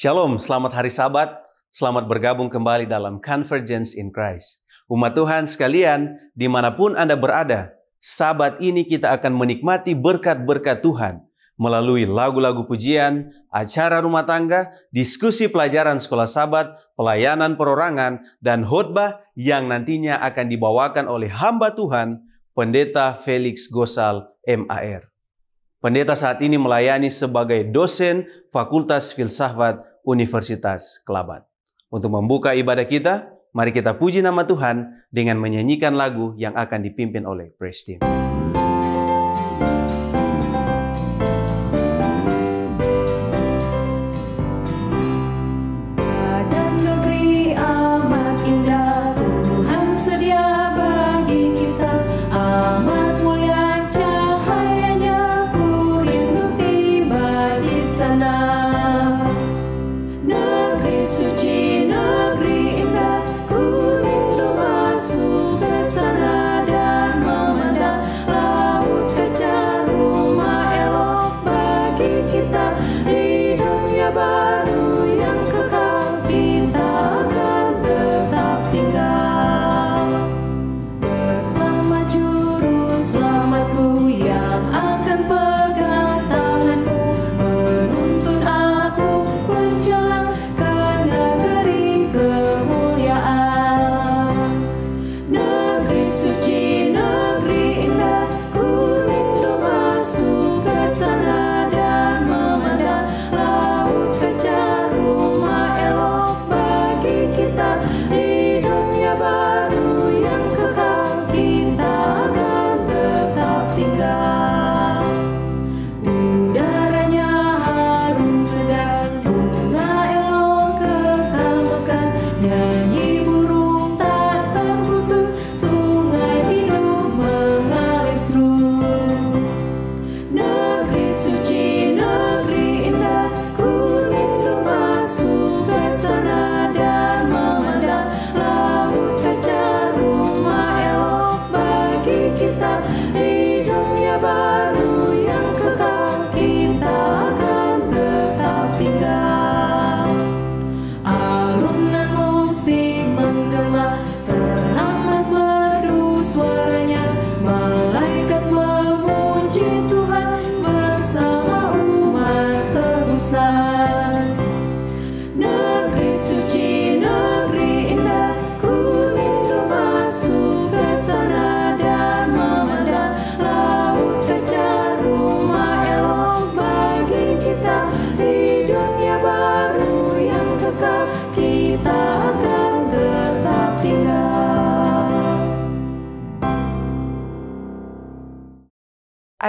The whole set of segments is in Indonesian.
Shalom, selamat hari Sabat, selamat bergabung kembali dalam Convergence in Christ. Umat Tuhan sekalian, dimanapun Anda berada, Sabat ini kita akan menikmati berkat-berkat Tuhan melalui lagu-lagu pujian, acara rumah tangga, diskusi pelajaran sekolah sabat, pelayanan perorangan, dan khutbah yang nantinya akan dibawakan oleh hamba Tuhan, Pendeta Felix Gosal MAR. Pendeta saat ini melayani sebagai dosen Fakultas Filsafat Universitas Kelabat. Untuk membuka ibadah kita, mari kita puji nama Tuhan dengan menyanyikan lagu yang akan dipimpin oleh Praise Team.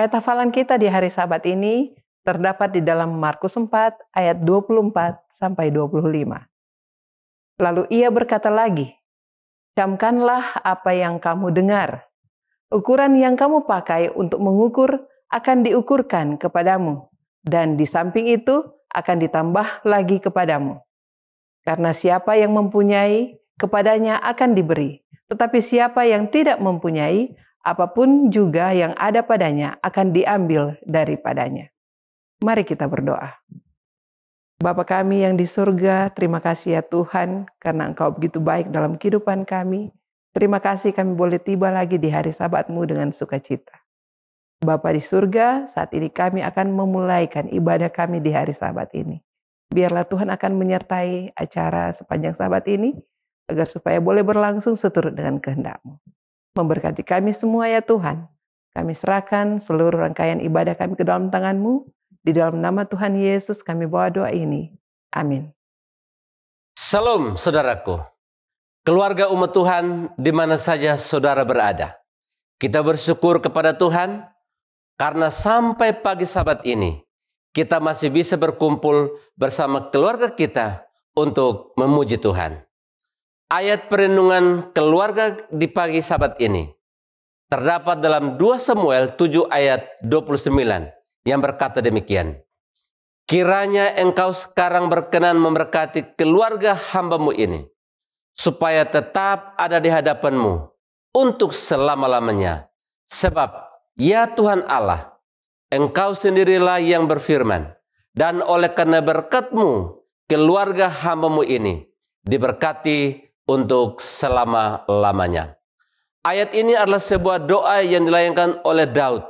Ayat hafalan kita di hari Sabat ini terdapat di dalam Markus 4 ayat 24 sampai 25. Lalu ia berkata lagi, "Camkanlah apa yang kamu dengar. Ukuran yang kamu pakai untuk mengukur akan diukurkan kepadamu, dan di samping itu akan ditambah lagi kepadamu. Karena siapa yang mempunyai, kepadanya akan diberi, tetapi siapa yang tidak mempunyai apapun juga yang ada padanya akan diambil daripadanya. Mari kita berdoa. Bapa kami yang di surga, terima kasih ya Tuhan karena Engkau begitu baik dalam kehidupan kami. Terima kasih kami boleh tiba lagi di hari sabatmu dengan sukacita. Bapa di surga, saat ini kami akan memulaikan ibadah kami di hari sabat ini. Biarlah Tuhan akan menyertai acara sepanjang sabat ini, agar supaya boleh berlangsung seturut dengan kehendakmu. Memberkati kami semua ya Tuhan. Kami serahkan seluruh rangkaian ibadah kami ke dalam tanganMu Di dalam nama Tuhan Yesus kami bawa doa ini. Amin. Salam saudaraku. Keluarga umat Tuhan di mana saja saudara berada. Kita bersyukur kepada Tuhan karena sampai pagi sabat ini kita masih bisa berkumpul bersama keluarga kita untuk memuji Tuhan ayat perenungan keluarga di pagi sabat ini terdapat dalam 2 Samuel 7 ayat 29 yang berkata demikian. Kiranya engkau sekarang berkenan memberkati keluarga hambamu ini, supaya tetap ada di hadapanmu untuk selama-lamanya. Sebab, ya Tuhan Allah, engkau sendirilah yang berfirman, dan oleh karena berkatmu, keluarga hambamu ini diberkati untuk selama-lamanya. Ayat ini adalah sebuah doa yang dilayangkan oleh Daud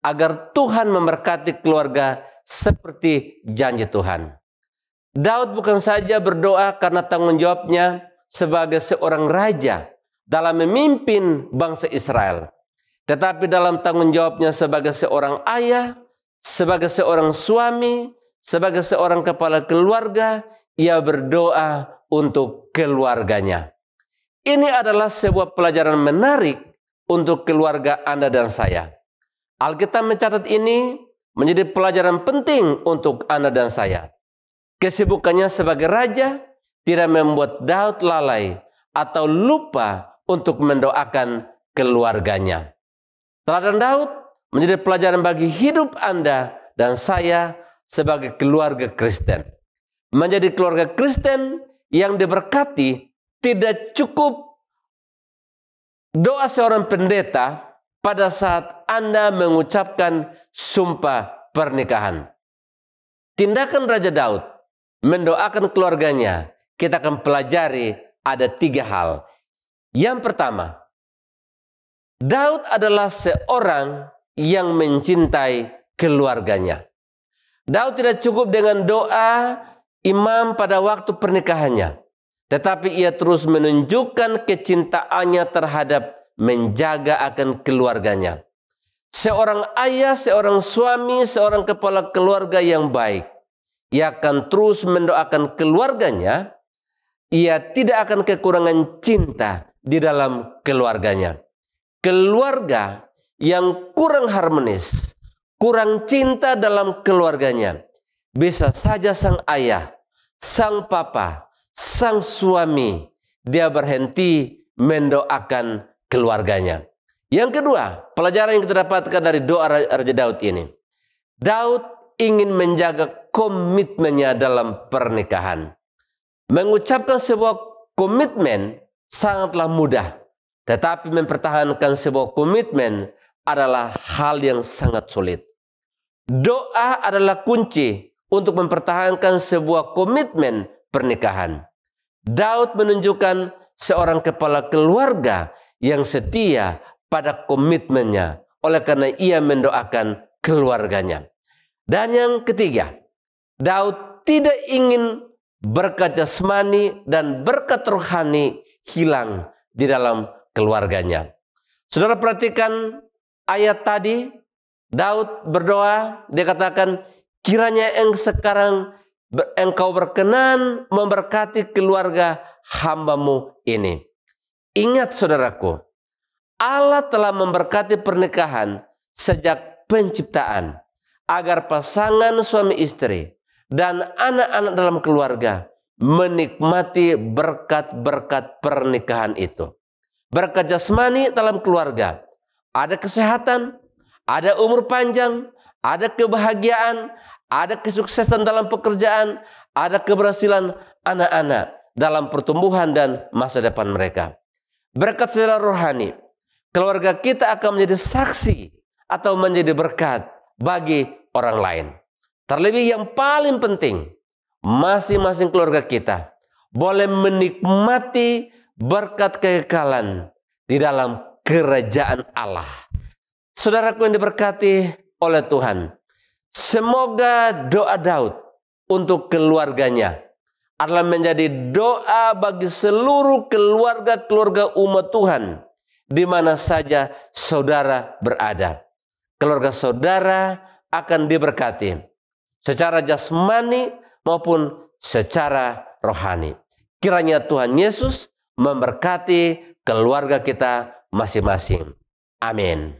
agar Tuhan memberkati keluarga seperti janji Tuhan. Daud bukan saja berdoa karena tanggung jawabnya sebagai seorang raja dalam memimpin bangsa Israel, tetapi dalam tanggung jawabnya sebagai seorang ayah, sebagai seorang suami, sebagai seorang kepala keluarga, ia berdoa untuk keluarganya. Ini adalah sebuah pelajaran menarik untuk keluarga Anda dan saya. Alkitab mencatat ini menjadi pelajaran penting untuk Anda dan saya. Kesibukannya sebagai raja tidak membuat Daud lalai atau lupa untuk mendoakan keluarganya. Teladan Daud menjadi pelajaran bagi hidup Anda dan saya sebagai keluarga Kristen. Menjadi keluarga Kristen yang diberkati tidak cukup doa seorang pendeta pada saat Anda mengucapkan sumpah pernikahan. Tindakan Raja Daud mendoakan keluarganya, kita akan pelajari ada tiga hal. Yang pertama, Daud adalah seorang yang mencintai keluarganya. Daud tidak cukup dengan doa imam pada waktu pernikahannya. Tetapi ia terus menunjukkan kecintaannya terhadap menjaga akan keluarganya. Seorang ayah, seorang suami, seorang kepala keluarga yang baik. Ia akan terus mendoakan keluarganya. Ia tidak akan kekurangan cinta di dalam keluarganya. Keluarga yang kurang harmonis, kurang cinta dalam keluarganya, bisa saja sang ayah, sang papa, sang suami, dia berhenti mendoakan keluarganya. Yang kedua, pelajaran yang kita dapatkan dari doa Raja Daud ini. Daud ingin menjaga komitmennya dalam pernikahan. Mengucapkan sebuah komitmen sangatlah mudah. Tetapi mempertahankan sebuah komitmen adalah hal yang sangat sulit. Doa adalah kunci untuk mempertahankan sebuah komitmen pernikahan. Daud menunjukkan seorang kepala keluarga yang setia pada komitmennya oleh karena ia mendoakan keluarganya. Dan yang ketiga, Daud tidak ingin berkat jasmani dan berkat rohani hilang di dalam keluarganya. Saudara perhatikan ayat tadi, Daud berdoa, dia katakan, Kiranya yang sekarang engkau berkenan memberkati keluarga hambamu ini. Ingat saudaraku, Allah telah memberkati pernikahan sejak penciptaan agar pasangan suami istri dan anak-anak dalam keluarga menikmati berkat-berkat pernikahan itu. Berkat jasmani dalam keluarga. Ada kesehatan, ada umur panjang, ada kebahagiaan, ada kesuksesan dalam pekerjaan, ada keberhasilan anak-anak dalam pertumbuhan dan masa depan mereka. Berkat secara rohani, keluarga kita akan menjadi saksi atau menjadi berkat bagi orang lain. Terlebih yang paling penting, masing-masing keluarga kita boleh menikmati berkat kekekalan di dalam kerajaan Allah. Saudaraku yang diberkati oleh Tuhan, Semoga doa Daud untuk keluarganya adalah menjadi doa bagi seluruh keluarga-keluarga umat Tuhan di mana saja saudara berada. Keluarga saudara akan diberkati secara jasmani maupun secara rohani. Kiranya Tuhan Yesus memberkati keluarga kita masing-masing. Amin.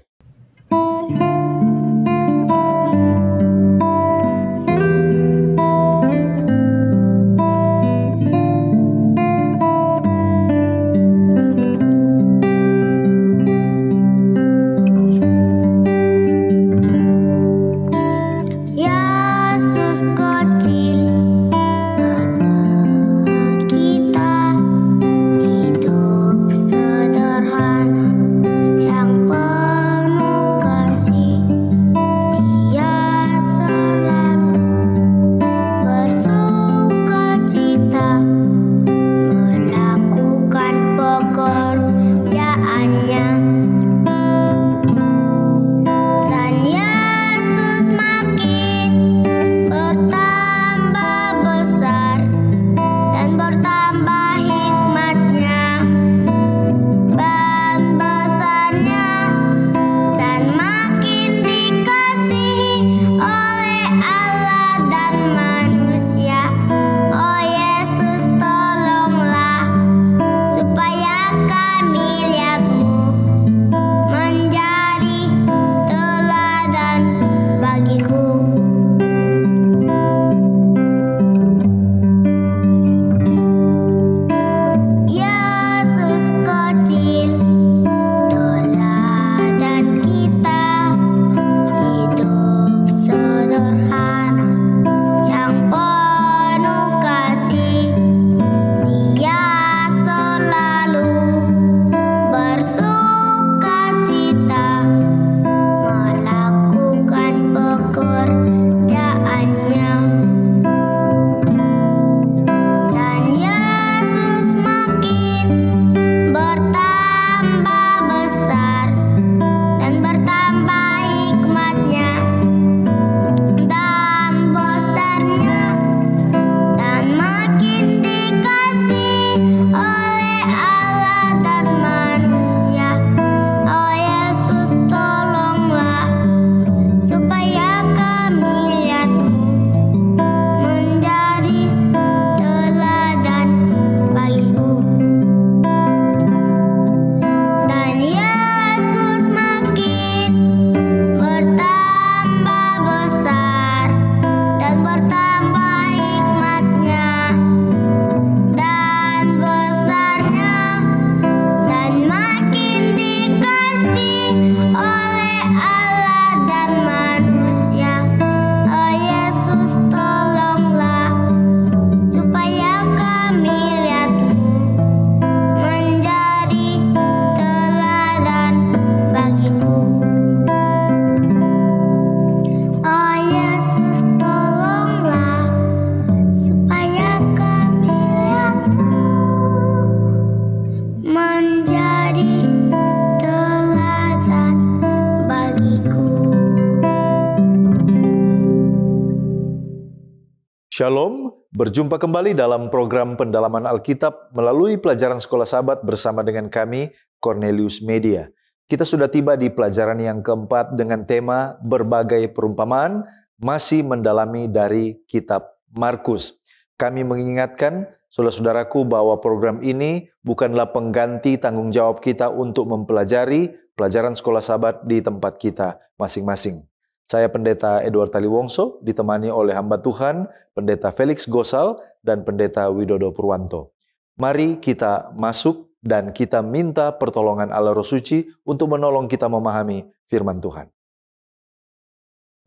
Shalom, berjumpa kembali dalam program pendalaman Alkitab melalui pelajaran Sekolah sahabat bersama dengan kami Cornelius Media. Kita sudah tiba di pelajaran yang keempat dengan tema berbagai perumpamaan masih mendalami dari kitab Markus. Kami mengingatkan saudara-saudaraku bahwa program ini bukanlah pengganti tanggung jawab kita untuk mempelajari pelajaran Sekolah sahabat di tempat kita masing-masing. Saya Pendeta Edward Taliwongso ditemani oleh hamba Tuhan Pendeta Felix Gosal dan Pendeta Widodo Purwanto. Mari kita masuk dan kita minta pertolongan Allah Roh Suci untuk menolong kita memahami firman Tuhan.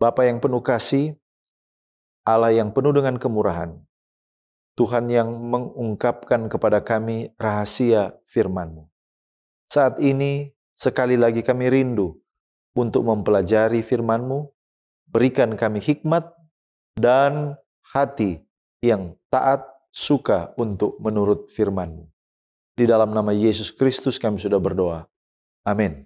Bapa yang penuh kasih, Allah yang penuh dengan kemurahan, Tuhan yang mengungkapkan kepada kami rahasia firman-Mu. Saat ini, sekali lagi kami rindu untuk mempelajari firman-Mu. Berikan kami hikmat dan hati yang taat suka untuk menurut firman-Mu. Di dalam nama Yesus Kristus kami sudah berdoa. Amin.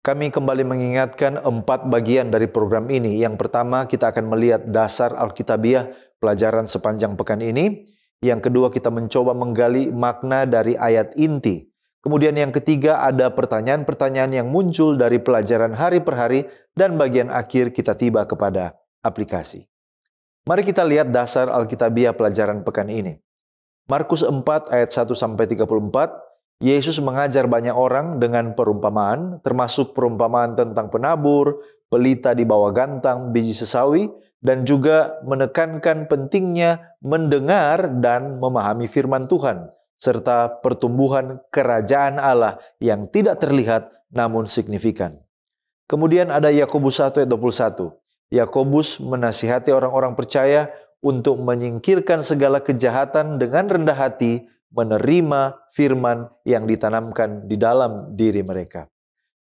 Kami kembali mengingatkan empat bagian dari program ini. Yang pertama kita akan melihat dasar Alkitabiah pelajaran sepanjang pekan ini. Yang kedua kita mencoba menggali makna dari ayat inti Kemudian yang ketiga ada pertanyaan-pertanyaan yang muncul dari pelajaran hari per hari dan bagian akhir kita tiba kepada aplikasi. Mari kita lihat dasar Alkitabiah pelajaran pekan ini. Markus 4 ayat 1 sampai 34, Yesus mengajar banyak orang dengan perumpamaan, termasuk perumpamaan tentang penabur, pelita di bawah gantang, biji sesawi, dan juga menekankan pentingnya mendengar dan memahami firman Tuhan serta pertumbuhan kerajaan Allah yang tidak terlihat namun signifikan. Kemudian ada Yakobus 1 ayat 21. Yakobus menasihati orang-orang percaya untuk menyingkirkan segala kejahatan dengan rendah hati, menerima firman yang ditanamkan di dalam diri mereka.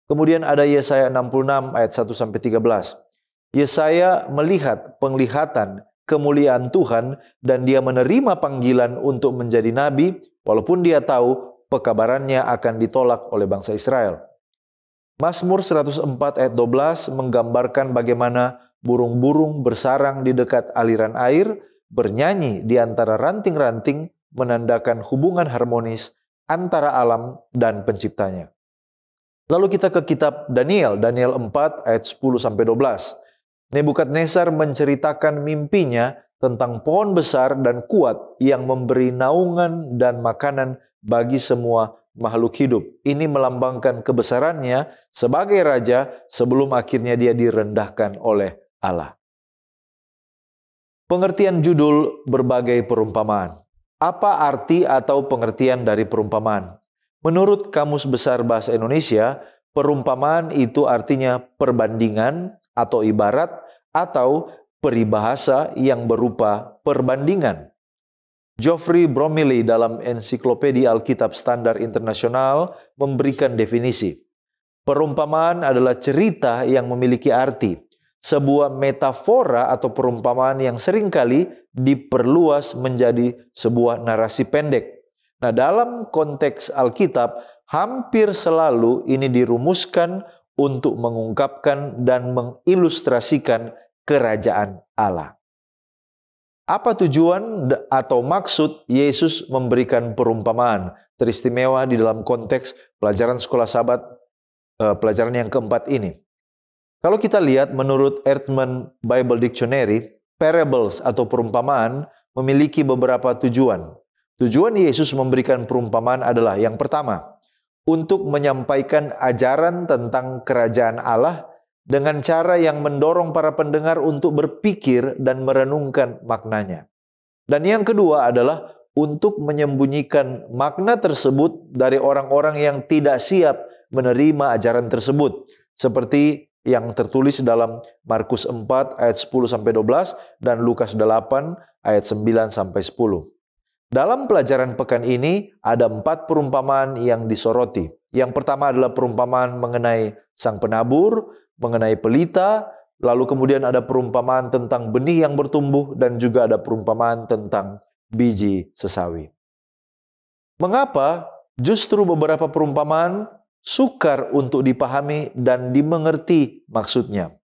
Kemudian ada Yesaya 66 ayat 1 sampai 13. Yesaya melihat penglihatan kemuliaan Tuhan dan dia menerima panggilan untuk menjadi nabi walaupun dia tahu pekabarannya akan ditolak oleh bangsa Israel. Mazmur 104 ayat 12 menggambarkan bagaimana burung-burung bersarang di dekat aliran air, bernyanyi di antara ranting-ranting menandakan hubungan harmonis antara alam dan penciptanya. Lalu kita ke kitab Daniel, Daniel 4 ayat 10 sampai 12. Nebukadnezar menceritakan mimpinya tentang pohon besar dan kuat yang memberi naungan dan makanan bagi semua makhluk hidup. Ini melambangkan kebesarannya sebagai raja sebelum akhirnya dia direndahkan oleh Allah. Pengertian judul berbagai perumpamaan. Apa arti atau pengertian dari perumpamaan? Menurut Kamus Besar Bahasa Indonesia, perumpamaan itu artinya perbandingan, atau ibarat atau peribahasa yang berupa perbandingan. Geoffrey Bromley dalam ensiklopedia Alkitab Standar Internasional memberikan definisi. Perumpamaan adalah cerita yang memiliki arti, sebuah metafora atau perumpamaan yang seringkali diperluas menjadi sebuah narasi pendek. Nah, dalam konteks Alkitab, hampir selalu ini dirumuskan untuk mengungkapkan dan mengilustrasikan kerajaan Allah. Apa tujuan atau maksud Yesus memberikan perumpamaan teristimewa di dalam konteks pelajaran sekolah sabat eh, pelajaran yang keempat ini? Kalau kita lihat menurut Erdman Bible Dictionary, parables atau perumpamaan memiliki beberapa tujuan. Tujuan Yesus memberikan perumpamaan adalah yang pertama, untuk menyampaikan ajaran tentang kerajaan Allah dengan cara yang mendorong para pendengar untuk berpikir dan merenungkan maknanya. Dan yang kedua adalah untuk menyembunyikan makna tersebut dari orang-orang yang tidak siap menerima ajaran tersebut. Seperti yang tertulis dalam Markus 4 ayat 10 sampai 12 dan Lukas 8 ayat 9 sampai 10. Dalam pelajaran pekan ini ada empat perumpamaan yang disoroti. Yang pertama adalah perumpamaan mengenai sang penabur, mengenai pelita, lalu kemudian ada perumpamaan tentang benih yang bertumbuh, dan juga ada perumpamaan tentang biji sesawi. Mengapa justru beberapa perumpamaan sukar untuk dipahami dan dimengerti maksudnya?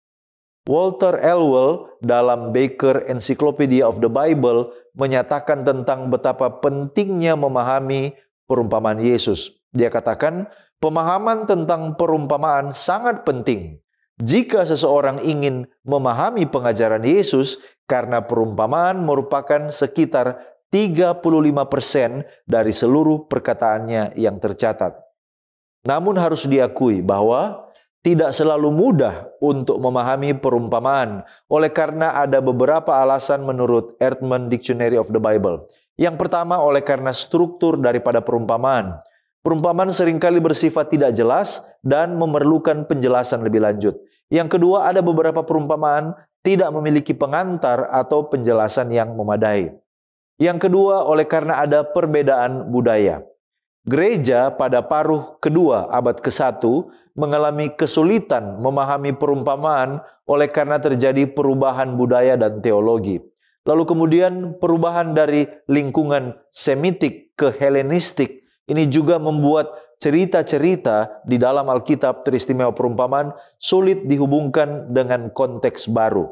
Walter Elwell dalam Baker Encyclopedia of the Bible menyatakan tentang betapa pentingnya memahami perumpamaan Yesus. Dia katakan, pemahaman tentang perumpamaan sangat penting. Jika seseorang ingin memahami pengajaran Yesus karena perumpamaan merupakan sekitar 35% dari seluruh perkataannya yang tercatat. Namun harus diakui bahwa tidak selalu mudah untuk memahami perumpamaan, oleh karena ada beberapa alasan menurut Erdman Dictionary of the Bible. Yang pertama, oleh karena struktur daripada perumpamaan. Perumpamaan seringkali bersifat tidak jelas dan memerlukan penjelasan lebih lanjut. Yang kedua, ada beberapa perumpamaan tidak memiliki pengantar atau penjelasan yang memadai. Yang kedua, oleh karena ada perbedaan budaya. Gereja pada paruh kedua abad ke-1 mengalami kesulitan memahami perumpamaan oleh karena terjadi perubahan budaya dan teologi. Lalu kemudian perubahan dari lingkungan Semitik ke Helenistik ini juga membuat cerita-cerita di dalam Alkitab teristimewa perumpamaan sulit dihubungkan dengan konteks baru.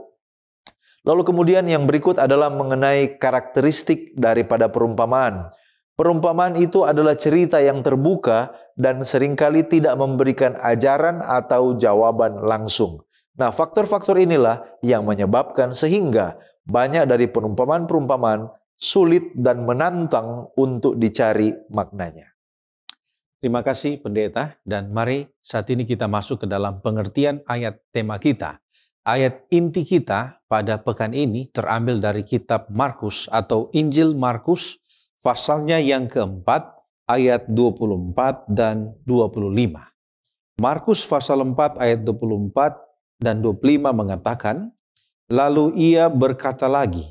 Lalu kemudian yang berikut adalah mengenai karakteristik daripada perumpamaan. Perumpamaan itu adalah cerita yang terbuka dan seringkali tidak memberikan ajaran atau jawaban langsung. Nah, faktor-faktor inilah yang menyebabkan sehingga banyak dari perumpamaan-perumpamaan sulit dan menantang untuk dicari maknanya. Terima kasih pendeta dan mari saat ini kita masuk ke dalam pengertian ayat tema kita. Ayat inti kita pada pekan ini terambil dari kitab Markus atau Injil Markus pasalnya yang keempat ayat 24 dan 25. Markus pasal 4 ayat 24 dan 25 mengatakan, Lalu ia berkata lagi,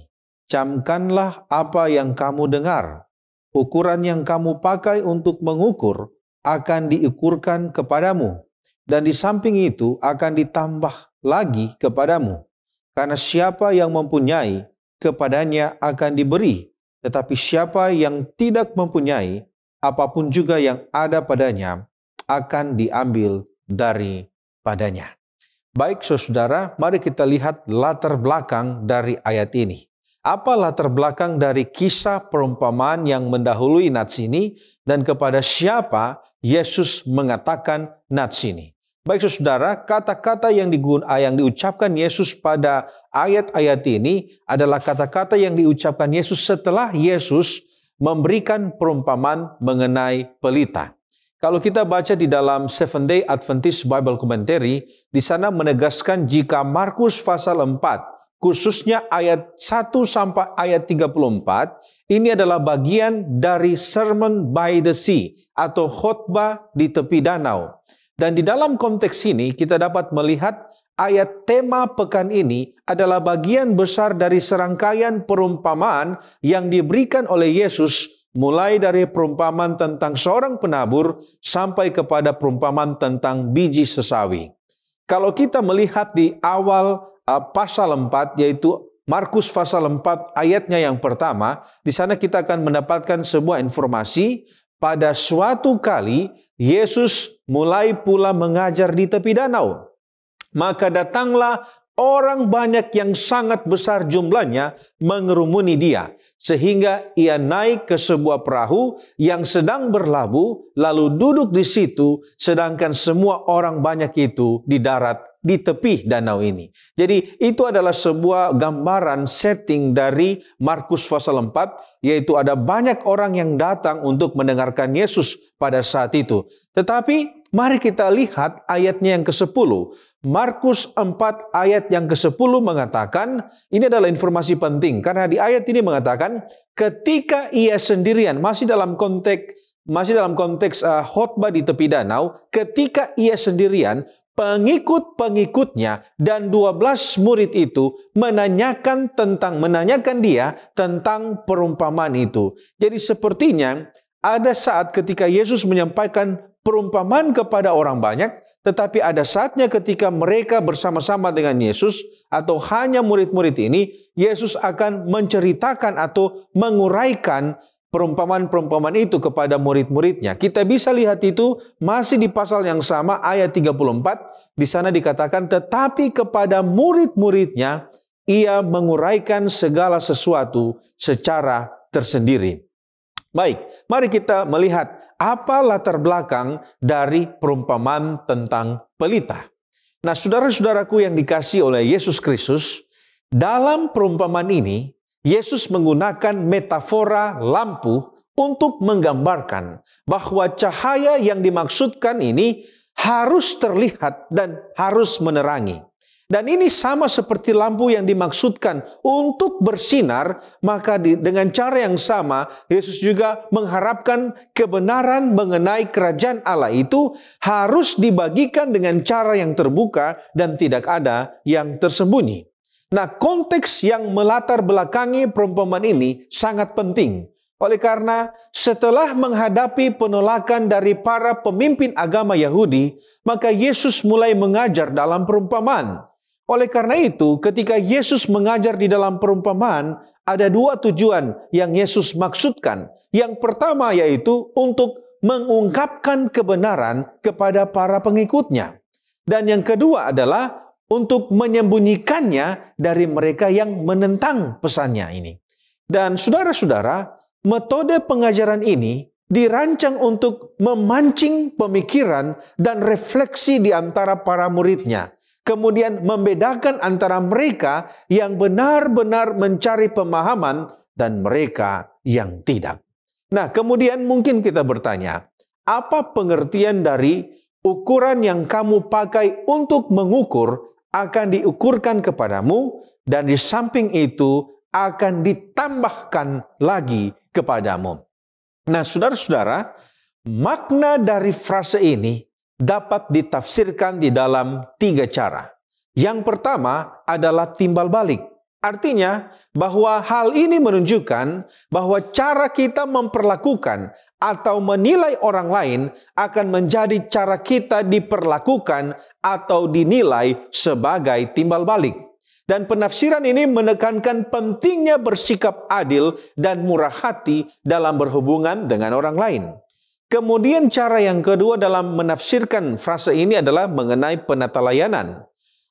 Camkanlah apa yang kamu dengar. Ukuran yang kamu pakai untuk mengukur akan diukurkan kepadamu. Dan di samping itu akan ditambah lagi kepadamu. Karena siapa yang mempunyai, kepadanya akan diberi tetapi siapa yang tidak mempunyai apapun juga yang ada padanya akan diambil dari padanya. Baik saudara, mari kita lihat latar belakang dari ayat ini. Apa latar belakang dari kisah perumpamaan yang mendahului nats ini dan kepada siapa Yesus mengatakan nats ini? Baik saudara, kata-kata yang digunakan ah, yang diucapkan Yesus pada ayat-ayat ini adalah kata-kata yang diucapkan Yesus setelah Yesus memberikan perumpamaan mengenai pelita. Kalau kita baca di dalam Seventh Day Adventist Bible Commentary, di sana menegaskan jika Markus pasal 4, khususnya ayat 1 sampai ayat 34, ini adalah bagian dari Sermon by the Sea atau khotbah di tepi danau. Dan di dalam konteks ini kita dapat melihat ayat tema pekan ini adalah bagian besar dari serangkaian perumpamaan yang diberikan oleh Yesus mulai dari perumpamaan tentang seorang penabur sampai kepada perumpamaan tentang biji sesawi. Kalau kita melihat di awal uh, pasal 4 yaitu Markus pasal 4 ayatnya yang pertama, di sana kita akan mendapatkan sebuah informasi pada suatu kali Yesus mulai pula mengajar di tepi danau. Maka datanglah orang banyak yang sangat besar jumlahnya mengerumuni dia, sehingga ia naik ke sebuah perahu yang sedang berlabuh, lalu duduk di situ, sedangkan semua orang banyak itu di darat di tepi danau ini. Jadi itu adalah sebuah gambaran setting dari Markus pasal 4 yaitu ada banyak orang yang datang untuk mendengarkan Yesus pada saat itu. Tetapi mari kita lihat ayatnya yang ke-10. Markus 4 ayat yang ke-10 mengatakan, ini adalah informasi penting karena di ayat ini mengatakan ketika ia sendirian masih dalam konteks masih dalam konteks uh, di tepi danau, ketika ia sendirian, pengikut-pengikutnya dan 12 murid itu menanyakan tentang menanyakan dia tentang perumpamaan itu. Jadi sepertinya ada saat ketika Yesus menyampaikan perumpamaan kepada orang banyak, tetapi ada saatnya ketika mereka bersama-sama dengan Yesus atau hanya murid-murid ini, Yesus akan menceritakan atau menguraikan perumpamaan-perumpamaan itu kepada murid-muridnya. Kita bisa lihat itu masih di pasal yang sama ayat 34. Di sana dikatakan tetapi kepada murid-muridnya ia menguraikan segala sesuatu secara tersendiri. Baik, mari kita melihat apa latar belakang dari perumpamaan tentang pelita. Nah, saudara-saudaraku yang dikasih oleh Yesus Kristus, dalam perumpamaan ini Yesus menggunakan metafora lampu untuk menggambarkan bahwa cahaya yang dimaksudkan ini harus terlihat dan harus menerangi. Dan ini sama seperti lampu yang dimaksudkan untuk bersinar, maka di, dengan cara yang sama Yesus juga mengharapkan kebenaran mengenai kerajaan Allah itu harus dibagikan dengan cara yang terbuka dan tidak ada yang tersembunyi. Nah, konteks yang melatar belakangi perumpamaan ini sangat penting. Oleh karena setelah menghadapi penolakan dari para pemimpin agama Yahudi, maka Yesus mulai mengajar dalam perumpamaan. Oleh karena itu, ketika Yesus mengajar di dalam perumpamaan, ada dua tujuan yang Yesus maksudkan. Yang pertama yaitu untuk mengungkapkan kebenaran kepada para pengikutnya. Dan yang kedua adalah untuk menyembunyikannya dari mereka yang menentang pesannya ini. Dan saudara-saudara, metode pengajaran ini dirancang untuk memancing pemikiran dan refleksi di antara para muridnya. Kemudian membedakan antara mereka yang benar-benar mencari pemahaman dan mereka yang tidak. Nah, kemudian mungkin kita bertanya, apa pengertian dari ukuran yang kamu pakai untuk mengukur akan diukurkan kepadamu dan di samping itu akan ditambahkan lagi kepadamu. Nah, saudara-saudara, makna dari frase ini dapat ditafsirkan di dalam tiga cara. Yang pertama adalah timbal balik. Artinya, bahwa hal ini menunjukkan bahwa cara kita memperlakukan atau menilai orang lain akan menjadi cara kita diperlakukan atau dinilai sebagai timbal balik. Dan penafsiran ini menekankan pentingnya bersikap adil dan murah hati dalam berhubungan dengan orang lain. Kemudian cara yang kedua dalam menafsirkan frasa ini adalah mengenai penata layanan.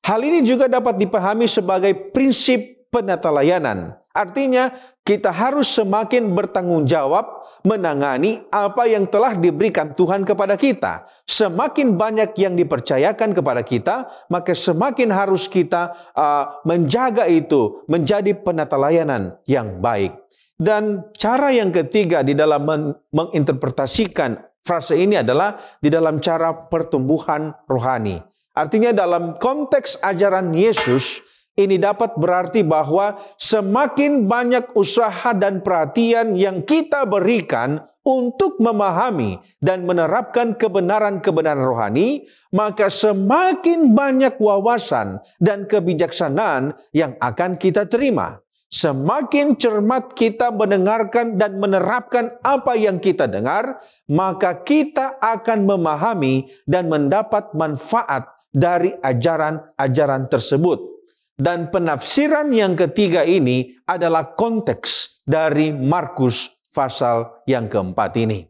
Hal ini juga dapat dipahami sebagai prinsip penata layanan. Artinya, kita harus semakin bertanggung jawab menangani apa yang telah diberikan Tuhan kepada kita. Semakin banyak yang dipercayakan kepada kita, maka semakin harus kita uh, menjaga itu menjadi penata layanan yang baik. Dan cara yang ketiga di dalam men menginterpretasikan frase ini adalah di dalam cara pertumbuhan rohani. Artinya dalam konteks ajaran Yesus, ini dapat berarti bahwa semakin banyak usaha dan perhatian yang kita berikan untuk memahami dan menerapkan kebenaran-kebenaran rohani, maka semakin banyak wawasan dan kebijaksanaan yang akan kita terima. Semakin cermat kita mendengarkan dan menerapkan apa yang kita dengar, maka kita akan memahami dan mendapat manfaat dari ajaran-ajaran tersebut. Dan penafsiran yang ketiga ini adalah konteks dari Markus pasal yang keempat ini.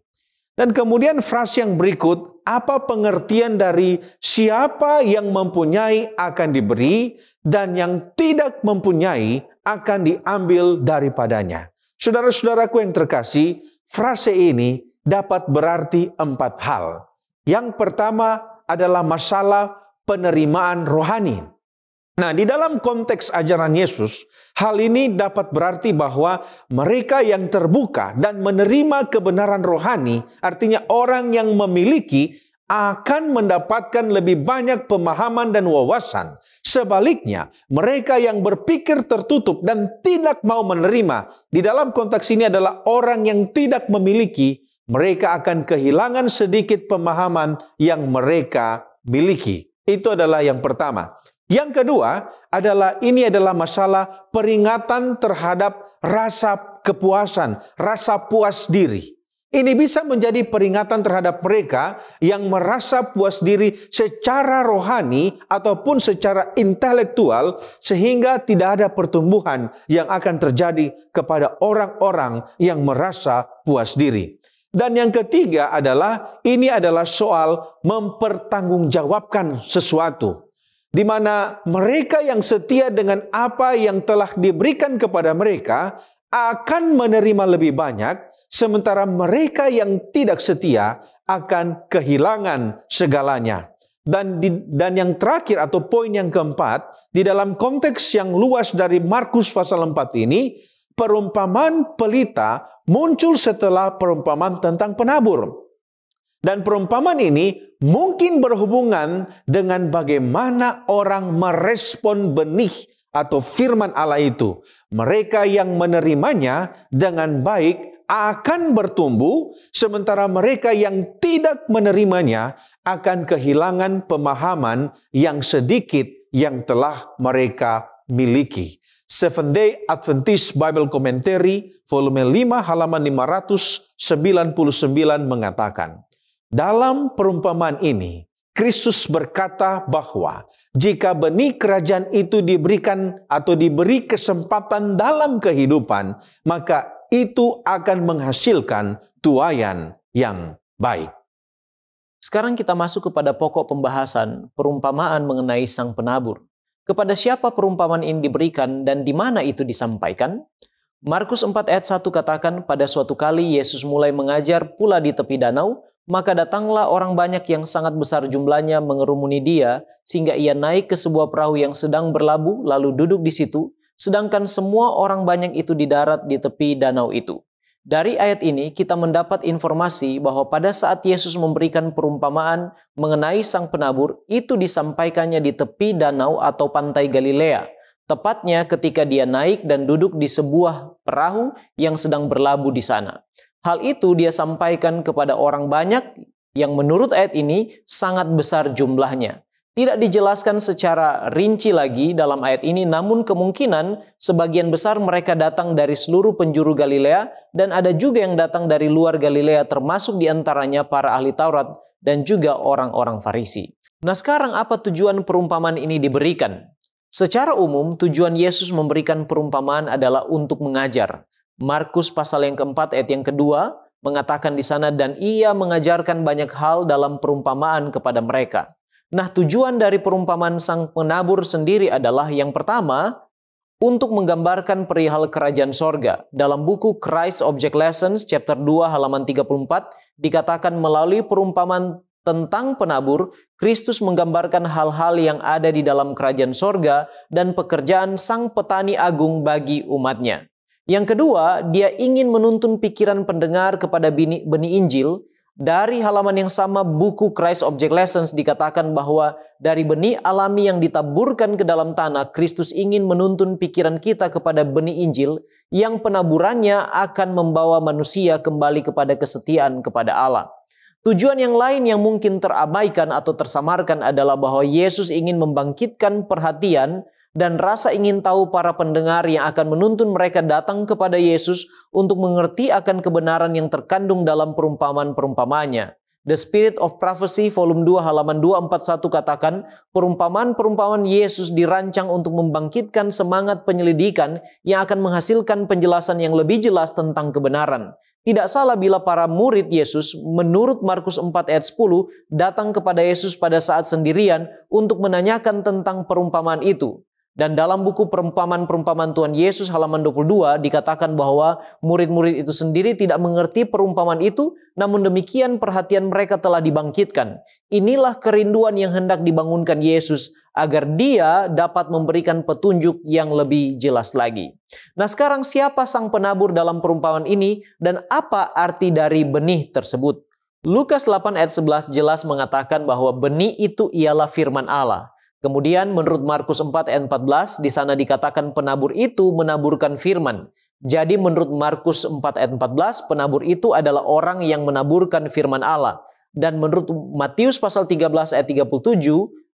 Dan kemudian frase yang berikut, apa pengertian dari siapa yang mempunyai akan diberi dan yang tidak mempunyai akan diambil daripadanya. Saudara-saudaraku yang terkasih, frase ini dapat berarti empat hal. Yang pertama adalah masalah penerimaan rohani. Nah, di dalam konteks ajaran Yesus, hal ini dapat berarti bahwa mereka yang terbuka dan menerima kebenaran rohani, artinya orang yang memiliki akan mendapatkan lebih banyak pemahaman dan wawasan. Sebaliknya, mereka yang berpikir tertutup dan tidak mau menerima, di dalam konteks ini adalah orang yang tidak memiliki, mereka akan kehilangan sedikit pemahaman yang mereka miliki. Itu adalah yang pertama. Yang kedua adalah ini adalah masalah peringatan terhadap rasa kepuasan, rasa puas diri. Ini bisa menjadi peringatan terhadap mereka yang merasa puas diri secara rohani ataupun secara intelektual, sehingga tidak ada pertumbuhan yang akan terjadi kepada orang-orang yang merasa puas diri. Dan yang ketiga adalah ini adalah soal mempertanggungjawabkan sesuatu di mana mereka yang setia dengan apa yang telah diberikan kepada mereka akan menerima lebih banyak, sementara mereka yang tidak setia akan kehilangan segalanya. Dan, di, dan yang terakhir atau poin yang keempat, di dalam konteks yang luas dari Markus pasal 4 ini, perumpamaan pelita muncul setelah perumpamaan tentang penabur. Dan perumpamaan ini mungkin berhubungan dengan bagaimana orang merespon benih atau firman Allah itu. Mereka yang menerimanya dengan baik akan bertumbuh, sementara mereka yang tidak menerimanya akan kehilangan pemahaman yang sedikit yang telah mereka miliki. Seventh Day Adventist Bible Commentary volume 5 halaman 599 mengatakan, dalam perumpamaan ini, Kristus berkata bahwa jika benih kerajaan itu diberikan atau diberi kesempatan dalam kehidupan, maka itu akan menghasilkan tuayan yang baik. Sekarang kita masuk kepada pokok pembahasan perumpamaan mengenai sang penabur. Kepada siapa perumpamaan ini diberikan dan di mana itu disampaikan? Markus 4 ayat 1 katakan pada suatu kali Yesus mulai mengajar pula di tepi danau, maka datanglah orang banyak yang sangat besar jumlahnya mengerumuni dia, sehingga ia naik ke sebuah perahu yang sedang berlabuh, lalu duduk di situ, sedangkan semua orang banyak itu di darat di tepi danau itu. Dari ayat ini kita mendapat informasi bahwa pada saat Yesus memberikan perumpamaan mengenai sang penabur, itu disampaikannya di tepi danau atau pantai Galilea. Tepatnya ketika dia naik dan duduk di sebuah perahu yang sedang berlabuh di sana. Hal itu dia sampaikan kepada orang banyak yang menurut ayat ini sangat besar jumlahnya. Tidak dijelaskan secara rinci lagi dalam ayat ini, namun kemungkinan sebagian besar mereka datang dari seluruh penjuru Galilea, dan ada juga yang datang dari luar Galilea, termasuk diantaranya para ahli Taurat dan juga orang-orang Farisi. Nah, sekarang apa tujuan perumpamaan ini diberikan? Secara umum, tujuan Yesus memberikan perumpamaan adalah untuk mengajar, Markus pasal yang keempat ayat yang kedua mengatakan di sana dan ia mengajarkan banyak hal dalam perumpamaan kepada mereka. Nah, tujuan dari perumpamaan sang penabur sendiri adalah yang pertama, untuk menggambarkan perihal kerajaan sorga. Dalam buku Christ Object Lessons, chapter 2, halaman 34, dikatakan melalui perumpamaan tentang penabur, Kristus menggambarkan hal-hal yang ada di dalam kerajaan sorga dan pekerjaan sang petani agung bagi umatnya. Yang kedua, dia ingin menuntun pikiran pendengar kepada benih, benih Injil. Dari halaman yang sama buku Christ Object Lessons dikatakan bahwa dari benih alami yang ditaburkan ke dalam tanah, Kristus ingin menuntun pikiran kita kepada benih Injil yang penaburannya akan membawa manusia kembali kepada kesetiaan kepada Allah. Tujuan yang lain yang mungkin terabaikan atau tersamarkan adalah bahwa Yesus ingin membangkitkan perhatian dan rasa ingin tahu para pendengar yang akan menuntun mereka datang kepada Yesus untuk mengerti akan kebenaran yang terkandung dalam perumpamaan-perumpamanya. The Spirit of Prophecy volume 2 halaman 241 katakan, perumpamaan-perumpamaan Yesus dirancang untuk membangkitkan semangat penyelidikan yang akan menghasilkan penjelasan yang lebih jelas tentang kebenaran. Tidak salah bila para murid Yesus menurut Markus 4 ayat 10 datang kepada Yesus pada saat sendirian untuk menanyakan tentang perumpamaan itu. Dan dalam buku perumpamaan-perumpamaan Tuhan Yesus halaman 22 dikatakan bahwa murid-murid itu sendiri tidak mengerti perumpamaan itu, namun demikian perhatian mereka telah dibangkitkan. Inilah kerinduan yang hendak dibangunkan Yesus agar dia dapat memberikan petunjuk yang lebih jelas lagi. Nah, sekarang siapa sang penabur dalam perumpamaan ini dan apa arti dari benih tersebut? Lukas 8 ayat 11 jelas mengatakan bahwa benih itu ialah firman Allah. Kemudian menurut Markus 4 ayat 14 di sana dikatakan penabur itu menaburkan firman. Jadi menurut Markus 4 ayat 14 penabur itu adalah orang yang menaburkan firman Allah. Dan menurut Matius pasal 13 ayat 37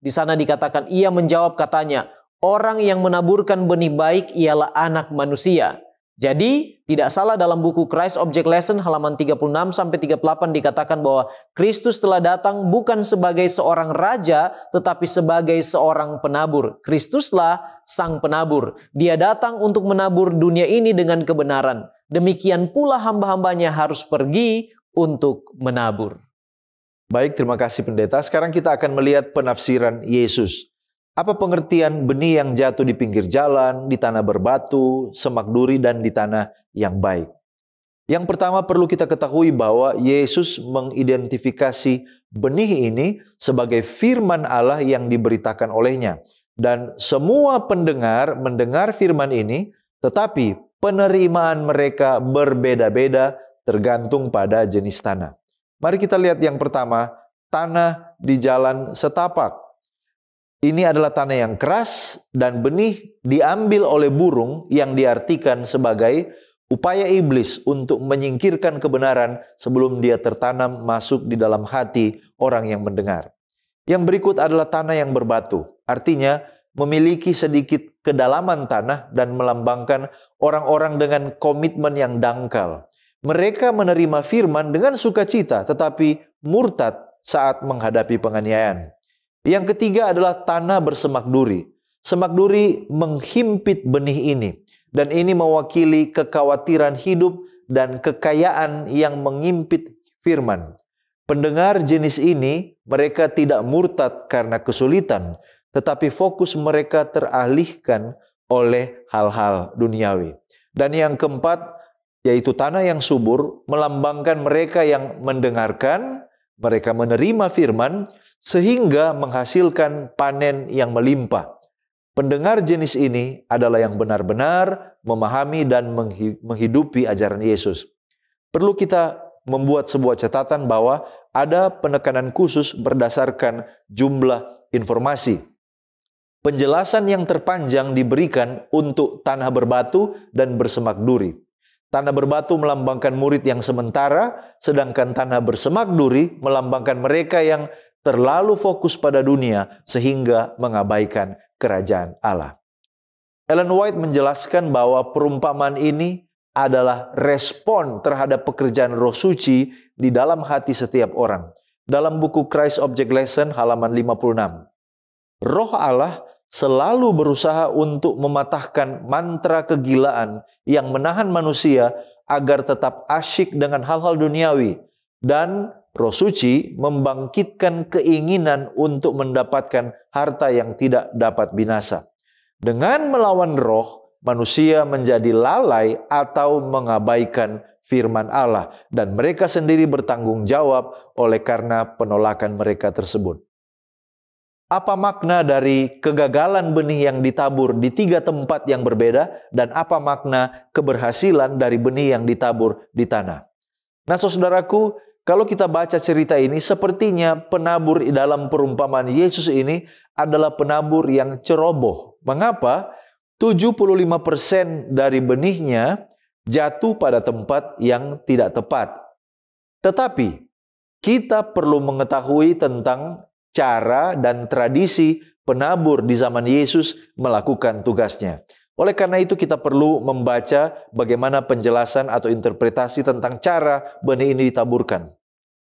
di sana dikatakan ia menjawab katanya, orang yang menaburkan benih baik ialah anak manusia. Jadi tidak salah dalam buku Christ Object Lesson halaman 36 sampai 38 dikatakan bahwa Kristus telah datang bukan sebagai seorang raja tetapi sebagai seorang penabur. Kristuslah sang penabur. Dia datang untuk menabur dunia ini dengan kebenaran. Demikian pula hamba-hambanya harus pergi untuk menabur. Baik, terima kasih pendeta. Sekarang kita akan melihat penafsiran Yesus. Apa pengertian benih yang jatuh di pinggir jalan, di tanah berbatu, semak duri, dan di tanah yang baik? Yang pertama perlu kita ketahui bahwa Yesus mengidentifikasi benih ini sebagai firman Allah yang diberitakan olehnya. Dan semua pendengar mendengar firman ini, tetapi penerimaan mereka berbeda-beda tergantung pada jenis tanah. Mari kita lihat yang pertama, tanah di jalan setapak. Ini adalah tanah yang keras dan benih diambil oleh burung yang diartikan sebagai upaya iblis untuk menyingkirkan kebenaran sebelum dia tertanam masuk di dalam hati orang yang mendengar. Yang berikut adalah tanah yang berbatu, artinya memiliki sedikit kedalaman tanah dan melambangkan orang-orang dengan komitmen yang dangkal. Mereka menerima firman dengan sukacita tetapi murtad saat menghadapi penganiayaan. Yang ketiga adalah tanah bersemak duri. Semak duri menghimpit benih ini. Dan ini mewakili kekhawatiran hidup dan kekayaan yang mengimpit firman. Pendengar jenis ini, mereka tidak murtad karena kesulitan, tetapi fokus mereka teralihkan oleh hal-hal duniawi. Dan yang keempat, yaitu tanah yang subur, melambangkan mereka yang mendengarkan, mereka menerima firman, sehingga menghasilkan panen yang melimpah. Pendengar jenis ini adalah yang benar-benar memahami dan menghidupi ajaran Yesus. Perlu kita membuat sebuah catatan bahwa ada penekanan khusus berdasarkan jumlah informasi. Penjelasan yang terpanjang diberikan untuk tanah berbatu dan bersemak duri. Tanah berbatu melambangkan murid yang sementara, sedangkan tanah bersemak duri melambangkan mereka yang terlalu fokus pada dunia sehingga mengabaikan kerajaan Allah. Ellen White menjelaskan bahwa perumpamaan ini adalah respon terhadap pekerjaan roh suci di dalam hati setiap orang. Dalam buku Christ Object Lesson halaman 56. Roh Allah selalu berusaha untuk mematahkan mantra kegilaan yang menahan manusia agar tetap asyik dengan hal-hal duniawi dan Roh suci membangkitkan keinginan untuk mendapatkan harta yang tidak dapat binasa. Dengan melawan roh, manusia menjadi lalai atau mengabaikan firman Allah dan mereka sendiri bertanggung jawab oleh karena penolakan mereka tersebut. Apa makna dari kegagalan benih yang ditabur di tiga tempat yang berbeda dan apa makna keberhasilan dari benih yang ditabur di tanah? Nah, saudaraku, kalau kita baca cerita ini, sepertinya penabur dalam perumpamaan Yesus ini adalah penabur yang ceroboh. Mengapa? 75% dari benihnya jatuh pada tempat yang tidak tepat. Tetapi, kita perlu mengetahui tentang cara dan tradisi penabur di zaman Yesus melakukan tugasnya. Oleh karena itu kita perlu membaca bagaimana penjelasan atau interpretasi tentang cara benih ini ditaburkan.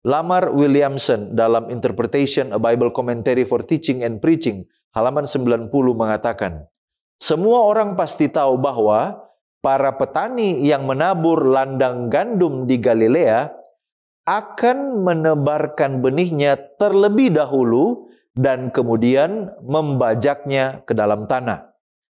Lamar Williamson dalam Interpretation A Bible Commentary for Teaching and Preaching halaman 90 mengatakan, semua orang pasti tahu bahwa para petani yang menabur landang gandum di Galilea akan menebarkan benihnya terlebih dahulu dan kemudian membajaknya ke dalam tanah.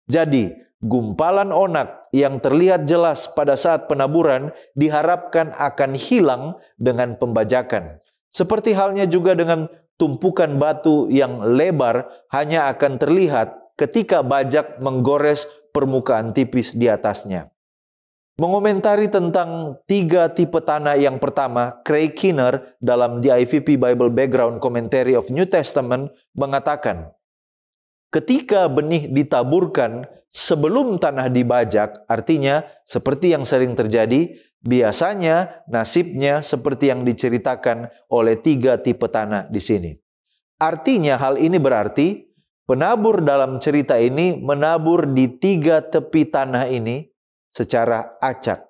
Jadi, Gumpalan onak yang terlihat jelas pada saat penaburan diharapkan akan hilang dengan pembajakan. Seperti halnya juga dengan tumpukan batu yang lebar hanya akan terlihat ketika bajak menggores permukaan tipis di atasnya. Mengomentari tentang tiga tipe tanah yang pertama, Craig Kinner dalam The IVP Bible Background Commentary of New Testament mengatakan, ketika benih ditaburkan sebelum tanah dibajak, artinya seperti yang sering terjadi, biasanya nasibnya seperti yang diceritakan oleh tiga tipe tanah di sini. Artinya hal ini berarti penabur dalam cerita ini menabur di tiga tepi tanah ini secara acak.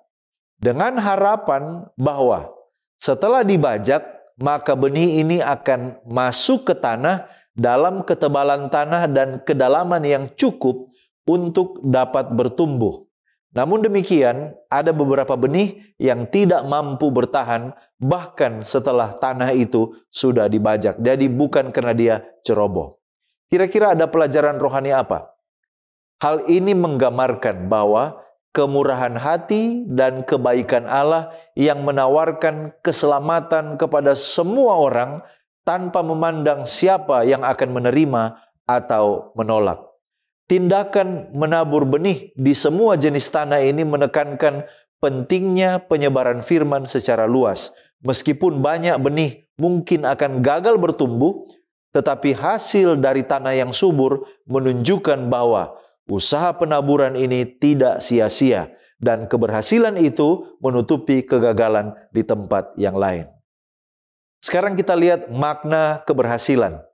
Dengan harapan bahwa setelah dibajak, maka benih ini akan masuk ke tanah dalam ketebalan tanah dan kedalaman yang cukup untuk dapat bertumbuh. Namun demikian, ada beberapa benih yang tidak mampu bertahan bahkan setelah tanah itu sudah dibajak. Jadi bukan karena dia ceroboh. Kira-kira ada pelajaran rohani apa? Hal ini menggambarkan bahwa kemurahan hati dan kebaikan Allah yang menawarkan keselamatan kepada semua orang tanpa memandang siapa yang akan menerima atau menolak. Tindakan menabur benih di semua jenis tanah ini menekankan pentingnya penyebaran firman secara luas. Meskipun banyak benih mungkin akan gagal bertumbuh, tetapi hasil dari tanah yang subur menunjukkan bahwa usaha penaburan ini tidak sia-sia dan keberhasilan itu menutupi kegagalan di tempat yang lain. Sekarang kita lihat makna keberhasilan.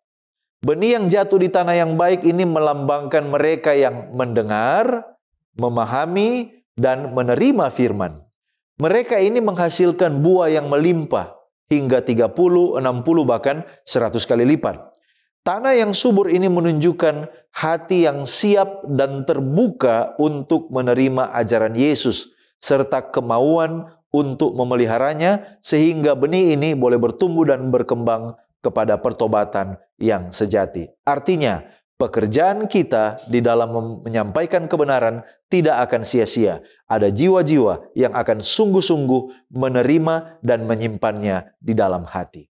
Benih yang jatuh di tanah yang baik ini melambangkan mereka yang mendengar, memahami, dan menerima firman. Mereka ini menghasilkan buah yang melimpah hingga 30, 60, bahkan 100 kali lipat. Tanah yang subur ini menunjukkan hati yang siap dan terbuka untuk menerima ajaran Yesus serta kemauan untuk memeliharanya sehingga benih ini boleh bertumbuh dan berkembang kepada pertobatan yang sejati. Artinya, pekerjaan kita di dalam menyampaikan kebenaran tidak akan sia-sia. Ada jiwa-jiwa yang akan sungguh-sungguh menerima dan menyimpannya di dalam hati.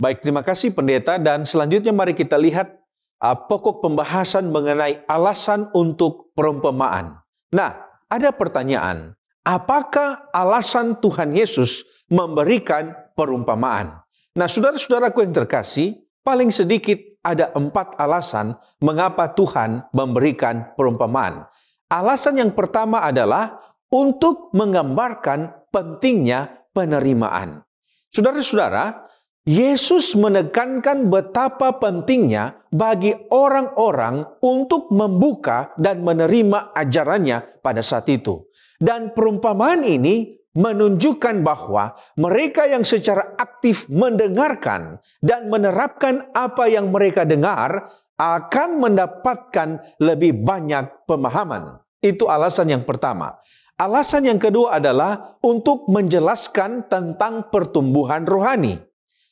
Baik, terima kasih pendeta dan selanjutnya mari kita lihat uh, pokok pembahasan mengenai alasan untuk perumpamaan. Nah, ada pertanyaan, apakah alasan Tuhan Yesus memberikan perumpamaan? Nah, saudara-saudaraku yang terkasih, paling sedikit ada empat alasan mengapa Tuhan memberikan perumpamaan. Alasan yang pertama adalah untuk menggambarkan pentingnya penerimaan. Saudara-saudara, Yesus menekankan betapa pentingnya bagi orang-orang untuk membuka dan menerima ajarannya pada saat itu. Dan perumpamaan ini menunjukkan bahwa mereka yang secara aktif mendengarkan dan menerapkan apa yang mereka dengar akan mendapatkan lebih banyak pemahaman. Itu alasan yang pertama. Alasan yang kedua adalah untuk menjelaskan tentang pertumbuhan rohani.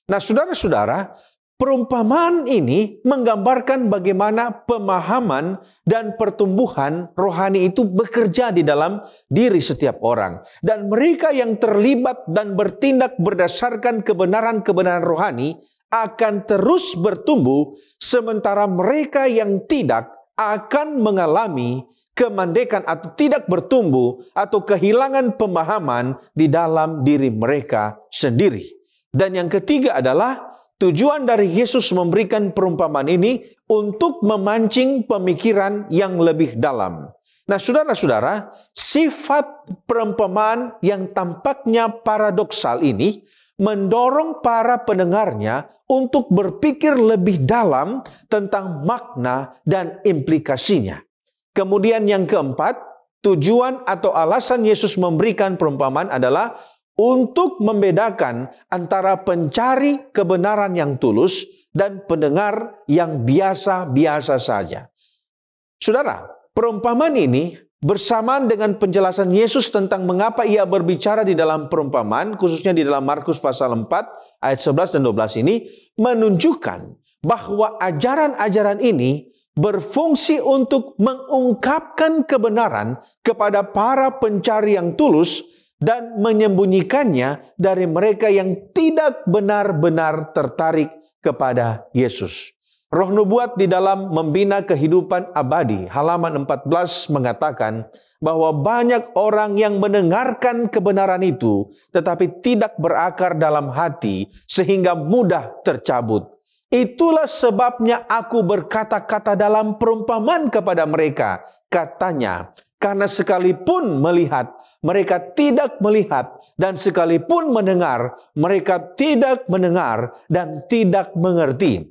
Nah, saudara-saudara, Perumpamaan ini menggambarkan bagaimana pemahaman dan pertumbuhan rohani itu bekerja di dalam diri setiap orang, dan mereka yang terlibat dan bertindak berdasarkan kebenaran-kebenaran rohani akan terus bertumbuh, sementara mereka yang tidak akan mengalami kemandekan atau tidak bertumbuh atau kehilangan pemahaman di dalam diri mereka sendiri. Dan yang ketiga adalah Tujuan dari Yesus memberikan perumpamaan ini untuk memancing pemikiran yang lebih dalam. Nah, saudara-saudara, sifat perumpamaan yang tampaknya paradoksal ini mendorong para pendengarnya untuk berpikir lebih dalam tentang makna dan implikasinya. Kemudian yang keempat, tujuan atau alasan Yesus memberikan perumpamaan adalah untuk membedakan antara pencari kebenaran yang tulus dan pendengar yang biasa-biasa saja. Saudara, perumpamaan ini bersamaan dengan penjelasan Yesus tentang mengapa ia berbicara di dalam perumpamaan, khususnya di dalam Markus pasal 4 ayat 11 dan 12 ini, menunjukkan bahwa ajaran-ajaran ini berfungsi untuk mengungkapkan kebenaran kepada para pencari yang tulus dan menyembunyikannya dari mereka yang tidak benar-benar tertarik kepada Yesus. Roh nubuat di dalam membina kehidupan abadi, halaman 14 mengatakan bahwa banyak orang yang mendengarkan kebenaran itu tetapi tidak berakar dalam hati sehingga mudah tercabut. Itulah sebabnya aku berkata-kata dalam perumpamaan kepada mereka. Katanya, karena sekalipun melihat, mereka tidak melihat, dan sekalipun mendengar, mereka tidak mendengar dan tidak mengerti.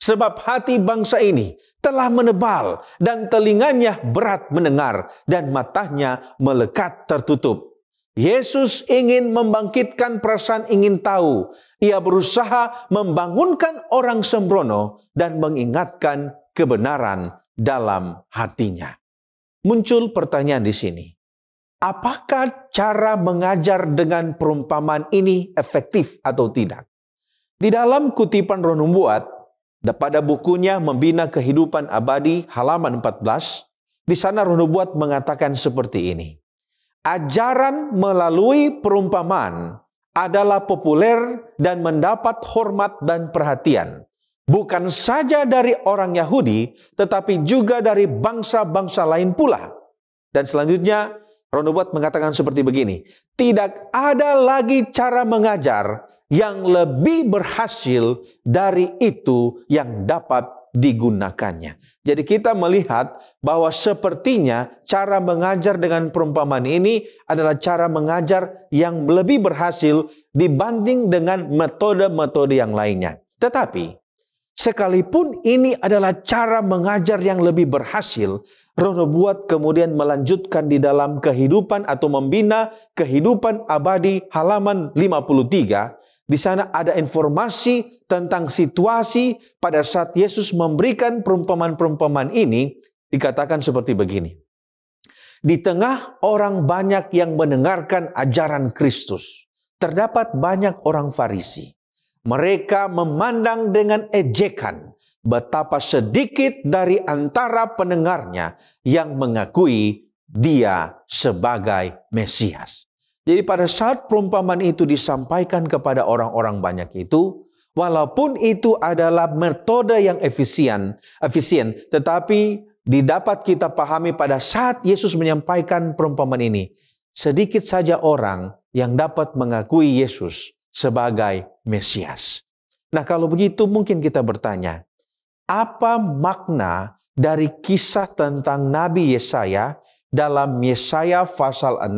Sebab hati bangsa ini telah menebal, dan telinganya berat mendengar, dan matanya melekat tertutup. Yesus ingin membangkitkan perasaan ingin tahu. Ia berusaha membangunkan orang sembrono dan mengingatkan kebenaran dalam hatinya. Muncul pertanyaan di sini. Apakah cara mengajar dengan perumpamaan ini efektif atau tidak? Di dalam kutipan Ronumbuat pada bukunya Membina Kehidupan Abadi halaman 14, di sana Ronumbuat mengatakan seperti ini. Ajaran melalui perumpamaan adalah populer dan mendapat hormat dan perhatian bukan saja dari orang Yahudi, tetapi juga dari bangsa-bangsa lain pula. Dan selanjutnya, Ronobot mengatakan seperti begini, tidak ada lagi cara mengajar yang lebih berhasil dari itu yang dapat digunakannya. Jadi kita melihat bahwa sepertinya cara mengajar dengan perumpamaan ini adalah cara mengajar yang lebih berhasil dibanding dengan metode-metode yang lainnya. Tetapi Sekalipun ini adalah cara mengajar yang lebih berhasil, roh nubuat kemudian melanjutkan di dalam kehidupan atau membina kehidupan abadi halaman 53. Di sana ada informasi tentang situasi pada saat Yesus memberikan perumpamaan-perumpamaan ini dikatakan seperti begini. Di tengah orang banyak yang mendengarkan ajaran Kristus, terdapat banyak orang Farisi mereka memandang dengan ejekan betapa sedikit dari antara pendengarnya yang mengakui dia sebagai Mesias. Jadi pada saat perumpamaan itu disampaikan kepada orang-orang banyak itu, walaupun itu adalah metode yang efisien, efisien, tetapi didapat kita pahami pada saat Yesus menyampaikan perumpamaan ini, sedikit saja orang yang dapat mengakui Yesus sebagai Mesias. Nah, kalau begitu mungkin kita bertanya, apa makna dari kisah tentang Nabi Yesaya dalam Yesaya pasal 6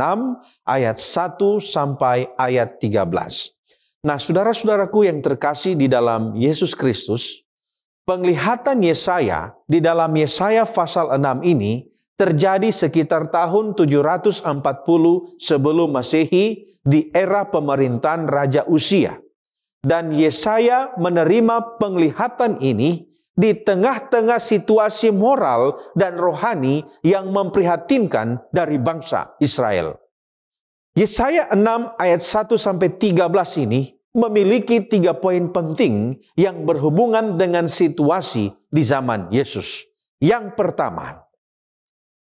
ayat 1 sampai ayat 13. Nah, saudara-saudaraku yang terkasih di dalam Yesus Kristus, penglihatan Yesaya di dalam Yesaya pasal 6 ini terjadi sekitar tahun 740 sebelum Masehi di era pemerintahan Raja Usia. Dan Yesaya menerima penglihatan ini di tengah-tengah situasi moral dan rohani yang memprihatinkan dari bangsa Israel. Yesaya 6 ayat 1 sampai 13 ini memiliki tiga poin penting yang berhubungan dengan situasi di zaman Yesus. Yang pertama,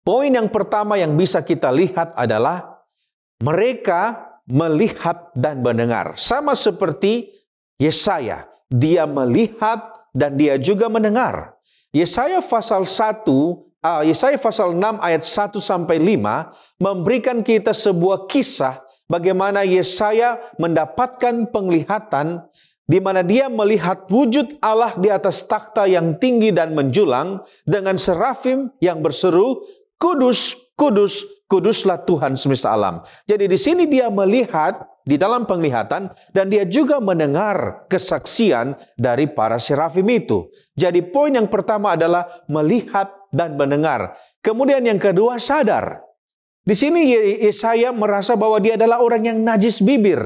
Poin yang pertama yang bisa kita lihat adalah mereka melihat dan mendengar. Sama seperti Yesaya, dia melihat dan dia juga mendengar. Yesaya pasal 1 uh, Yesaya pasal 6 ayat 1 sampai 5 memberikan kita sebuah kisah bagaimana Yesaya mendapatkan penglihatan di mana dia melihat wujud Allah di atas takhta yang tinggi dan menjulang dengan serafim yang berseru Kudus, kudus, kuduslah Tuhan semesta alam. Jadi di sini dia melihat di dalam penglihatan dan dia juga mendengar kesaksian dari para serafim itu. Jadi poin yang pertama adalah melihat dan mendengar. Kemudian yang kedua sadar. Di sini Yesaya merasa bahwa dia adalah orang yang najis bibir.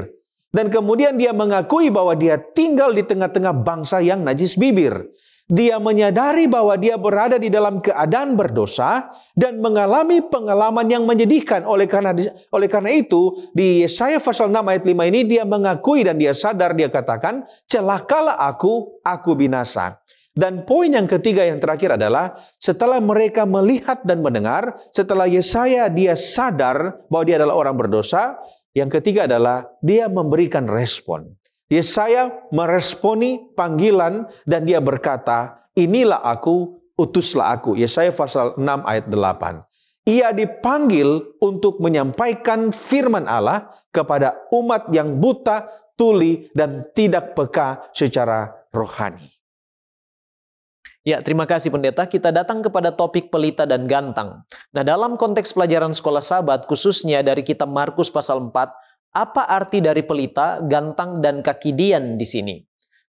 Dan kemudian dia mengakui bahwa dia tinggal di tengah-tengah bangsa yang najis bibir. Dia menyadari bahwa dia berada di dalam keadaan berdosa dan mengalami pengalaman yang menyedihkan. Oleh karena oleh karena itu, di Yesaya pasal 6 ayat 5 ini dia mengakui dan dia sadar dia katakan, "Celakalah aku, aku binasa." Dan poin yang ketiga yang terakhir adalah setelah mereka melihat dan mendengar, setelah Yesaya dia sadar bahwa dia adalah orang berdosa, yang ketiga adalah dia memberikan respon. Yesaya meresponi panggilan dan dia berkata, inilah aku, utuslah aku. Yesaya pasal 6 ayat 8. Ia dipanggil untuk menyampaikan firman Allah kepada umat yang buta, tuli, dan tidak peka secara rohani. Ya, terima kasih pendeta. Kita datang kepada topik pelita dan gantang. Nah, dalam konteks pelajaran sekolah sahabat, khususnya dari kitab Markus pasal 4, apa arti dari pelita, gantang, dan kakidian di sini?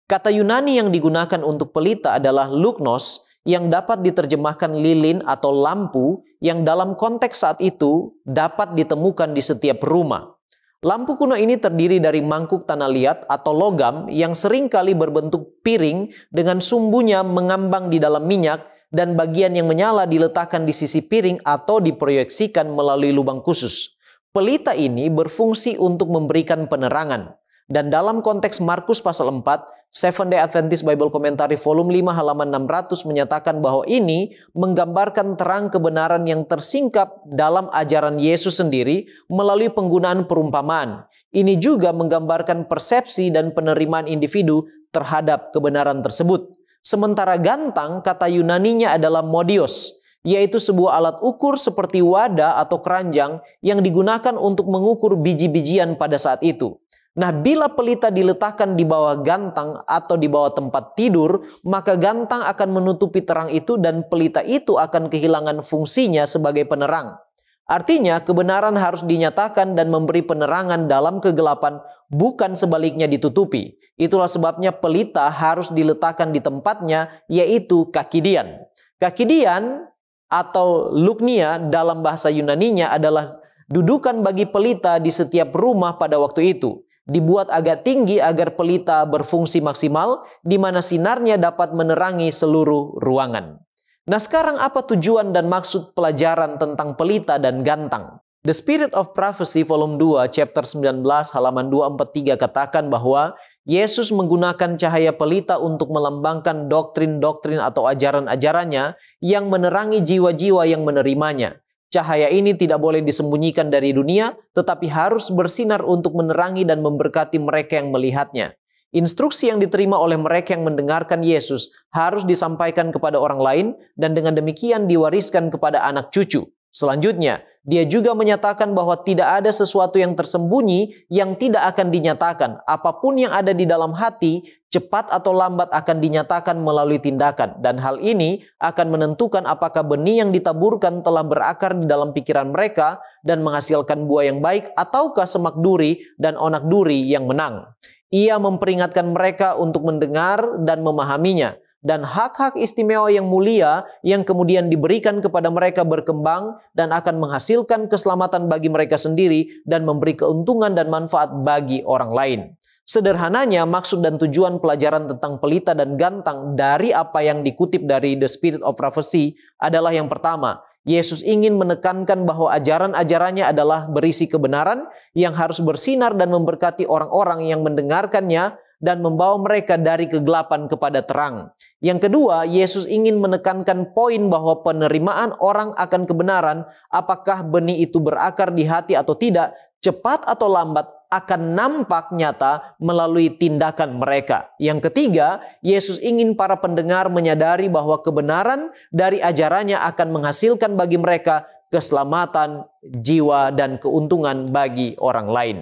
Kata Yunani yang digunakan untuk pelita adalah luknos yang dapat diterjemahkan lilin atau lampu yang dalam konteks saat itu dapat ditemukan di setiap rumah. Lampu kuno ini terdiri dari mangkuk tanah liat atau logam yang seringkali berbentuk piring dengan sumbunya mengambang di dalam minyak dan bagian yang menyala diletakkan di sisi piring atau diproyeksikan melalui lubang khusus. Pelita ini berfungsi untuk memberikan penerangan. Dan dalam konteks Markus pasal 4, Seventh Day Adventist Bible Commentary volume 5 halaman 600 menyatakan bahwa ini menggambarkan terang kebenaran yang tersingkap dalam ajaran Yesus sendiri melalui penggunaan perumpamaan. Ini juga menggambarkan persepsi dan penerimaan individu terhadap kebenaran tersebut. Sementara gantang kata Yunaninya adalah modios yaitu sebuah alat ukur seperti wadah atau keranjang yang digunakan untuk mengukur biji-bijian pada saat itu. Nah, bila pelita diletakkan di bawah gantang atau di bawah tempat tidur, maka gantang akan menutupi terang itu dan pelita itu akan kehilangan fungsinya sebagai penerang. Artinya, kebenaran harus dinyatakan dan memberi penerangan dalam kegelapan, bukan sebaliknya ditutupi. Itulah sebabnya pelita harus diletakkan di tempatnya, yaitu kaki dian. Kaki dian atau luknia dalam bahasa Yunaninya adalah dudukan bagi pelita di setiap rumah pada waktu itu. Dibuat agak tinggi agar pelita berfungsi maksimal di mana sinarnya dapat menerangi seluruh ruangan. Nah sekarang apa tujuan dan maksud pelajaran tentang pelita dan gantang? The Spirit of Prophecy volume 2 chapter 19 halaman 243 katakan bahwa Yesus menggunakan cahaya pelita untuk melambangkan doktrin-doktrin atau ajaran-ajarannya yang menerangi jiwa-jiwa yang menerimanya. Cahaya ini tidak boleh disembunyikan dari dunia, tetapi harus bersinar untuk menerangi dan memberkati mereka yang melihatnya. Instruksi yang diterima oleh mereka yang mendengarkan Yesus harus disampaikan kepada orang lain, dan dengan demikian diwariskan kepada anak cucu. Selanjutnya, dia juga menyatakan bahwa tidak ada sesuatu yang tersembunyi yang tidak akan dinyatakan. Apapun yang ada di dalam hati, cepat atau lambat akan dinyatakan melalui tindakan, dan hal ini akan menentukan apakah benih yang ditaburkan telah berakar di dalam pikiran mereka dan menghasilkan buah yang baik, ataukah semak duri dan onak duri yang menang. Ia memperingatkan mereka untuk mendengar dan memahaminya dan hak-hak istimewa yang mulia yang kemudian diberikan kepada mereka berkembang dan akan menghasilkan keselamatan bagi mereka sendiri dan memberi keuntungan dan manfaat bagi orang lain. Sederhananya, maksud dan tujuan pelajaran tentang pelita dan gantang dari apa yang dikutip dari The Spirit of Prophecy adalah yang pertama, Yesus ingin menekankan bahwa ajaran-ajarannya adalah berisi kebenaran yang harus bersinar dan memberkati orang-orang yang mendengarkannya dan membawa mereka dari kegelapan kepada terang. Yang kedua, Yesus ingin menekankan poin bahwa penerimaan orang akan kebenaran, apakah benih itu berakar di hati atau tidak, cepat atau lambat akan nampak nyata melalui tindakan mereka. Yang ketiga, Yesus ingin para pendengar menyadari bahwa kebenaran dari ajarannya akan menghasilkan bagi mereka keselamatan, jiwa, dan keuntungan bagi orang lain.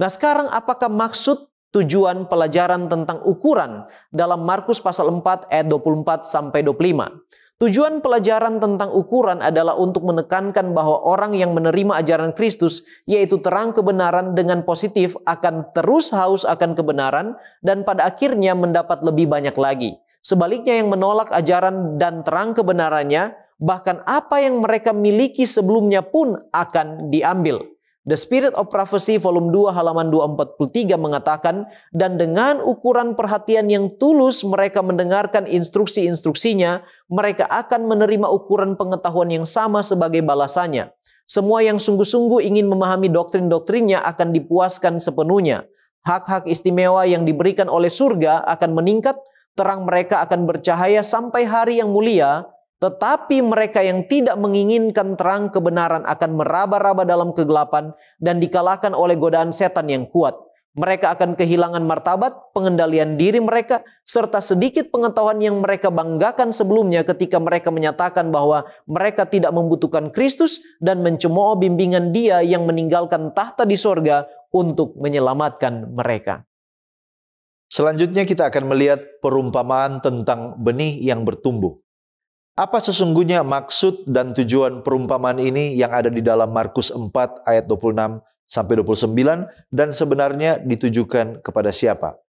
Nah, sekarang, apakah maksud tujuan pelajaran tentang ukuran dalam Markus pasal 4 ayat 24 sampai 25. Tujuan pelajaran tentang ukuran adalah untuk menekankan bahwa orang yang menerima ajaran Kristus, yaitu terang kebenaran dengan positif, akan terus haus akan kebenaran dan pada akhirnya mendapat lebih banyak lagi. Sebaliknya yang menolak ajaran dan terang kebenarannya, bahkan apa yang mereka miliki sebelumnya pun akan diambil. The Spirit of Prophecy volume 2 halaman 243 mengatakan dan dengan ukuran perhatian yang tulus mereka mendengarkan instruksi-instruksinya mereka akan menerima ukuran pengetahuan yang sama sebagai balasannya. Semua yang sungguh-sungguh ingin memahami doktrin-doktrinnya akan dipuaskan sepenuhnya. Hak-hak istimewa yang diberikan oleh surga akan meningkat, terang mereka akan bercahaya sampai hari yang mulia tetapi mereka yang tidak menginginkan terang kebenaran akan meraba-raba dalam kegelapan dan dikalahkan oleh godaan setan yang kuat. Mereka akan kehilangan martabat, pengendalian diri mereka, serta sedikit pengetahuan yang mereka banggakan sebelumnya ketika mereka menyatakan bahwa mereka tidak membutuhkan Kristus dan mencemooh bimbingan dia yang meninggalkan tahta di sorga untuk menyelamatkan mereka. Selanjutnya kita akan melihat perumpamaan tentang benih yang bertumbuh. Apa sesungguhnya maksud dan tujuan perumpamaan ini yang ada di dalam Markus 4 ayat 26 sampai 29 dan sebenarnya ditujukan kepada siapa?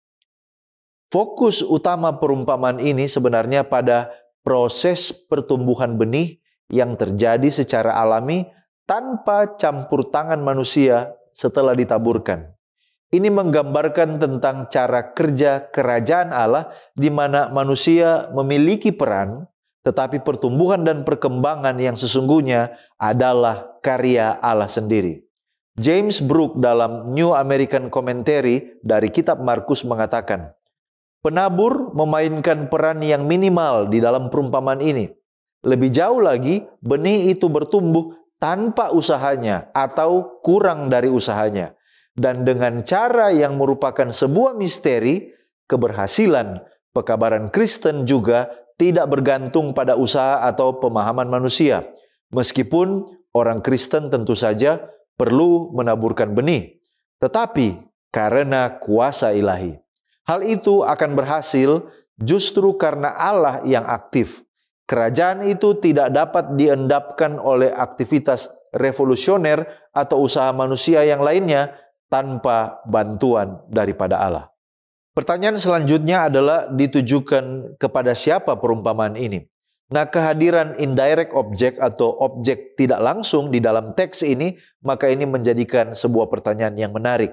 Fokus utama perumpamaan ini sebenarnya pada proses pertumbuhan benih yang terjadi secara alami tanpa campur tangan manusia setelah ditaburkan. Ini menggambarkan tentang cara kerja kerajaan Allah di mana manusia memiliki peran tetapi pertumbuhan dan perkembangan yang sesungguhnya adalah karya Allah sendiri. James Brooke dalam New American Commentary dari kitab Markus mengatakan, penabur memainkan peran yang minimal di dalam perumpamaan ini. Lebih jauh lagi, benih itu bertumbuh tanpa usahanya atau kurang dari usahanya. Dan dengan cara yang merupakan sebuah misteri, keberhasilan pekabaran Kristen juga tidak bergantung pada usaha atau pemahaman manusia. Meskipun orang Kristen tentu saja perlu menaburkan benih, tetapi karena kuasa ilahi. Hal itu akan berhasil justru karena Allah yang aktif. Kerajaan itu tidak dapat diendapkan oleh aktivitas revolusioner atau usaha manusia yang lainnya tanpa bantuan daripada Allah. Pertanyaan selanjutnya adalah ditujukan kepada siapa perumpamaan ini. Nah, kehadiran indirect object atau objek tidak langsung di dalam teks ini, maka ini menjadikan sebuah pertanyaan yang menarik.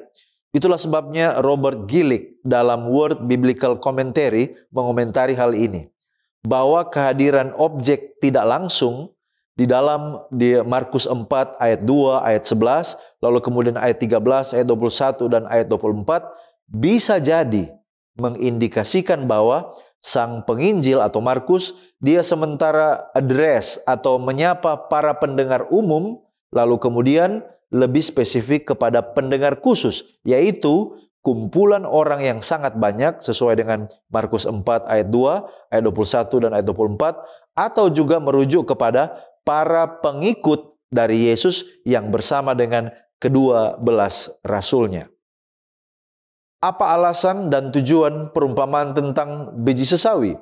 Itulah sebabnya Robert Gillick dalam Word Biblical Commentary mengomentari hal ini. Bahwa kehadiran objek tidak langsung di dalam di Markus 4 ayat 2, ayat 11, lalu kemudian ayat 13, ayat 21, dan ayat 24, bisa jadi mengindikasikan bahwa sang penginjil atau Markus dia sementara address atau menyapa para pendengar umum lalu kemudian lebih spesifik kepada pendengar khusus yaitu kumpulan orang yang sangat banyak sesuai dengan Markus 4 ayat 2, ayat 21 dan ayat 24 atau juga merujuk kepada para pengikut dari Yesus yang bersama dengan kedua belas rasulnya. Apa alasan dan tujuan perumpamaan tentang biji sesawi?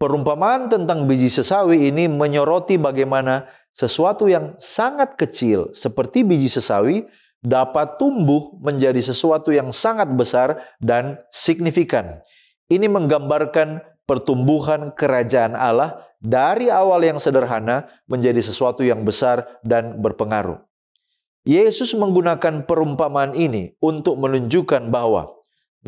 Perumpamaan tentang biji sesawi ini menyoroti bagaimana sesuatu yang sangat kecil seperti biji sesawi dapat tumbuh menjadi sesuatu yang sangat besar dan signifikan. Ini menggambarkan pertumbuhan kerajaan Allah dari awal yang sederhana menjadi sesuatu yang besar dan berpengaruh. Yesus menggunakan perumpamaan ini untuk menunjukkan bahwa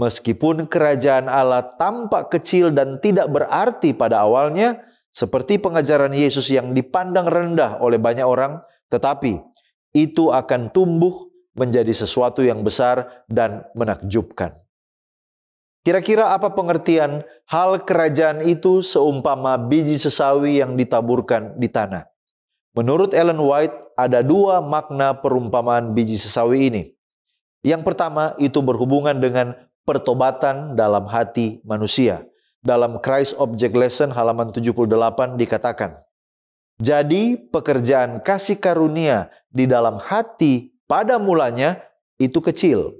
meskipun kerajaan Allah tampak kecil dan tidak berarti pada awalnya, seperti pengajaran Yesus yang dipandang rendah oleh banyak orang, tetapi itu akan tumbuh menjadi sesuatu yang besar dan menakjubkan. Kira-kira apa pengertian hal kerajaan itu seumpama biji sesawi yang ditaburkan di tanah? Menurut Ellen White, ada dua makna perumpamaan biji sesawi ini. Yang pertama itu berhubungan dengan pertobatan dalam hati manusia. Dalam Christ Object Lesson halaman 78 dikatakan, Jadi pekerjaan kasih karunia di dalam hati pada mulanya itu kecil.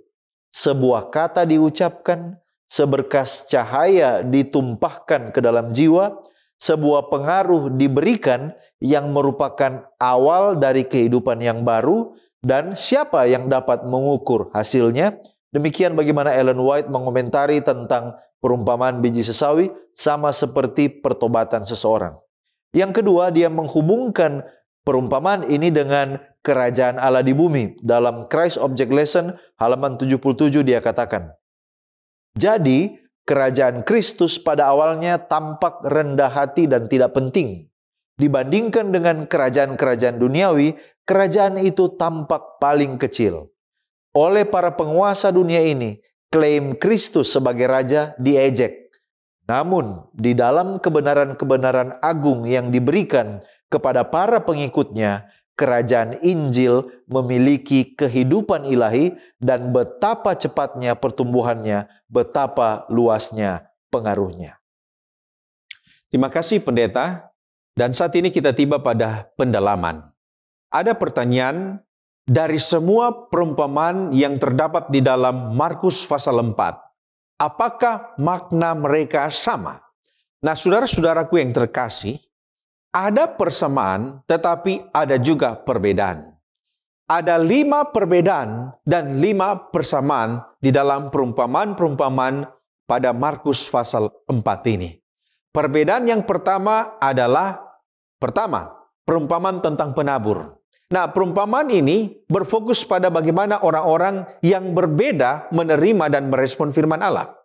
Sebuah kata diucapkan, seberkas cahaya ditumpahkan ke dalam jiwa, sebuah pengaruh diberikan yang merupakan awal dari kehidupan yang baru dan siapa yang dapat mengukur hasilnya. Demikian bagaimana Ellen White mengomentari tentang perumpamaan biji sesawi sama seperti pertobatan seseorang. Yang kedua, dia menghubungkan perumpamaan ini dengan kerajaan Allah di bumi. Dalam Christ Object Lesson halaman 77 dia katakan, "Jadi, Kerajaan Kristus pada awalnya tampak rendah hati dan tidak penting. Dibandingkan dengan kerajaan-kerajaan duniawi, kerajaan itu tampak paling kecil. Oleh para penguasa dunia ini, klaim Kristus sebagai raja diejek. Namun, di dalam kebenaran-kebenaran agung yang diberikan kepada para pengikutnya, kerajaan Injil memiliki kehidupan ilahi dan betapa cepatnya pertumbuhannya, betapa luasnya pengaruhnya. Terima kasih pendeta. Dan saat ini kita tiba pada pendalaman. Ada pertanyaan dari semua perumpamaan yang terdapat di dalam Markus pasal 4. Apakah makna mereka sama? Nah, saudara-saudaraku yang terkasih, ada persamaan, tetapi ada juga perbedaan. Ada lima perbedaan dan lima persamaan di dalam perumpamaan-perumpamaan pada Markus pasal 4 ini. Perbedaan yang pertama adalah pertama, perumpamaan tentang penabur. Nah, perumpamaan ini berfokus pada bagaimana orang-orang yang berbeda menerima dan merespon firman Allah.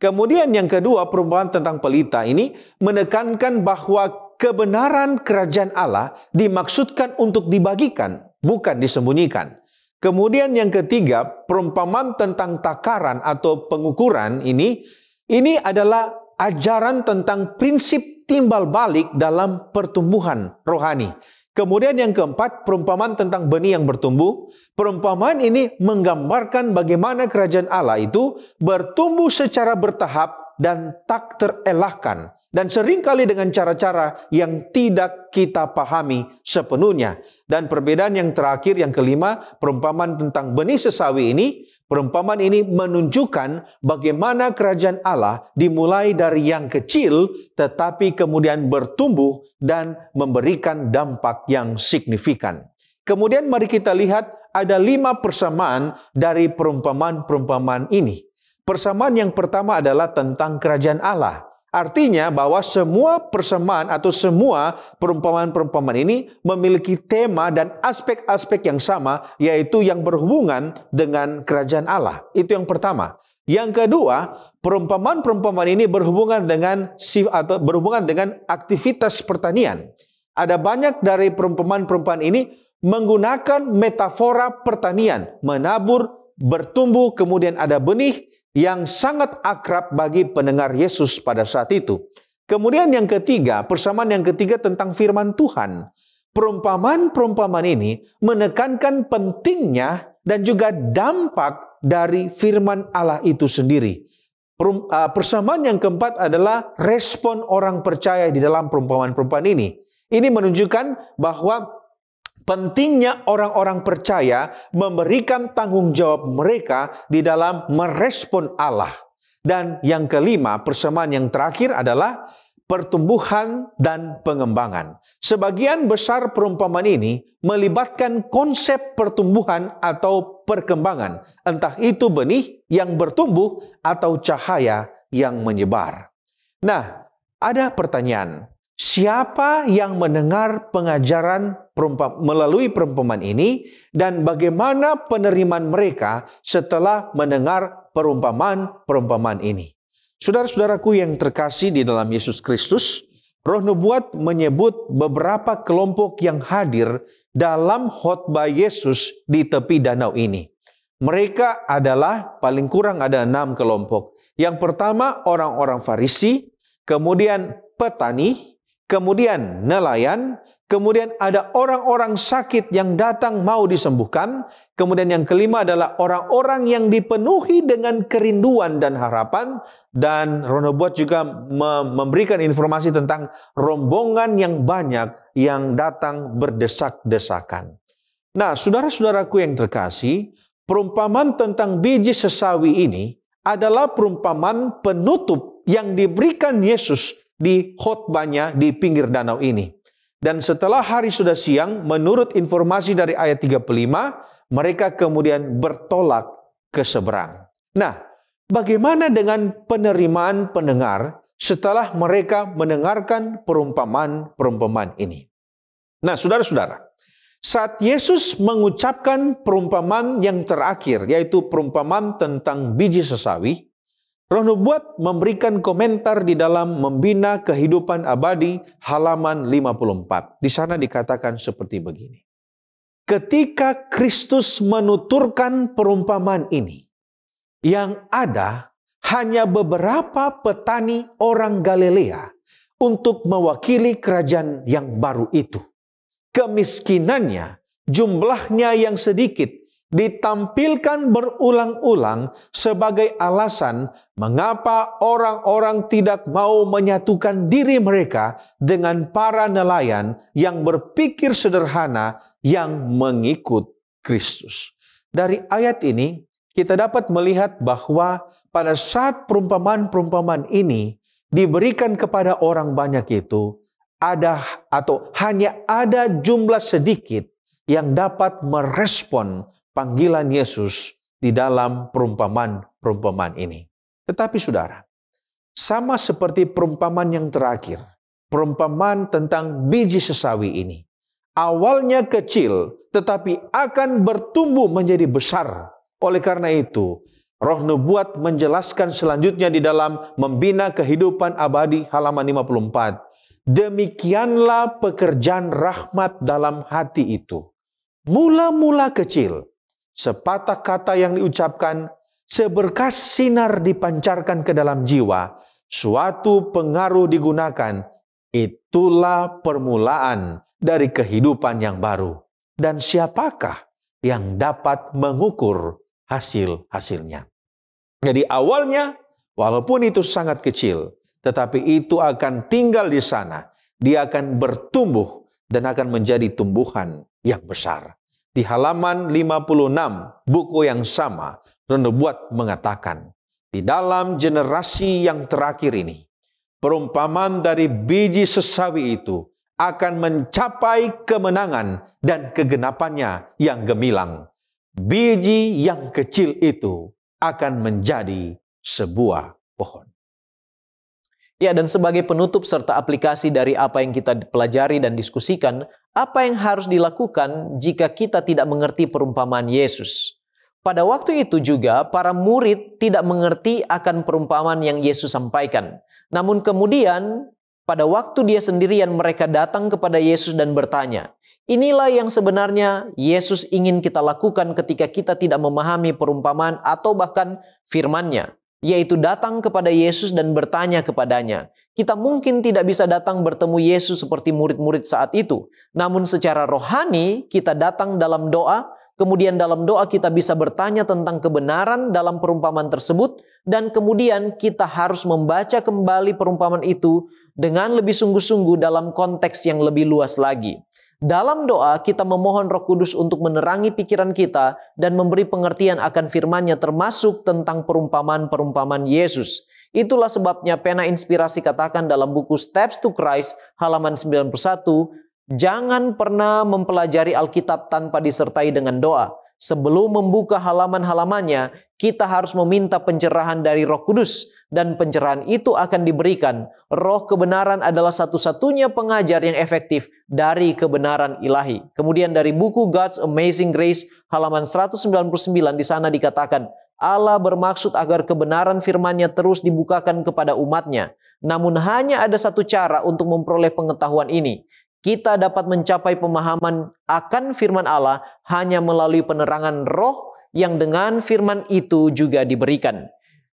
Kemudian yang kedua, perumpamaan tentang pelita ini menekankan bahwa kebenaran kerajaan Allah dimaksudkan untuk dibagikan, bukan disembunyikan. Kemudian yang ketiga, perumpamaan tentang takaran atau pengukuran ini ini adalah ajaran tentang prinsip timbal balik dalam pertumbuhan rohani. Kemudian yang keempat, perumpamaan tentang benih yang bertumbuh. Perumpamaan ini menggambarkan bagaimana kerajaan Allah itu bertumbuh secara bertahap dan tak terelakkan dan seringkali dengan cara-cara yang tidak kita pahami sepenuhnya. Dan perbedaan yang terakhir yang kelima, perumpamaan tentang benih sesawi ini, perumpamaan ini menunjukkan bagaimana kerajaan Allah dimulai dari yang kecil tetapi kemudian bertumbuh dan memberikan dampak yang signifikan. Kemudian mari kita lihat ada lima persamaan dari perumpamaan-perumpamaan ini. Persamaan yang pertama adalah tentang kerajaan Allah. Artinya bahwa semua persembahan atau semua perumpamaan-perumpamaan ini memiliki tema dan aspek-aspek yang sama yaitu yang berhubungan dengan kerajaan Allah. Itu yang pertama. Yang kedua, perumpamaan-perumpamaan ini berhubungan dengan atau berhubungan dengan aktivitas pertanian. Ada banyak dari perumpamaan-perumpamaan ini menggunakan metafora pertanian, menabur, bertumbuh, kemudian ada benih, yang sangat akrab bagi pendengar Yesus pada saat itu. Kemudian yang ketiga, persamaan yang ketiga tentang firman Tuhan. Perumpamaan-perumpamaan ini menekankan pentingnya dan juga dampak dari firman Allah itu sendiri. Uh, persamaan yang keempat adalah respon orang percaya di dalam perumpamaan-perumpamaan ini. Ini menunjukkan bahwa Pentingnya orang-orang percaya memberikan tanggung jawab mereka di dalam merespon Allah. Dan yang kelima, persamaan yang terakhir adalah pertumbuhan dan pengembangan. Sebagian besar perumpamaan ini melibatkan konsep pertumbuhan atau perkembangan, entah itu benih yang bertumbuh atau cahaya yang menyebar. Nah, ada pertanyaan: siapa yang mendengar pengajaran melalui perumpamaan ini dan bagaimana penerimaan mereka setelah mendengar perumpamaan-perumpamaan ini. Saudara-saudaraku yang terkasih di dalam Yesus Kristus, Roh Nubuat menyebut beberapa kelompok yang hadir dalam khotbah Yesus di tepi danau ini. Mereka adalah paling kurang ada enam kelompok. Yang pertama orang-orang Farisi, kemudian petani, kemudian nelayan, Kemudian ada orang-orang sakit yang datang mau disembuhkan. Kemudian yang kelima adalah orang-orang yang dipenuhi dengan kerinduan dan harapan. Dan Ronobot juga memberikan informasi tentang rombongan yang banyak yang datang berdesak-desakan. Nah, saudara-saudaraku yang terkasih, perumpamaan tentang biji sesawi ini adalah perumpamaan penutup yang diberikan Yesus di khotbahnya di pinggir danau ini. Dan setelah hari sudah siang, menurut informasi dari ayat 35, mereka kemudian bertolak ke seberang. Nah, bagaimana dengan penerimaan pendengar setelah mereka mendengarkan perumpamaan-perumpamaan ini? Nah, saudara-saudara, saat Yesus mengucapkan perumpamaan yang terakhir, yaitu perumpamaan tentang biji sesawi, Roh Nubuat memberikan komentar di dalam Membina Kehidupan Abadi halaman 54. Di sana dikatakan seperti begini. Ketika Kristus menuturkan perumpamaan ini, yang ada hanya beberapa petani orang Galilea untuk mewakili kerajaan yang baru itu. Kemiskinannya, jumlahnya yang sedikit, ditampilkan berulang-ulang sebagai alasan mengapa orang-orang tidak mau menyatukan diri mereka dengan para nelayan yang berpikir sederhana yang mengikut Kristus. Dari ayat ini, kita dapat melihat bahwa pada saat perumpamaan-perumpamaan ini diberikan kepada orang banyak itu, ada atau hanya ada jumlah sedikit yang dapat merespon panggilan Yesus di dalam perumpamaan-perumpamaan ini. Tetapi saudara, sama seperti perumpamaan yang terakhir, perumpamaan tentang biji sesawi ini. Awalnya kecil, tetapi akan bertumbuh menjadi besar. Oleh karena itu, roh nubuat menjelaskan selanjutnya di dalam membina kehidupan abadi halaman 54. Demikianlah pekerjaan rahmat dalam hati itu. Mula-mula kecil, sepatah kata yang diucapkan, seberkas sinar dipancarkan ke dalam jiwa, suatu pengaruh digunakan, itulah permulaan dari kehidupan yang baru. Dan siapakah yang dapat mengukur hasil-hasilnya? Jadi awalnya, walaupun itu sangat kecil, tetapi itu akan tinggal di sana. Dia akan bertumbuh dan akan menjadi tumbuhan yang besar di halaman 56 buku yang sama, Renebuat mengatakan, di dalam generasi yang terakhir ini, perumpamaan dari biji sesawi itu akan mencapai kemenangan dan kegenapannya yang gemilang. Biji yang kecil itu akan menjadi sebuah pohon. Ya, dan sebagai penutup serta aplikasi dari apa yang kita pelajari dan diskusikan, apa yang harus dilakukan jika kita tidak mengerti perumpamaan Yesus? Pada waktu itu juga, para murid tidak mengerti akan perumpamaan yang Yesus sampaikan. Namun kemudian, pada waktu dia sendirian, mereka datang kepada Yesus dan bertanya, "Inilah yang sebenarnya Yesus ingin kita lakukan ketika kita tidak memahami perumpamaan atau bahkan firman-Nya." yaitu datang kepada Yesus dan bertanya kepadanya. Kita mungkin tidak bisa datang bertemu Yesus seperti murid-murid saat itu, namun secara rohani kita datang dalam doa, kemudian dalam doa kita bisa bertanya tentang kebenaran dalam perumpamaan tersebut, dan kemudian kita harus membaca kembali perumpamaan itu dengan lebih sungguh-sungguh dalam konteks yang lebih luas lagi. Dalam doa kita memohon Roh Kudus untuk menerangi pikiran kita dan memberi pengertian akan firman-Nya termasuk tentang perumpamaan-perumpamaan Yesus. Itulah sebabnya pena inspirasi katakan dalam buku Steps to Christ halaman 91, jangan pernah mempelajari Alkitab tanpa disertai dengan doa sebelum membuka halaman-halamannya, kita harus meminta pencerahan dari Roh Kudus, dan pencerahan itu akan diberikan. Roh kebenaran adalah satu-satunya pengajar yang efektif dari kebenaran ilahi. Kemudian, dari buku God's Amazing Grace, halaman 199, di sana dikatakan, Allah bermaksud agar kebenaran firman-Nya terus dibukakan kepada umatnya. Namun hanya ada satu cara untuk memperoleh pengetahuan ini, kita dapat mencapai pemahaman akan firman Allah hanya melalui penerangan roh yang dengan firman itu juga diberikan.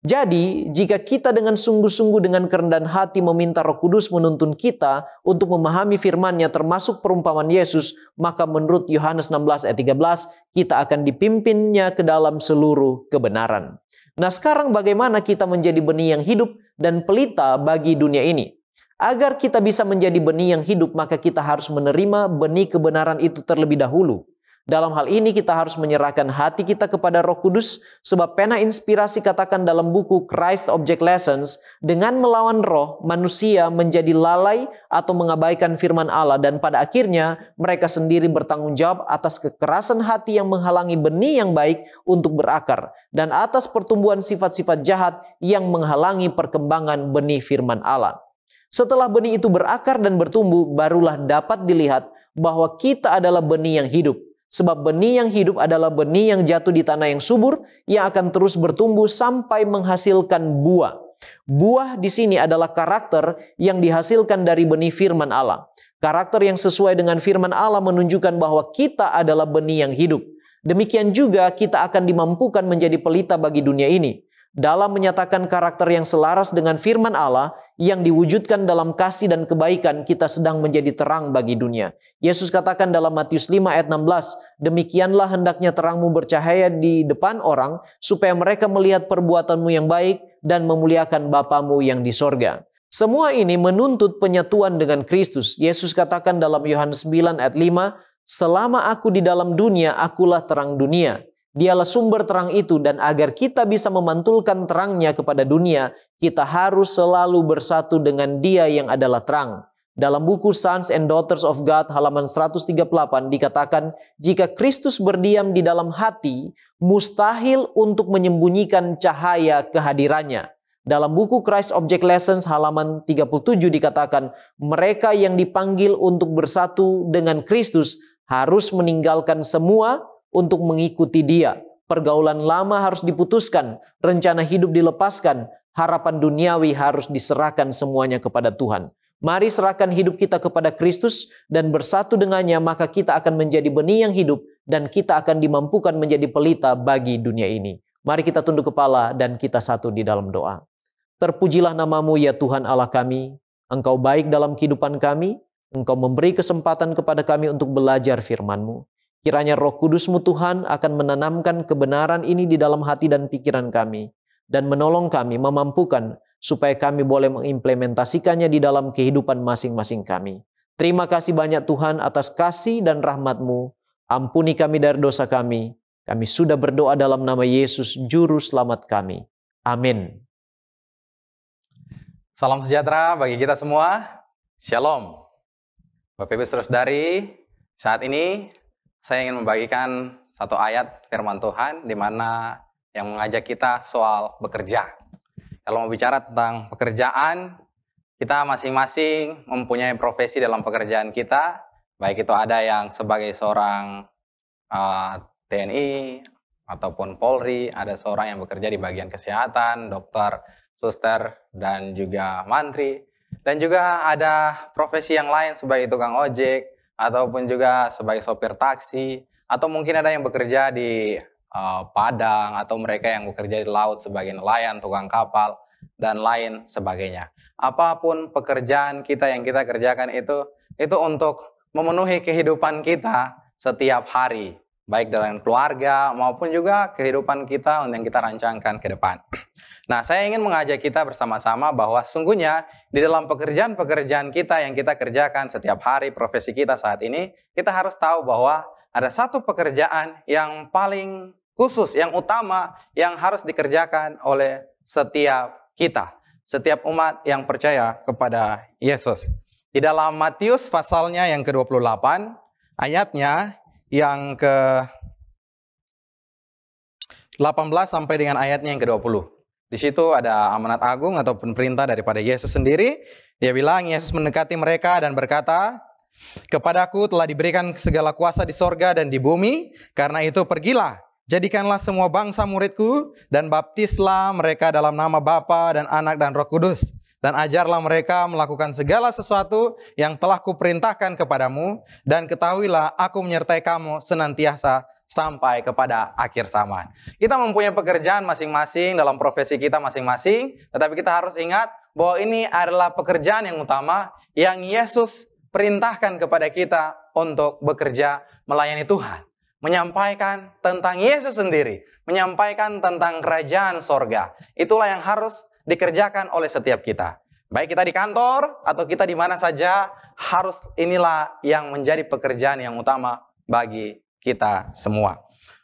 Jadi, jika kita dengan sungguh-sungguh dengan kerendahan hati meminta Roh Kudus menuntun kita untuk memahami firman-Nya termasuk perumpamaan Yesus, maka menurut Yohanes 16 ayat 13, kita akan dipimpinnya ke dalam seluruh kebenaran. Nah, sekarang bagaimana kita menjadi benih yang hidup dan pelita bagi dunia ini? Agar kita bisa menjadi benih yang hidup, maka kita harus menerima benih kebenaran itu terlebih dahulu. Dalam hal ini kita harus menyerahkan hati kita kepada Roh Kudus sebab pena inspirasi katakan dalam buku Christ Object Lessons dengan melawan roh manusia menjadi lalai atau mengabaikan firman Allah dan pada akhirnya mereka sendiri bertanggung jawab atas kekerasan hati yang menghalangi benih yang baik untuk berakar dan atas pertumbuhan sifat-sifat jahat yang menghalangi perkembangan benih firman Allah. Setelah benih itu berakar dan bertumbuh, barulah dapat dilihat bahwa kita adalah benih yang hidup. Sebab benih yang hidup adalah benih yang jatuh di tanah yang subur, yang akan terus bertumbuh sampai menghasilkan buah. Buah di sini adalah karakter yang dihasilkan dari benih firman Allah. Karakter yang sesuai dengan firman Allah menunjukkan bahwa kita adalah benih yang hidup. Demikian juga kita akan dimampukan menjadi pelita bagi dunia ini dalam menyatakan karakter yang selaras dengan firman Allah yang diwujudkan dalam kasih dan kebaikan kita sedang menjadi terang bagi dunia. Yesus katakan dalam Matius 5 ayat 16, demikianlah hendaknya terangmu bercahaya di depan orang supaya mereka melihat perbuatanmu yang baik dan memuliakan Bapamu yang di sorga. Semua ini menuntut penyatuan dengan Kristus. Yesus katakan dalam Yohanes 9 ayat 5, Selama aku di dalam dunia, akulah terang dunia. Dialah sumber terang itu dan agar kita bisa memantulkan terangnya kepada dunia, kita harus selalu bersatu dengan dia yang adalah terang. Dalam buku Sons and Daughters of God halaman 138 dikatakan, jika Kristus berdiam di dalam hati, mustahil untuk menyembunyikan cahaya kehadirannya. Dalam buku Christ Object Lessons halaman 37 dikatakan, mereka yang dipanggil untuk bersatu dengan Kristus harus meninggalkan semua untuk mengikuti dia. Pergaulan lama harus diputuskan, rencana hidup dilepaskan, harapan duniawi harus diserahkan semuanya kepada Tuhan. Mari serahkan hidup kita kepada Kristus dan bersatu dengannya maka kita akan menjadi benih yang hidup dan kita akan dimampukan menjadi pelita bagi dunia ini. Mari kita tunduk kepala dan kita satu di dalam doa. Terpujilah namamu ya Tuhan Allah kami. Engkau baik dalam kehidupan kami. Engkau memberi kesempatan kepada kami untuk belajar firmanmu. Kiranya roh kudusmu Tuhan akan menanamkan kebenaran ini di dalam hati dan pikiran kami. Dan menolong kami, memampukan supaya kami boleh mengimplementasikannya di dalam kehidupan masing-masing kami. Terima kasih banyak Tuhan atas kasih dan rahmatmu. Ampuni kami dari dosa kami. Kami sudah berdoa dalam nama Yesus Juru Selamat kami. Amin. Salam sejahtera bagi kita semua. Shalom. Bapak Ibu Saudari, saat ini saya ingin membagikan satu ayat firman Tuhan di mana yang mengajak kita soal bekerja. Kalau mau bicara tentang pekerjaan, kita masing-masing mempunyai profesi dalam pekerjaan kita, baik itu ada yang sebagai seorang uh, eh, TNI ataupun Polri, ada seorang yang bekerja di bagian kesehatan, dokter, suster, dan juga mantri. Dan juga ada profesi yang lain sebagai tukang ojek, ataupun juga sebagai sopir taksi atau mungkin ada yang bekerja di uh, padang atau mereka yang bekerja di laut sebagai nelayan, tukang kapal dan lain sebagainya. Apapun pekerjaan kita yang kita kerjakan itu itu untuk memenuhi kehidupan kita setiap hari, baik dalam keluarga maupun juga kehidupan kita yang kita rancangkan ke depan. Nah, saya ingin mengajak kita bersama-sama bahwa sungguhnya di dalam pekerjaan-pekerjaan kita yang kita kerjakan setiap hari, profesi kita saat ini, kita harus tahu bahwa ada satu pekerjaan yang paling khusus, yang utama, yang harus dikerjakan oleh setiap kita, setiap umat yang percaya kepada Yesus. Di dalam Matius pasalnya yang ke-28, ayatnya yang ke 18 sampai dengan ayatnya yang ke-20. Di situ ada amanat agung ataupun perintah daripada Yesus sendiri. Dia bilang Yesus mendekati mereka dan berkata, "Kepadaku telah diberikan segala kuasa di sorga dan di bumi, karena itu pergilah, jadikanlah semua bangsa muridku dan baptislah mereka dalam nama Bapa dan Anak dan Roh Kudus." Dan ajarlah mereka melakukan segala sesuatu yang telah kuperintahkan kepadamu, dan ketahuilah aku menyertai kamu senantiasa sampai kepada akhir zaman. Kita mempunyai pekerjaan masing-masing dalam profesi kita masing-masing, tetapi kita harus ingat bahwa ini adalah pekerjaan yang utama yang Yesus perintahkan kepada kita untuk bekerja melayani Tuhan. Menyampaikan tentang Yesus sendiri, menyampaikan tentang kerajaan sorga. Itulah yang harus dikerjakan oleh setiap kita. Baik kita di kantor atau kita di mana saja, harus inilah yang menjadi pekerjaan yang utama bagi kita semua.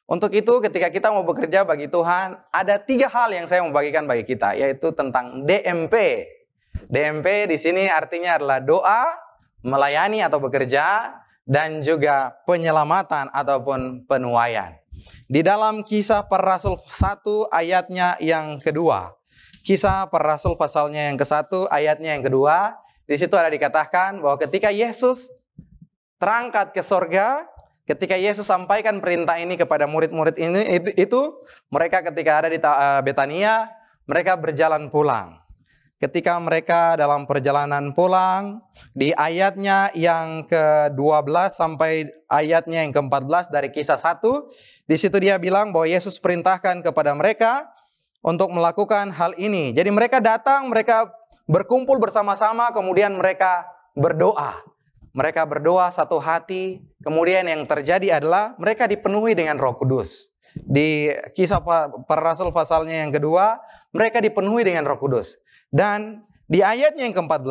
Untuk itu ketika kita mau bekerja bagi Tuhan, ada tiga hal yang saya mau bagikan bagi kita, yaitu tentang DMP. DMP di sini artinya adalah doa, melayani atau bekerja, dan juga penyelamatan ataupun penuaian. Di dalam kisah per rasul 1 ayatnya yang kedua, kisah per rasul pasalnya yang ke-1 ayatnya yang kedua, di situ ada dikatakan bahwa ketika Yesus terangkat ke sorga, Ketika Yesus sampaikan perintah ini kepada murid-murid ini itu, mereka ketika ada di eh, Betania, mereka berjalan pulang. Ketika mereka dalam perjalanan pulang, di ayatnya yang ke-12 sampai ayatnya yang ke-14 dari kisah 1, di situ dia bilang bahwa Yesus perintahkan kepada mereka untuk melakukan hal ini. Jadi mereka datang, mereka berkumpul bersama-sama, kemudian mereka berdoa. Mereka berdoa satu hati. Kemudian yang terjadi adalah mereka dipenuhi dengan Roh Kudus. Di kisah para rasul pasalnya yang kedua, mereka dipenuhi dengan Roh Kudus. Dan di ayatnya yang ke-14,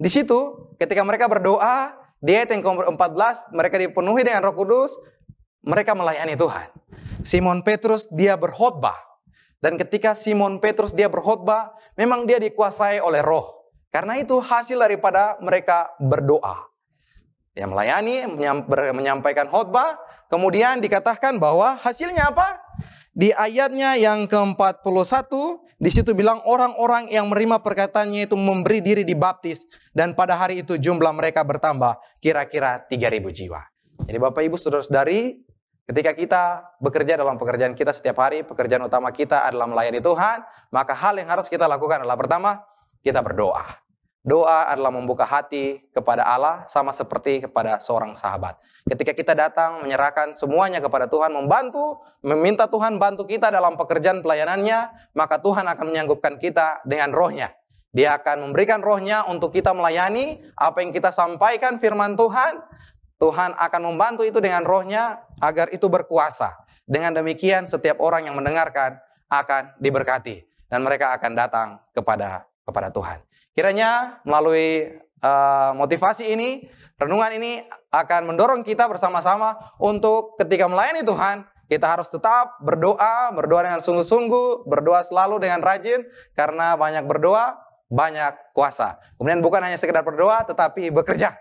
di situ ketika mereka berdoa, di ayat yang ke-14 mereka dipenuhi dengan Roh Kudus, mereka melayani Tuhan. Simon Petrus dia berkhotbah dan ketika Simon Petrus dia berkhotbah, memang dia dikuasai oleh roh. Karena itu hasil daripada mereka berdoa yang melayani, menyampaikan khutbah, kemudian dikatakan bahwa hasilnya apa? Di ayatnya yang ke-41, di situ bilang orang-orang yang menerima perkataannya itu memberi diri dibaptis dan pada hari itu jumlah mereka bertambah kira-kira 3000 jiwa. Jadi Bapak Ibu Saudara-saudari, ketika kita bekerja dalam pekerjaan kita setiap hari, pekerjaan utama kita adalah melayani Tuhan, maka hal yang harus kita lakukan adalah pertama, kita berdoa. Doa adalah membuka hati kepada Allah sama seperti kepada seorang sahabat. Ketika kita datang menyerahkan semuanya kepada Tuhan, membantu, meminta Tuhan bantu kita dalam pekerjaan pelayanannya, maka Tuhan akan menyanggupkan kita dengan rohnya. Dia akan memberikan rohnya untuk kita melayani apa yang kita sampaikan firman Tuhan. Tuhan akan membantu itu dengan rohnya agar itu berkuasa. Dengan demikian setiap orang yang mendengarkan akan diberkati. Dan mereka akan datang kepada kepada Tuhan. Kiranya melalui uh, motivasi ini, renungan ini akan mendorong kita bersama-sama untuk ketika melayani Tuhan, kita harus tetap berdoa, berdoa dengan sungguh-sungguh, berdoa selalu dengan rajin, karena banyak berdoa, banyak kuasa. Kemudian bukan hanya sekedar berdoa, tetapi bekerja.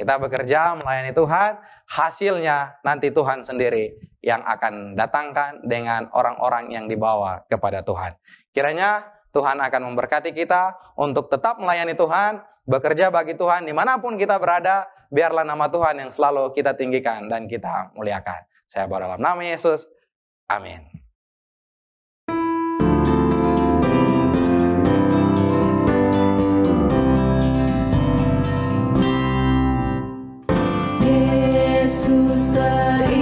Kita bekerja melayani Tuhan, hasilnya nanti Tuhan sendiri yang akan datangkan dengan orang-orang yang dibawa kepada Tuhan. Kiranya Tuhan akan memberkati kita untuk tetap melayani Tuhan, bekerja bagi Tuhan dimanapun kita berada, biarlah nama Tuhan yang selalu kita tinggikan dan kita muliakan. Saya berdoa dalam nama Yesus. Amin. Yesus terindah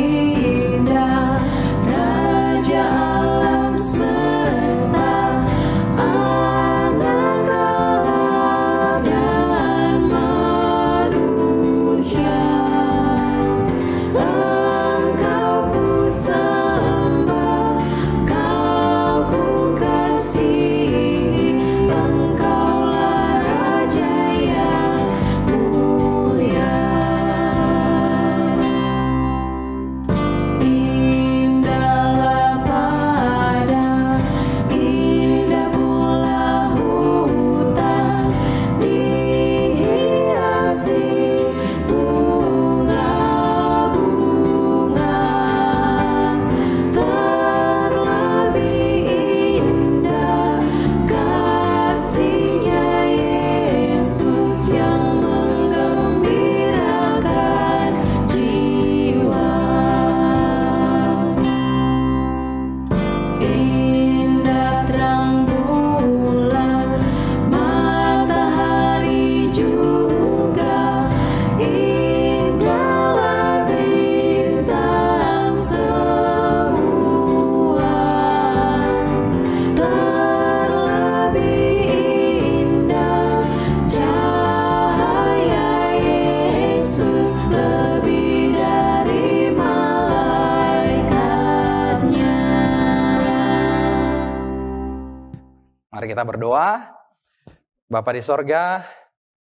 Bapa di sorga,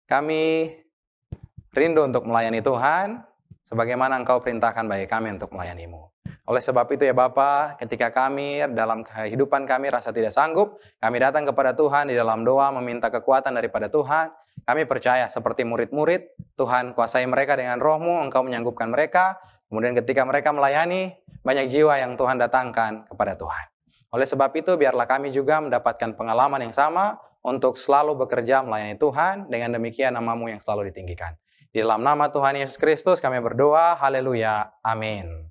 kami rindu untuk melayani Tuhan, sebagaimana Engkau perintahkan bagi kami untuk melayanimu. Oleh sebab itu ya Bapak, ketika kami dalam kehidupan kami rasa tidak sanggup, kami datang kepada Tuhan di dalam doa meminta kekuatan daripada Tuhan. Kami percaya seperti murid-murid, Tuhan kuasai mereka dengan rohmu, Engkau menyanggupkan mereka. Kemudian ketika mereka melayani, banyak jiwa yang Tuhan datangkan kepada Tuhan. Oleh sebab itu, biarlah kami juga mendapatkan pengalaman yang sama, untuk selalu bekerja melayani Tuhan. Dengan demikian namamu yang selalu ditinggikan. Di dalam nama Tuhan Yesus Kristus kami berdoa. Haleluya. Amin.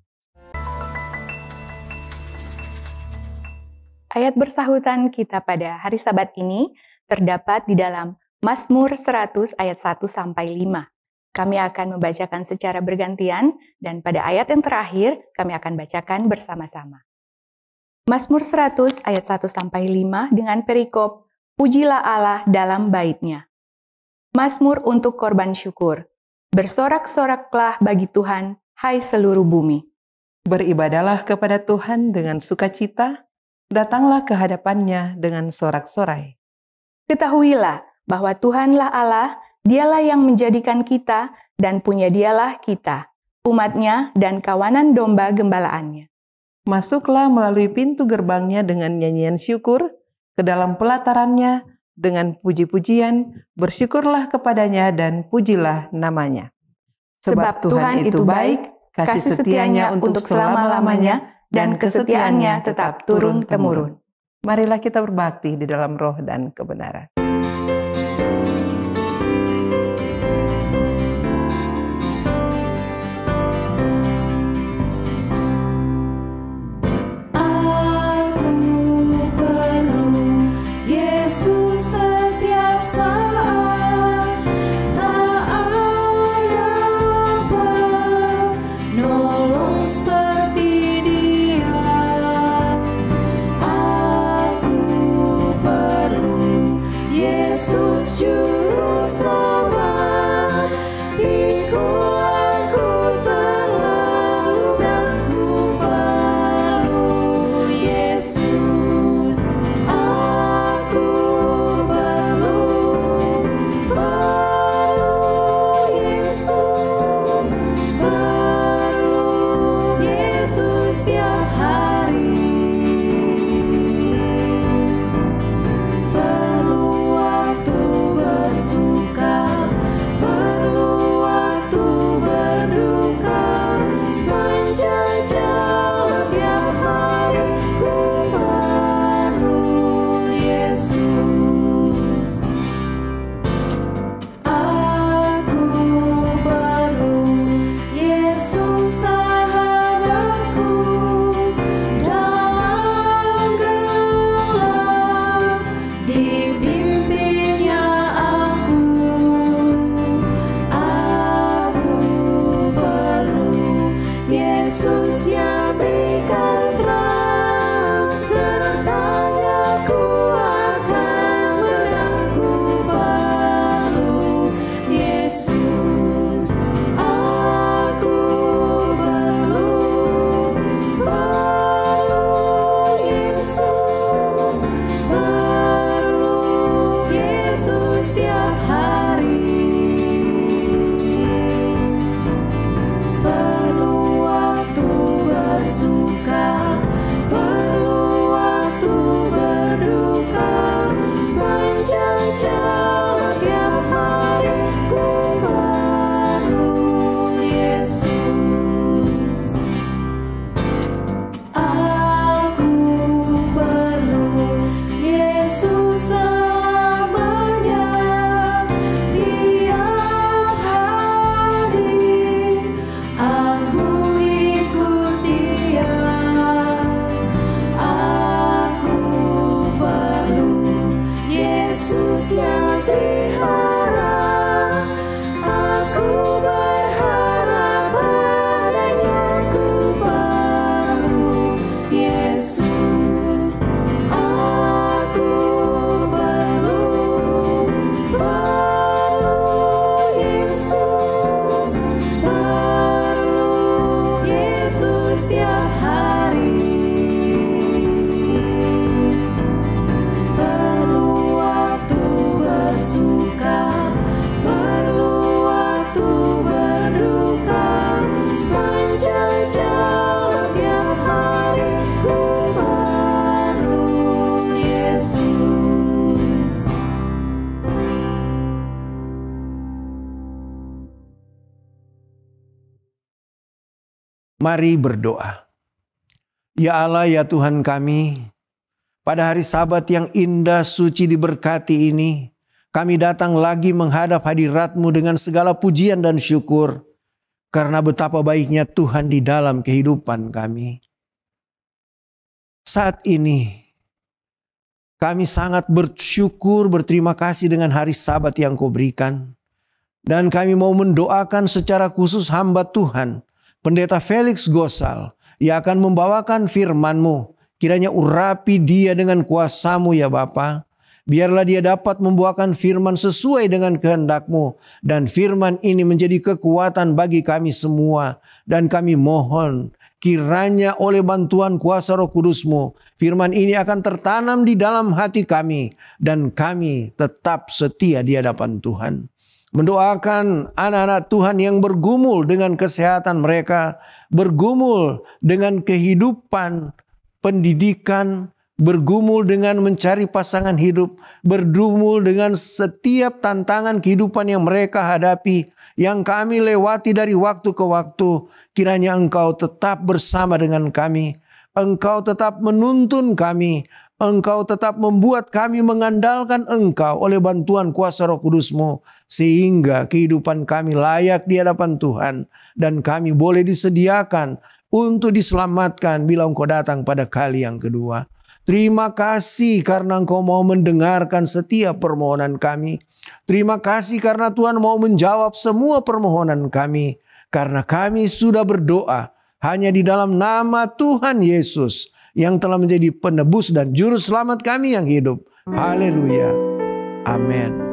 Ayat bersahutan kita pada hari Sabat ini terdapat di dalam Mazmur 100 ayat 1 sampai 5. Kami akan membacakan secara bergantian dan pada ayat yang terakhir kami akan bacakan bersama-sama. Mazmur 100 ayat 1 sampai 5 dengan perikop Pujilah Allah dalam baitnya. Mazmur untuk korban syukur. Bersorak-soraklah bagi Tuhan, hai seluruh bumi. Beribadalah kepada Tuhan dengan sukacita, datanglah ke hadapannya dengan sorak-sorai. Ketahuilah bahwa Tuhanlah Allah, dialah yang menjadikan kita dan punya dialah kita, umatnya dan kawanan domba gembalaannya. Masuklah melalui pintu gerbangnya dengan nyanyian syukur, ke dalam pelatarannya dengan puji-pujian, bersyukurlah kepadanya dan pujilah namanya. Sebab, Tuhan itu baik, kasih setianya untuk selama-lamanya, dan kesetiaannya tetap turun-temurun. Marilah kita berbakti di dalam roh dan kebenaran. sorry. Mari berdoa. Ya Allah, ya Tuhan kami, pada hari sabat yang indah suci diberkati ini, kami datang lagi menghadap hadiratmu dengan segala pujian dan syukur. Karena betapa baiknya Tuhan di dalam kehidupan kami. Saat ini, kami sangat bersyukur, berterima kasih dengan hari sabat yang kau berikan. Dan kami mau mendoakan secara khusus hamba Tuhan Pendeta Felix Gosal, ia akan membawakan firman-Mu. Kiranya urapi dia dengan kuasamu ya Bapa. Biarlah dia dapat membuahkan firman sesuai dengan kehendakMu Dan firman ini menjadi kekuatan bagi kami semua. Dan kami mohon kiranya oleh bantuan kuasa roh KudusMu Firman ini akan tertanam di dalam hati kami. Dan kami tetap setia di hadapan Tuhan mendoakan anak-anak Tuhan yang bergumul dengan kesehatan mereka, bergumul dengan kehidupan, pendidikan, bergumul dengan mencari pasangan hidup, bergumul dengan setiap tantangan kehidupan yang mereka hadapi, yang kami lewati dari waktu ke waktu, kiranya Engkau tetap bersama dengan kami. Engkau tetap menuntun kami, Engkau tetap membuat kami mengandalkan Engkau oleh bantuan kuasa roh kudusmu. Sehingga kehidupan kami layak di hadapan Tuhan. Dan kami boleh disediakan untuk diselamatkan bila engkau datang pada kali yang kedua. Terima kasih karena engkau mau mendengarkan setiap permohonan kami. Terima kasih karena Tuhan mau menjawab semua permohonan kami. Karena kami sudah berdoa hanya di dalam nama Tuhan Yesus yang telah menjadi penebus dan juru selamat kami yang hidup. Haleluya. Amin.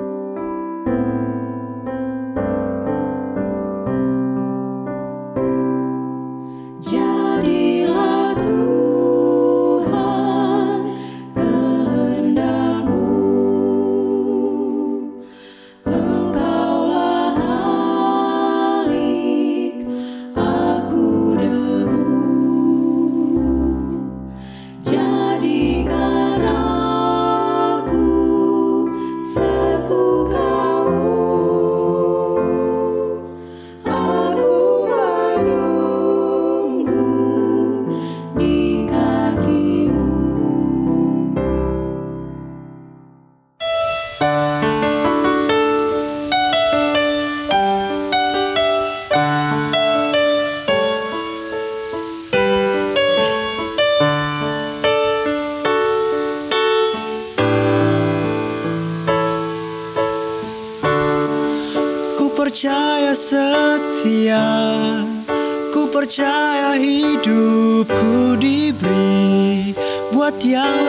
percaya hidupku diberi buat yang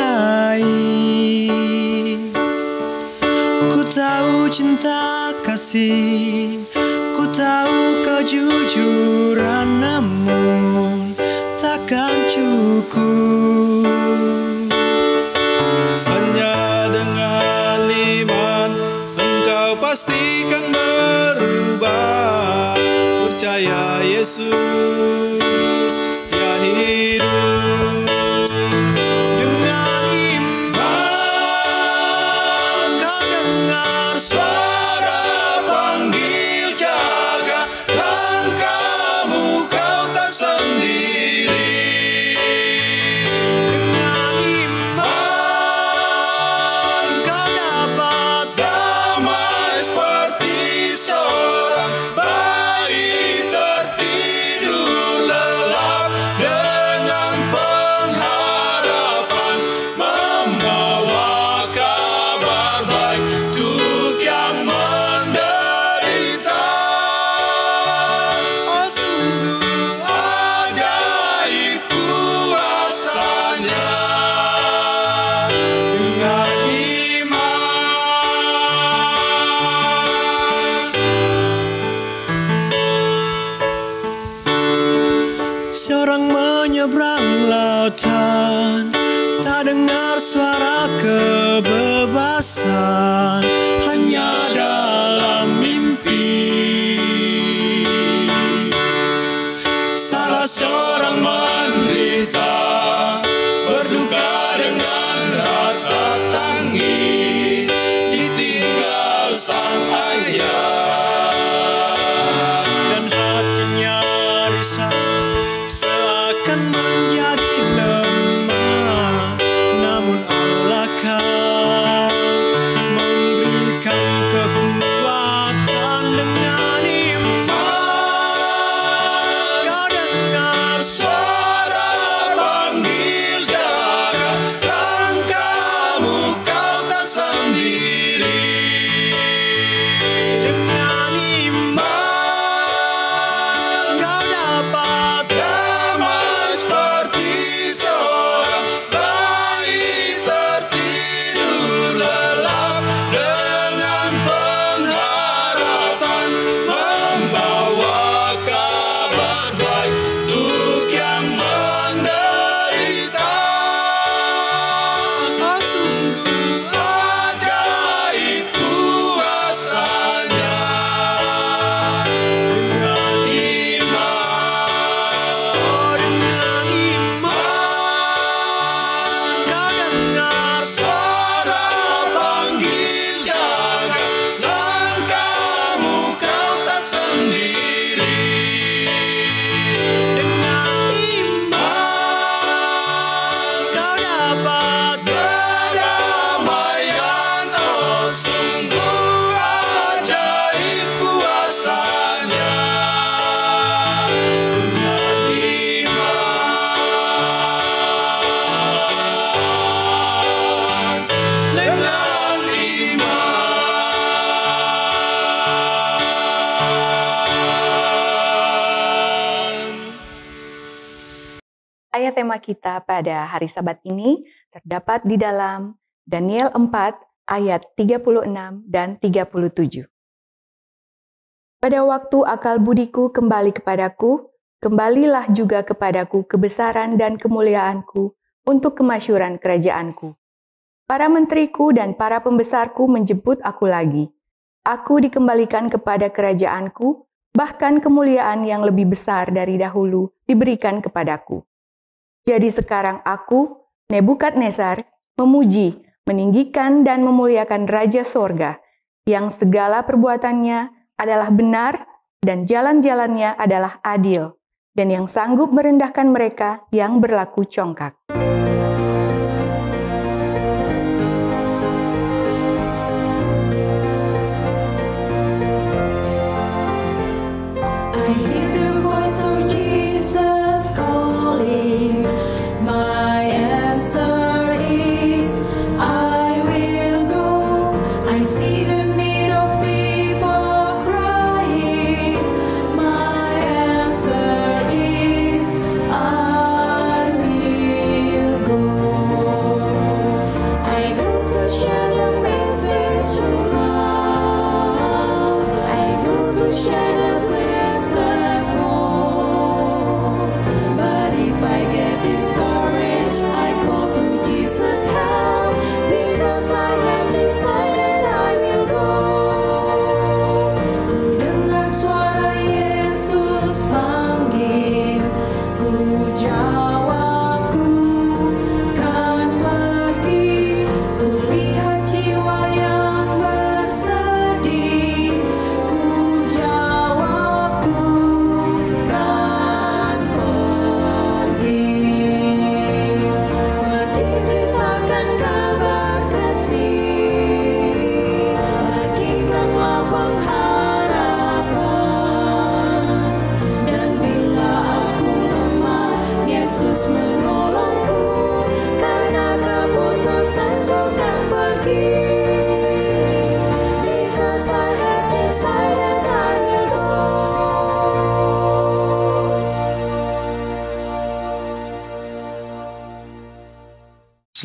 kita pada hari Sabat ini terdapat di dalam Daniel 4 ayat 36 dan 37. Pada waktu akal budiku kembali kepadaku, kembalilah juga kepadaku kebesaran dan kemuliaanku untuk kemasyuran kerajaanku. Para menteriku dan para pembesarku menjemput aku lagi. Aku dikembalikan kepada kerajaanku, bahkan kemuliaan yang lebih besar dari dahulu diberikan kepadaku. Jadi sekarang aku, Nebukadnezar, memuji, meninggikan dan memuliakan Raja Sorga, yang segala perbuatannya adalah benar dan jalan-jalannya adalah adil, dan yang sanggup merendahkan mereka yang berlaku congkak.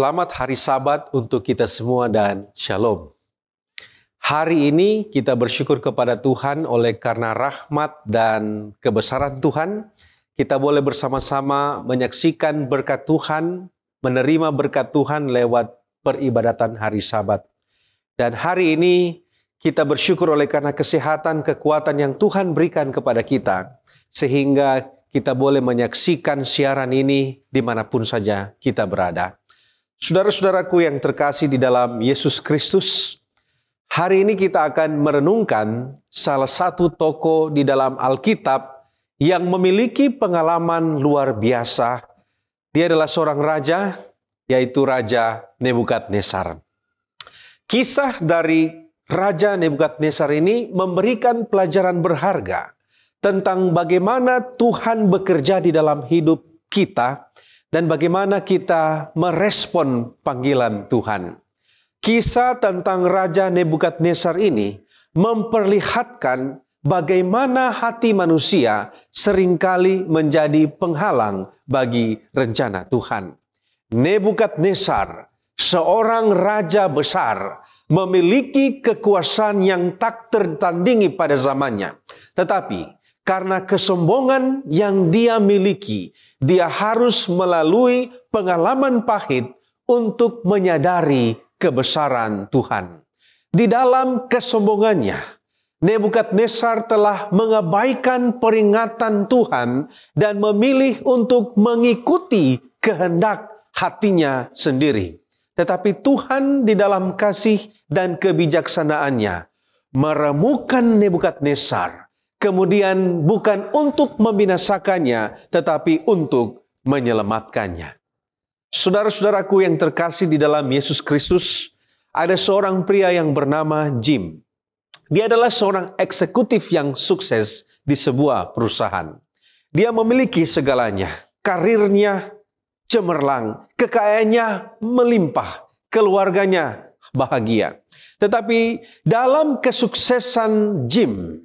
Selamat hari Sabat untuk kita semua dan Shalom. Hari ini kita bersyukur kepada Tuhan oleh karena rahmat dan kebesaran Tuhan. Kita boleh bersama-sama menyaksikan berkat Tuhan, menerima berkat Tuhan lewat peribadatan hari Sabat. Dan hari ini kita bersyukur oleh karena kesehatan, kekuatan yang Tuhan berikan kepada kita. Sehingga kita boleh menyaksikan siaran ini dimanapun saja kita berada. Saudara-saudaraku yang terkasih di dalam Yesus Kristus, hari ini kita akan merenungkan salah satu toko di dalam Alkitab yang memiliki pengalaman luar biasa. Dia adalah seorang raja, yaitu Raja Nebukadnezar. Kisah dari Raja Nebukadnezar ini memberikan pelajaran berharga tentang bagaimana Tuhan bekerja di dalam hidup kita dan bagaimana kita merespon panggilan Tuhan. Kisah tentang Raja Nebukadnezar ini memperlihatkan bagaimana hati manusia seringkali menjadi penghalang bagi rencana Tuhan. Nebukadnezar, seorang raja besar, memiliki kekuasaan yang tak tertandingi pada zamannya. Tetapi karena kesombongan yang dia miliki, dia harus melalui pengalaman pahit untuk menyadari kebesaran Tuhan. Di dalam kesombongannya, Nebukadnezar telah mengabaikan peringatan Tuhan dan memilih untuk mengikuti kehendak hatinya sendiri. Tetapi Tuhan di dalam kasih dan kebijaksanaannya meremukan Nebukadnezar kemudian bukan untuk membinasakannya, tetapi untuk menyelamatkannya. Saudara-saudaraku yang terkasih di dalam Yesus Kristus, ada seorang pria yang bernama Jim. Dia adalah seorang eksekutif yang sukses di sebuah perusahaan. Dia memiliki segalanya, karirnya cemerlang, kekayaannya melimpah, keluarganya bahagia. Tetapi dalam kesuksesan Jim,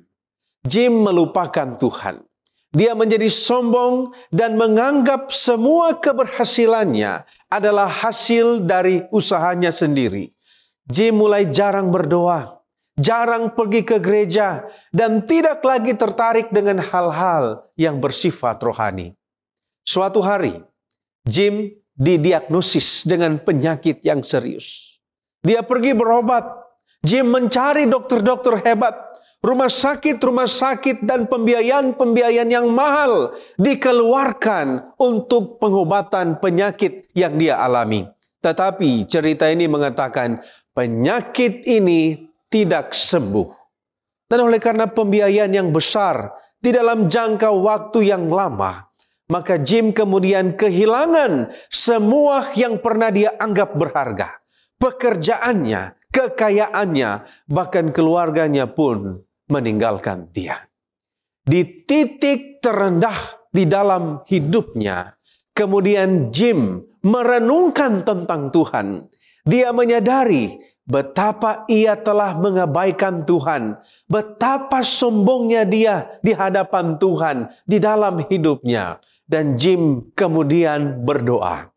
Jim melupakan Tuhan. Dia menjadi sombong dan menganggap semua keberhasilannya adalah hasil dari usahanya sendiri. Jim mulai jarang berdoa, jarang pergi ke gereja, dan tidak lagi tertarik dengan hal-hal yang bersifat rohani. Suatu hari, Jim didiagnosis dengan penyakit yang serius. Dia pergi berobat. Jim mencari dokter-dokter hebat rumah sakit-rumah sakit dan pembiayaan-pembiayaan yang mahal dikeluarkan untuk pengobatan penyakit yang dia alami. Tetapi cerita ini mengatakan penyakit ini tidak sembuh. Dan oleh karena pembiayaan yang besar di dalam jangka waktu yang lama, maka Jim kemudian kehilangan semua yang pernah dia anggap berharga. Pekerjaannya, kekayaannya, bahkan keluarganya pun meninggalkan dia. Di titik terendah di dalam hidupnya, kemudian Jim merenungkan tentang Tuhan. Dia menyadari betapa ia telah mengabaikan Tuhan, betapa sombongnya dia di hadapan Tuhan di dalam hidupnya, dan Jim kemudian berdoa,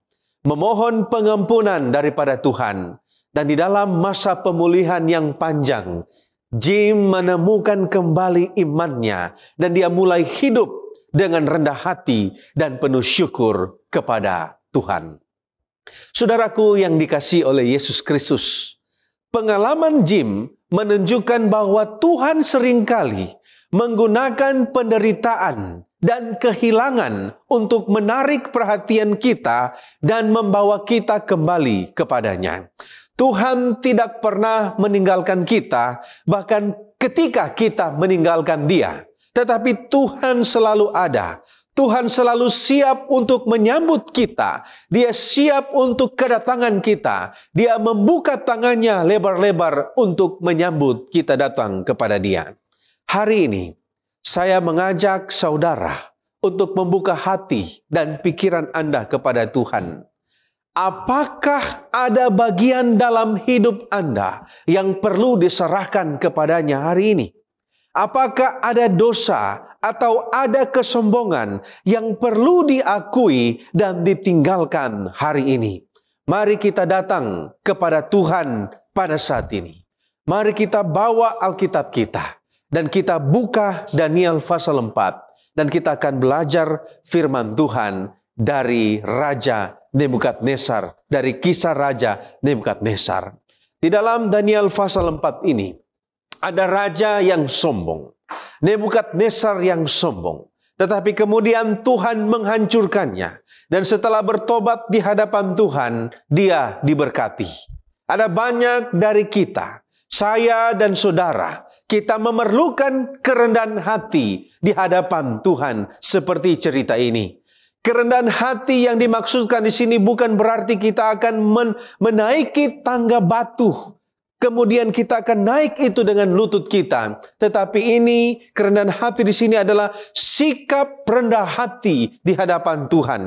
memohon pengampunan daripada Tuhan dan di dalam masa pemulihan yang panjang, Jim menemukan kembali imannya dan dia mulai hidup dengan rendah hati dan penuh syukur kepada Tuhan. Saudaraku yang dikasih oleh Yesus Kristus, pengalaman Jim menunjukkan bahwa Tuhan seringkali menggunakan penderitaan dan kehilangan untuk menarik perhatian kita dan membawa kita kembali kepadanya. Tuhan tidak pernah meninggalkan kita, bahkan ketika kita meninggalkan Dia. Tetapi Tuhan selalu ada. Tuhan selalu siap untuk menyambut kita. Dia siap untuk kedatangan kita. Dia membuka tangannya lebar-lebar untuk menyambut kita datang kepada Dia. Hari ini, saya mengajak saudara untuk membuka hati dan pikiran Anda kepada Tuhan apakah ada bagian dalam hidup Anda yang perlu diserahkan kepadanya hari ini? Apakah ada dosa atau ada kesombongan yang perlu diakui dan ditinggalkan hari ini? Mari kita datang kepada Tuhan pada saat ini. Mari kita bawa Alkitab kita dan kita buka Daniel pasal 4 dan kita akan belajar firman Tuhan dari Raja Nebukadnezar, dari kisah raja Nebukadnezar. Di dalam Daniel pasal 4 ini ada raja yang sombong, Nebukadnezar yang sombong. Tetapi kemudian Tuhan menghancurkannya. Dan setelah bertobat di hadapan Tuhan, dia diberkati. Ada banyak dari kita, saya dan saudara, kita memerlukan kerendahan hati di hadapan Tuhan seperti cerita ini. Kerendahan hati yang dimaksudkan di sini bukan berarti kita akan men menaiki tangga batu. Kemudian kita akan naik itu dengan lutut kita. Tetapi ini kerendahan hati di sini adalah sikap rendah hati di hadapan Tuhan.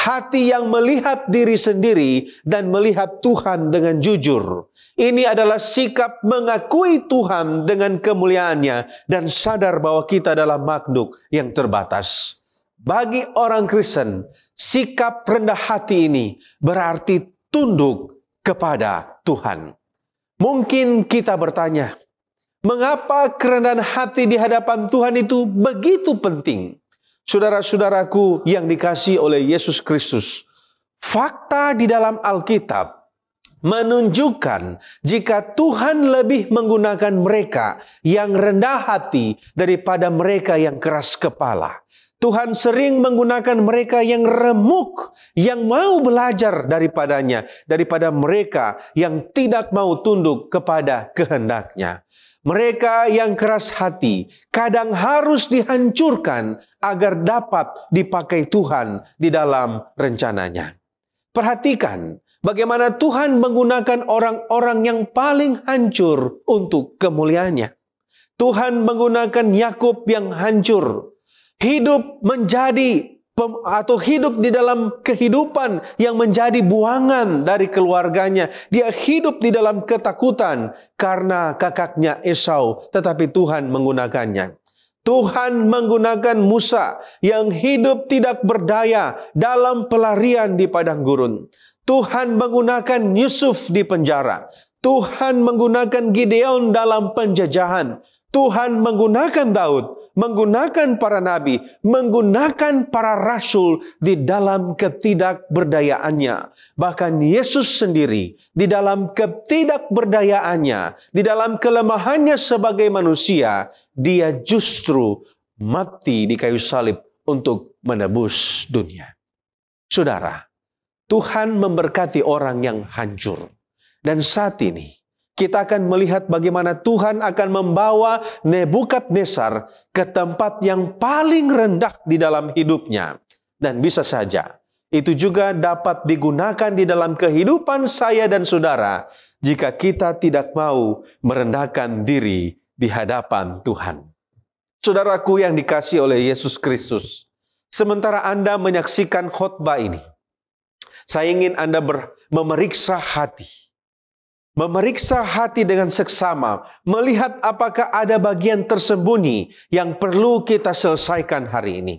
Hati yang melihat diri sendiri dan melihat Tuhan dengan jujur. Ini adalah sikap mengakui Tuhan dengan kemuliaannya dan sadar bahwa kita adalah makhluk yang terbatas. Bagi orang Kristen, sikap rendah hati ini berarti tunduk kepada Tuhan. Mungkin kita bertanya, mengapa kerendahan hati di hadapan Tuhan itu begitu penting? Saudara-saudaraku yang dikasih oleh Yesus Kristus, fakta di dalam Alkitab menunjukkan jika Tuhan lebih menggunakan mereka yang rendah hati daripada mereka yang keras kepala. Tuhan sering menggunakan mereka yang remuk, yang mau belajar daripadanya, daripada mereka yang tidak mau tunduk kepada kehendaknya. Mereka yang keras hati kadang harus dihancurkan agar dapat dipakai Tuhan di dalam rencananya. Perhatikan bagaimana Tuhan menggunakan orang-orang yang paling hancur untuk kemuliaannya. Tuhan menggunakan Yakub yang hancur hidup menjadi atau hidup di dalam kehidupan yang menjadi buangan dari keluarganya. Dia hidup di dalam ketakutan karena kakaknya Esau, tetapi Tuhan menggunakannya. Tuhan menggunakan Musa yang hidup tidak berdaya dalam pelarian di padang gurun. Tuhan menggunakan Yusuf di penjara. Tuhan menggunakan Gideon dalam penjajahan. Tuhan menggunakan Daud menggunakan para nabi, menggunakan para rasul di dalam ketidakberdayaannya. Bahkan Yesus sendiri di dalam ketidakberdayaannya, di dalam kelemahannya sebagai manusia, dia justru mati di kayu salib untuk menebus dunia. Saudara, Tuhan memberkati orang yang hancur. Dan saat ini, kita akan melihat bagaimana Tuhan akan membawa Nebukadnezar ke tempat yang paling rendah di dalam hidupnya. Dan bisa saja itu juga dapat digunakan di dalam kehidupan saya dan saudara jika kita tidak mau merendahkan diri di hadapan Tuhan. Saudaraku yang dikasih oleh Yesus Kristus, sementara Anda menyaksikan khotbah ini, saya ingin Anda memeriksa hati memeriksa hati dengan seksama, melihat apakah ada bagian tersembunyi yang perlu kita selesaikan hari ini.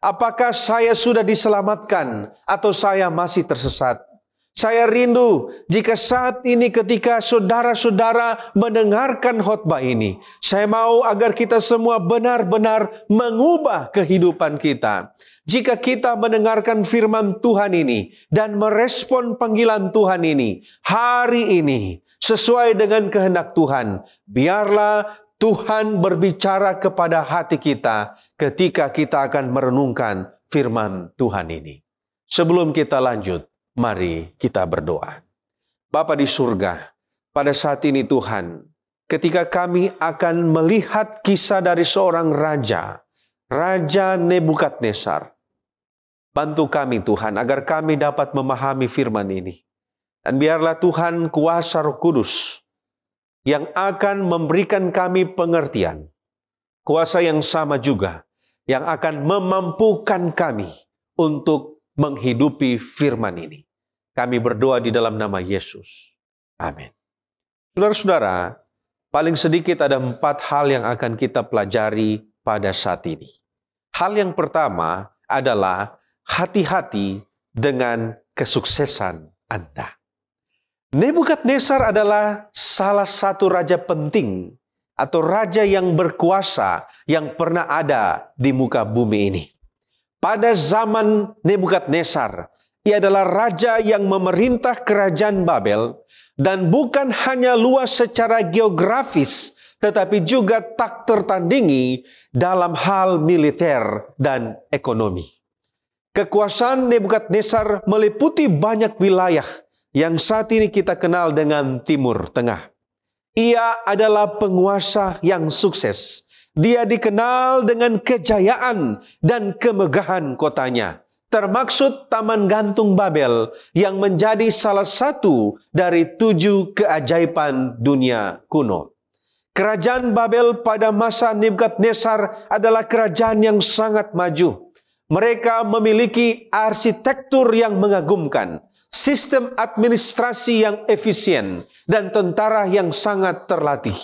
Apakah saya sudah diselamatkan atau saya masih tersesat? Saya rindu jika saat ini ketika saudara-saudara mendengarkan khotbah ini, saya mau agar kita semua benar-benar mengubah kehidupan kita. Jika kita mendengarkan firman Tuhan ini dan merespon panggilan Tuhan ini hari ini sesuai dengan kehendak Tuhan, biarlah Tuhan berbicara kepada hati kita ketika kita akan merenungkan firman Tuhan ini. Sebelum kita lanjut, mari kita berdoa. Bapa di surga, pada saat ini Tuhan, ketika kami akan melihat kisah dari seorang raja, Raja Nebukadnezar, Bantu kami Tuhan agar kami dapat memahami firman ini. Dan biarlah Tuhan kuasa roh kudus yang akan memberikan kami pengertian. Kuasa yang sama juga yang akan memampukan kami untuk menghidupi firman ini. Kami berdoa di dalam nama Yesus. Amin. Saudara-saudara, paling sedikit ada empat hal yang akan kita pelajari pada saat ini. Hal yang pertama adalah hati-hati dengan kesuksesan Anda. Nebukadnezar adalah salah satu raja penting atau raja yang berkuasa yang pernah ada di muka bumi ini. Pada zaman Nebukadnezar, ia adalah raja yang memerintah kerajaan Babel dan bukan hanya luas secara geografis, tetapi juga tak tertandingi dalam hal militer dan ekonomi. Kekuasaan Nebukadnezar meliputi banyak wilayah yang saat ini kita kenal dengan Timur Tengah. Ia adalah penguasa yang sukses. Dia dikenal dengan kejayaan dan kemegahan kotanya, termaksud Taman Gantung Babel yang menjadi salah satu dari tujuh keajaiban dunia kuno. Kerajaan Babel pada masa Nebukadnezar adalah kerajaan yang sangat maju mereka memiliki arsitektur yang mengagumkan, sistem administrasi yang efisien, dan tentara yang sangat terlatih.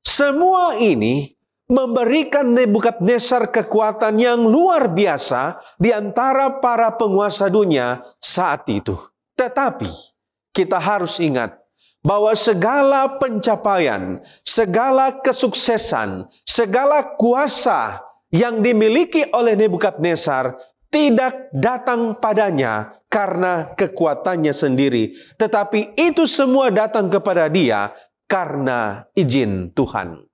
Semua ini memberikan Nebukadnezar kekuatan yang luar biasa di antara para penguasa dunia saat itu. Tetapi kita harus ingat bahwa segala pencapaian, segala kesuksesan, segala kuasa yang dimiliki oleh Nebukadnezar tidak datang padanya karena kekuatannya sendiri, tetapi itu semua datang kepada dia karena izin Tuhan.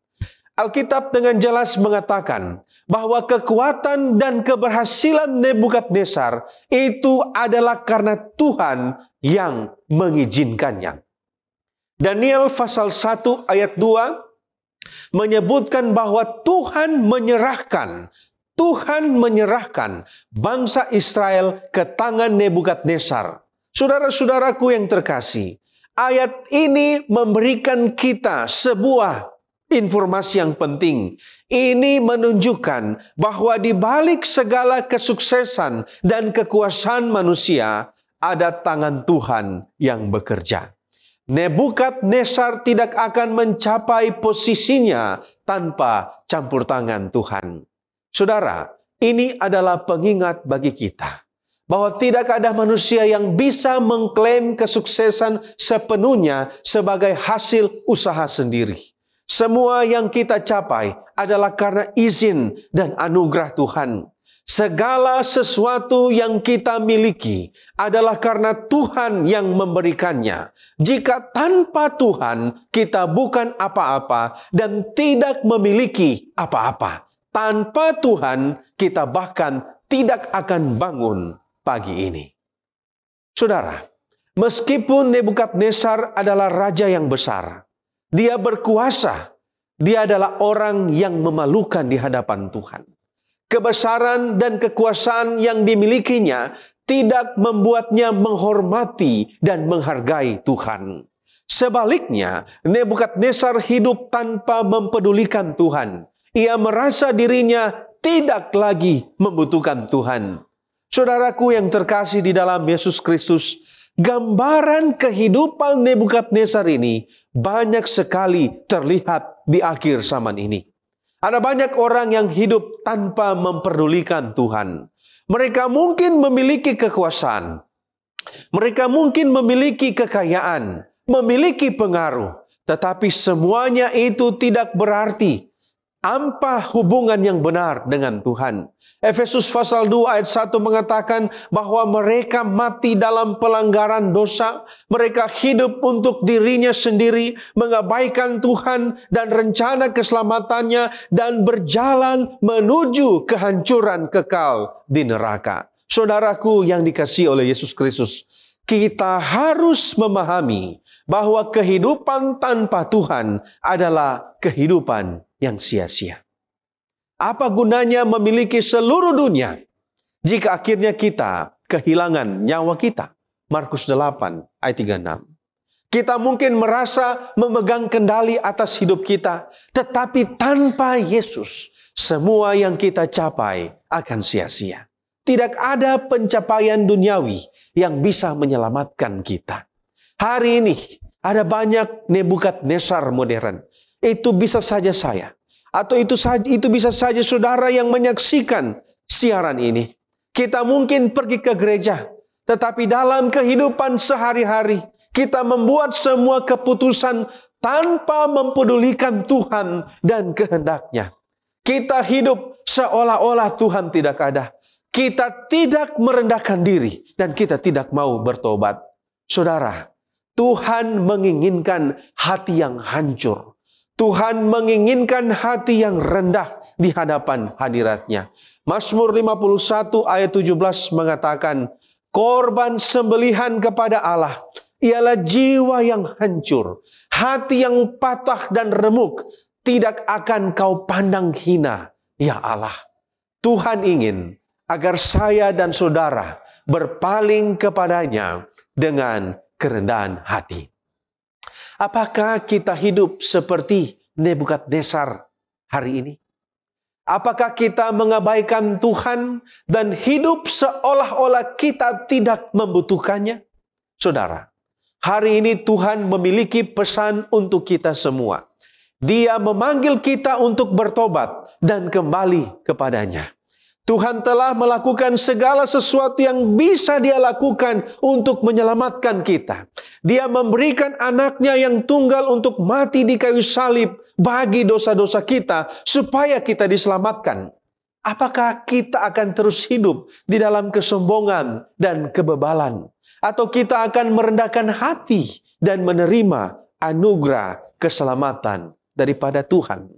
Alkitab dengan jelas mengatakan bahwa kekuatan dan keberhasilan Nebukadnezar itu adalah karena Tuhan yang mengizinkannya. Daniel pasal 1 ayat 2 menyebutkan bahwa Tuhan menyerahkan Tuhan menyerahkan bangsa Israel ke tangan Nebukadnezar. Saudara-saudaraku yang terkasih, ayat ini memberikan kita sebuah informasi yang penting. Ini menunjukkan bahwa di balik segala kesuksesan dan kekuasaan manusia ada tangan Tuhan yang bekerja. Nebukadnesar tidak akan mencapai posisinya tanpa campur tangan Tuhan. Saudara, ini adalah pengingat bagi kita bahwa tidak ada manusia yang bisa mengklaim kesuksesan sepenuhnya sebagai hasil usaha sendiri. Semua yang kita capai adalah karena izin dan anugerah Tuhan. Segala sesuatu yang kita miliki adalah karena Tuhan yang memberikannya. Jika tanpa Tuhan, kita bukan apa-apa dan tidak memiliki apa-apa. Tanpa Tuhan, kita bahkan tidak akan bangun pagi ini. Saudara, meskipun Nebukadnezar adalah raja yang besar, dia berkuasa, dia adalah orang yang memalukan di hadapan Tuhan kebesaran dan kekuasaan yang dimilikinya tidak membuatnya menghormati dan menghargai Tuhan. Sebaliknya, Nebukadnezar hidup tanpa mempedulikan Tuhan. Ia merasa dirinya tidak lagi membutuhkan Tuhan. Saudaraku yang terkasih di dalam Yesus Kristus, gambaran kehidupan Nebukadnezar ini banyak sekali terlihat di akhir zaman ini. Ada banyak orang yang hidup tanpa memperdulikan Tuhan. Mereka mungkin memiliki kekuasaan, mereka mungkin memiliki kekayaan, memiliki pengaruh, tetapi semuanya itu tidak berarti apa hubungan yang benar dengan Tuhan. Efesus pasal 2 ayat 1 mengatakan bahwa mereka mati dalam pelanggaran dosa, mereka hidup untuk dirinya sendiri, mengabaikan Tuhan dan rencana keselamatannya dan berjalan menuju kehancuran kekal di neraka. Saudaraku yang dikasihi oleh Yesus Kristus, kita harus memahami bahwa kehidupan tanpa Tuhan adalah kehidupan yang sia-sia. Apa gunanya memiliki seluruh dunia jika akhirnya kita kehilangan nyawa kita? Markus 8 ayat 36. Kita mungkin merasa memegang kendali atas hidup kita, tetapi tanpa Yesus, semua yang kita capai akan sia-sia. Tidak ada pencapaian duniawi yang bisa menyelamatkan kita. Hari ini ada banyak Nebukadnezar modern itu bisa saja saya atau itu saja itu bisa saja saudara yang menyaksikan siaran ini. Kita mungkin pergi ke gereja, tetapi dalam kehidupan sehari-hari kita membuat semua keputusan tanpa mempedulikan Tuhan dan kehendaknya. Kita hidup seolah-olah Tuhan tidak ada. Kita tidak merendahkan diri dan kita tidak mau bertobat. Saudara, Tuhan menginginkan hati yang hancur. Tuhan menginginkan hati yang rendah di hadapan hadiratnya. Mazmur 51 ayat 17 mengatakan, Korban sembelihan kepada Allah ialah jiwa yang hancur, hati yang patah dan remuk, tidak akan kau pandang hina, ya Allah. Tuhan ingin agar saya dan saudara berpaling kepadanya dengan kerendahan hati. Apakah kita hidup seperti Nebukadnezar hari ini? Apakah kita mengabaikan Tuhan dan hidup seolah-olah kita tidak membutuhkannya? Saudara, hari ini Tuhan memiliki pesan untuk kita semua. Dia memanggil kita untuk bertobat dan kembali kepadanya. Tuhan telah melakukan segala sesuatu yang bisa dia lakukan untuk menyelamatkan kita. Dia memberikan anaknya yang tunggal untuk mati di kayu salib bagi dosa-dosa kita supaya kita diselamatkan. Apakah kita akan terus hidup di dalam kesombongan dan kebebalan? Atau kita akan merendahkan hati dan menerima anugerah keselamatan daripada Tuhan?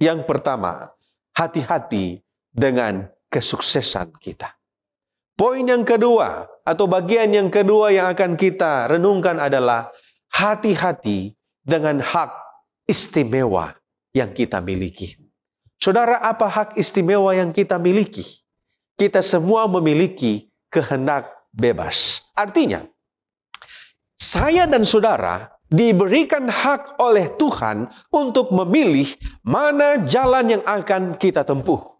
Yang pertama, hati-hati dengan kesuksesan kita. Poin yang kedua atau bagian yang kedua yang akan kita renungkan adalah hati-hati dengan hak istimewa yang kita miliki. Saudara, apa hak istimewa yang kita miliki? Kita semua memiliki kehendak bebas. Artinya, saya dan saudara diberikan hak oleh Tuhan untuk memilih mana jalan yang akan kita tempuh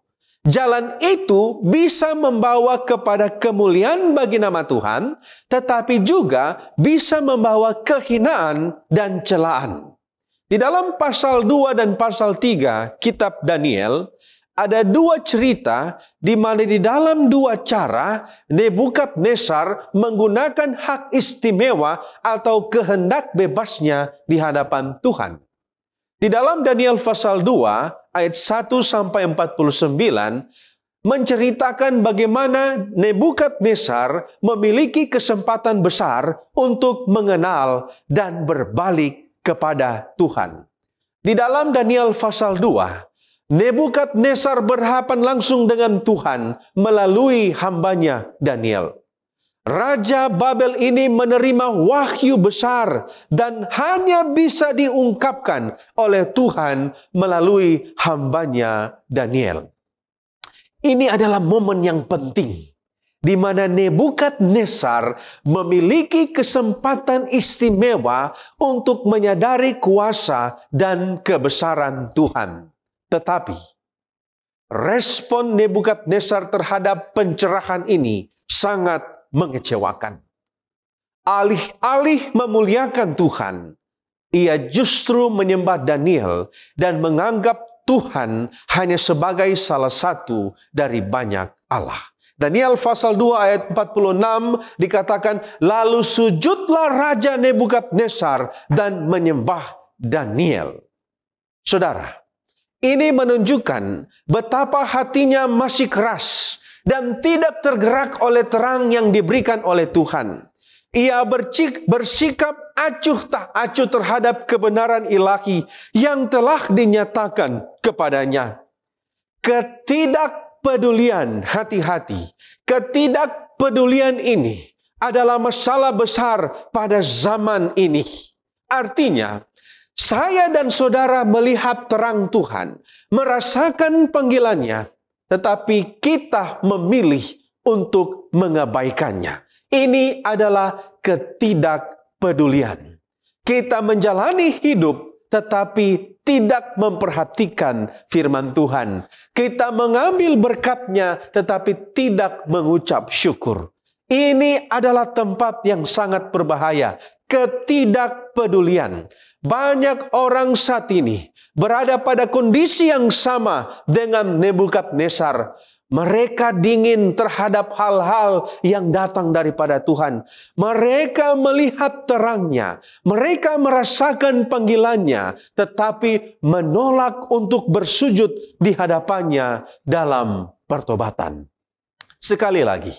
Jalan itu bisa membawa kepada kemuliaan bagi nama Tuhan, tetapi juga bisa membawa kehinaan dan celaan. Di dalam pasal 2 dan pasal 3 kitab Daniel, ada dua cerita di mana di dalam dua cara Nebukadnezar menggunakan hak istimewa atau kehendak bebasnya di hadapan Tuhan. Di dalam Daniel pasal 2, ayat 1 sampai 49 menceritakan bagaimana Nebukadnezar memiliki kesempatan besar untuk mengenal dan berbalik kepada Tuhan. Di dalam Daniel pasal 2, Nebukadnezar berhadapan langsung dengan Tuhan melalui hambanya Daniel. Raja Babel ini menerima wahyu besar dan hanya bisa diungkapkan oleh Tuhan melalui hambanya Daniel. Ini adalah momen yang penting di mana Nebukadnezar memiliki kesempatan istimewa untuk menyadari kuasa dan kebesaran Tuhan. Tetapi respon Nebukadnezar terhadap pencerahan ini sangat mengecewakan. Alih-alih memuliakan Tuhan, ia justru menyembah Daniel dan menganggap Tuhan hanya sebagai salah satu dari banyak Allah. Daniel pasal 2 ayat 46 dikatakan, Lalu sujudlah Raja Nebukadnezar dan menyembah Daniel. Saudara, ini menunjukkan betapa hatinya masih keras dan tidak tergerak oleh terang yang diberikan oleh Tuhan. Ia bercik, bersikap acuh tak acuh terhadap kebenaran ilahi yang telah dinyatakan kepadanya. Ketidakpedulian, hati-hati, ketidakpedulian ini adalah masalah besar pada zaman ini. Artinya, saya dan saudara melihat terang Tuhan, merasakan panggilannya, tetapi kita memilih untuk mengabaikannya. Ini adalah ketidakpedulian. Kita menjalani hidup tetapi tidak memperhatikan firman Tuhan. Kita mengambil berkatnya tetapi tidak mengucap syukur. Ini adalah tempat yang sangat berbahaya. Ketidakpedulian. Banyak orang saat ini berada pada kondisi yang sama dengan Nebukadnezar. Mereka dingin terhadap hal-hal yang datang daripada Tuhan. Mereka melihat terangnya, mereka merasakan panggilannya, tetapi menolak untuk bersujud di hadapannya dalam pertobatan. Sekali lagi,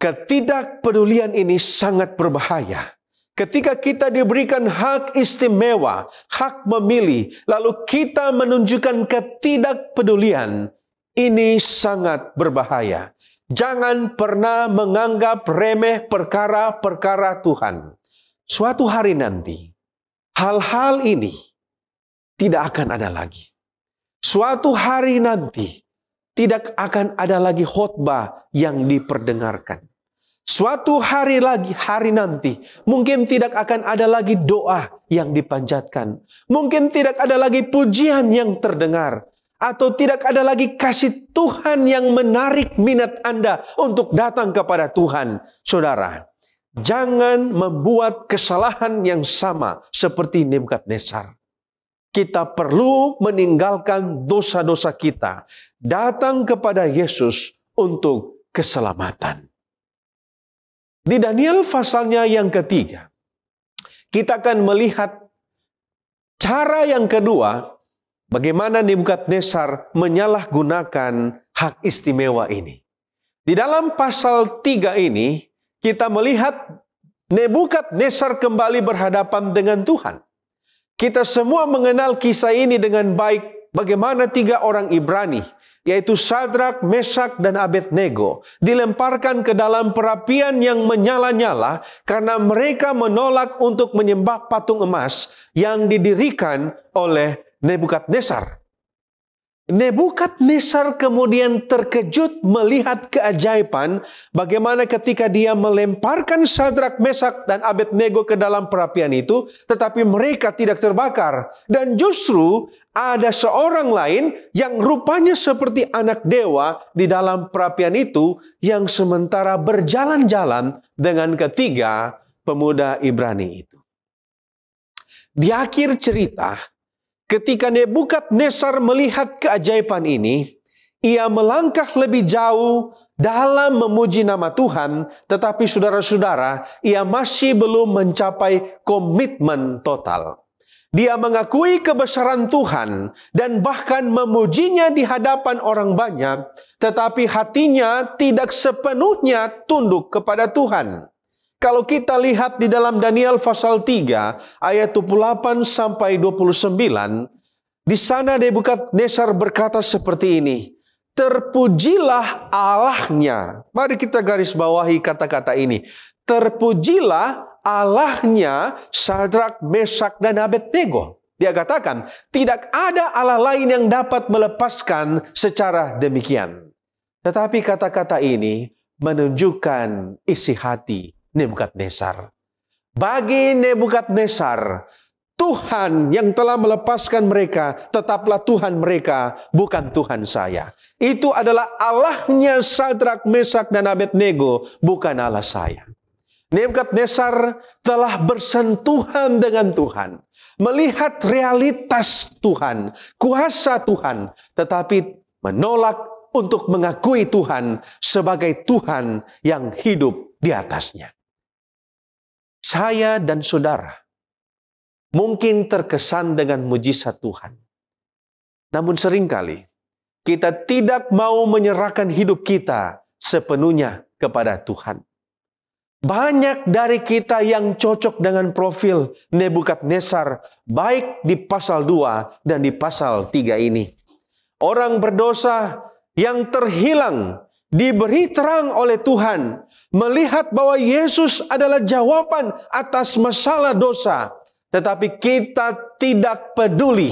ketidakpedulian ini sangat berbahaya. Ketika kita diberikan hak istimewa, hak memilih, lalu kita menunjukkan ketidakpedulian, ini sangat berbahaya. Jangan pernah menganggap remeh perkara-perkara Tuhan. Suatu hari nanti, hal-hal ini tidak akan ada lagi. Suatu hari nanti, tidak akan ada lagi khutbah yang diperdengarkan Suatu hari lagi, hari nanti, mungkin tidak akan ada lagi doa yang dipanjatkan. Mungkin tidak ada lagi pujian yang terdengar. Atau tidak ada lagi kasih Tuhan yang menarik minat Anda untuk datang kepada Tuhan. Saudara, jangan membuat kesalahan yang sama seperti Nebukadnezar. Kita perlu meninggalkan dosa-dosa kita. Datang kepada Yesus untuk keselamatan. Di Daniel pasalnya yang ketiga, kita akan melihat cara yang kedua bagaimana Nebukadnezar menyalahgunakan hak istimewa ini. Di dalam pasal tiga ini kita melihat Nebukadnezar kembali berhadapan dengan Tuhan. Kita semua mengenal kisah ini dengan baik bagaimana tiga orang Ibrani yaitu Sadrak, Mesak, dan Abednego, dilemparkan ke dalam perapian yang menyala-nyala karena mereka menolak untuk menyembah patung emas yang didirikan oleh Nebukadnezar. Nebukadnezar kemudian terkejut melihat keajaiban bagaimana ketika dia melemparkan Sadrak, Mesak, dan Abednego ke dalam perapian itu, tetapi mereka tidak terbakar. Dan justru ada seorang lain yang rupanya seperti anak dewa di dalam perapian itu yang sementara berjalan-jalan dengan ketiga pemuda Ibrani itu. Di akhir cerita, Ketika Nebukadnezar melihat keajaiban ini, ia melangkah lebih jauh dalam memuji nama Tuhan, tetapi saudara-saudara, ia masih belum mencapai komitmen total. Dia mengakui kebesaran Tuhan dan bahkan memujinya di hadapan orang banyak, tetapi hatinya tidak sepenuhnya tunduk kepada Tuhan. Kalau kita lihat di dalam Daniel pasal 3 ayat 28 sampai 29, di sana Nebukadnezar berkata seperti ini, Terpujilah Allahnya. Mari kita garis bawahi kata-kata ini. Terpujilah Allahnya Sadrak, Mesak, dan Abednego. Dia katakan, tidak ada Allah lain yang dapat melepaskan secara demikian. Tetapi kata-kata ini menunjukkan isi hati Nebukadnezar. Bagi Nebukadnezar, Tuhan yang telah melepaskan mereka, tetaplah Tuhan mereka, bukan Tuhan saya. Itu adalah Allahnya Sadrak, Mesak, dan Abednego, bukan Allah saya. Nebukadnezar telah bersentuhan dengan Tuhan, melihat realitas Tuhan, kuasa Tuhan, tetapi menolak untuk mengakui Tuhan sebagai Tuhan yang hidup di atasnya saya dan saudara mungkin terkesan dengan mujizat Tuhan. Namun seringkali kita tidak mau menyerahkan hidup kita sepenuhnya kepada Tuhan. Banyak dari kita yang cocok dengan profil Nebukadnezar baik di pasal 2 dan di pasal 3 ini. Orang berdosa yang terhilang diberi terang oleh Tuhan, melihat bahwa Yesus adalah jawaban atas masalah dosa, tetapi kita tidak peduli.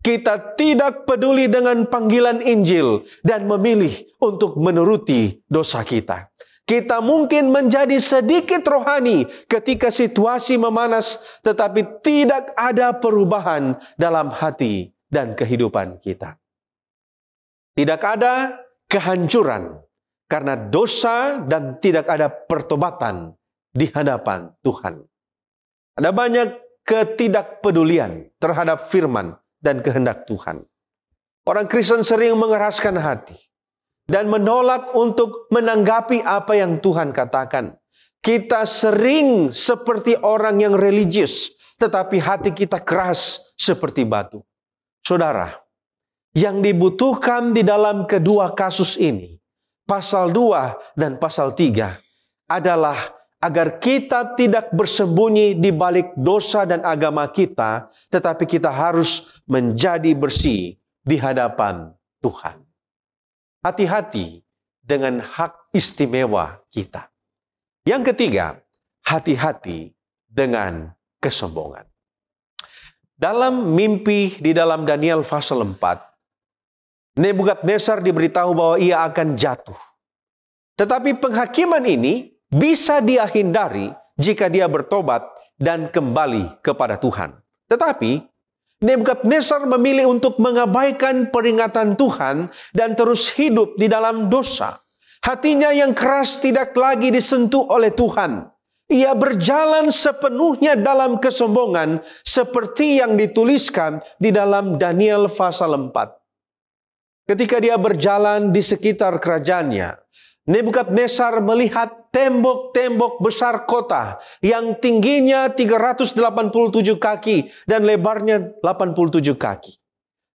Kita tidak peduli dengan panggilan Injil dan memilih untuk menuruti dosa kita. Kita mungkin menjadi sedikit rohani ketika situasi memanas, tetapi tidak ada perubahan dalam hati dan kehidupan kita. Tidak ada kehancuran karena dosa dan tidak ada pertobatan di hadapan Tuhan. Ada banyak ketidakpedulian terhadap firman dan kehendak Tuhan. Orang Kristen sering mengeraskan hati dan menolak untuk menanggapi apa yang Tuhan katakan. Kita sering seperti orang yang religius, tetapi hati kita keras seperti batu. Saudara, yang dibutuhkan di dalam kedua kasus ini pasal 2 dan pasal 3 adalah agar kita tidak bersembunyi di balik dosa dan agama kita, tetapi kita harus menjadi bersih di hadapan Tuhan. Hati-hati dengan hak istimewa kita. Yang ketiga, hati-hati dengan kesombongan. Dalam mimpi di dalam Daniel pasal 4, Nebukadnezar diberitahu bahwa ia akan jatuh. Tetapi penghakiman ini bisa dia hindari jika dia bertobat dan kembali kepada Tuhan. Tetapi Nebukadnezar memilih untuk mengabaikan peringatan Tuhan dan terus hidup di dalam dosa. Hatinya yang keras tidak lagi disentuh oleh Tuhan. Ia berjalan sepenuhnya dalam kesombongan seperti yang dituliskan di dalam Daniel pasal 4. Ketika dia berjalan di sekitar kerajaannya, Nebukadnezar melihat tembok-tembok besar kota yang tingginya 387 kaki dan lebarnya 87 kaki.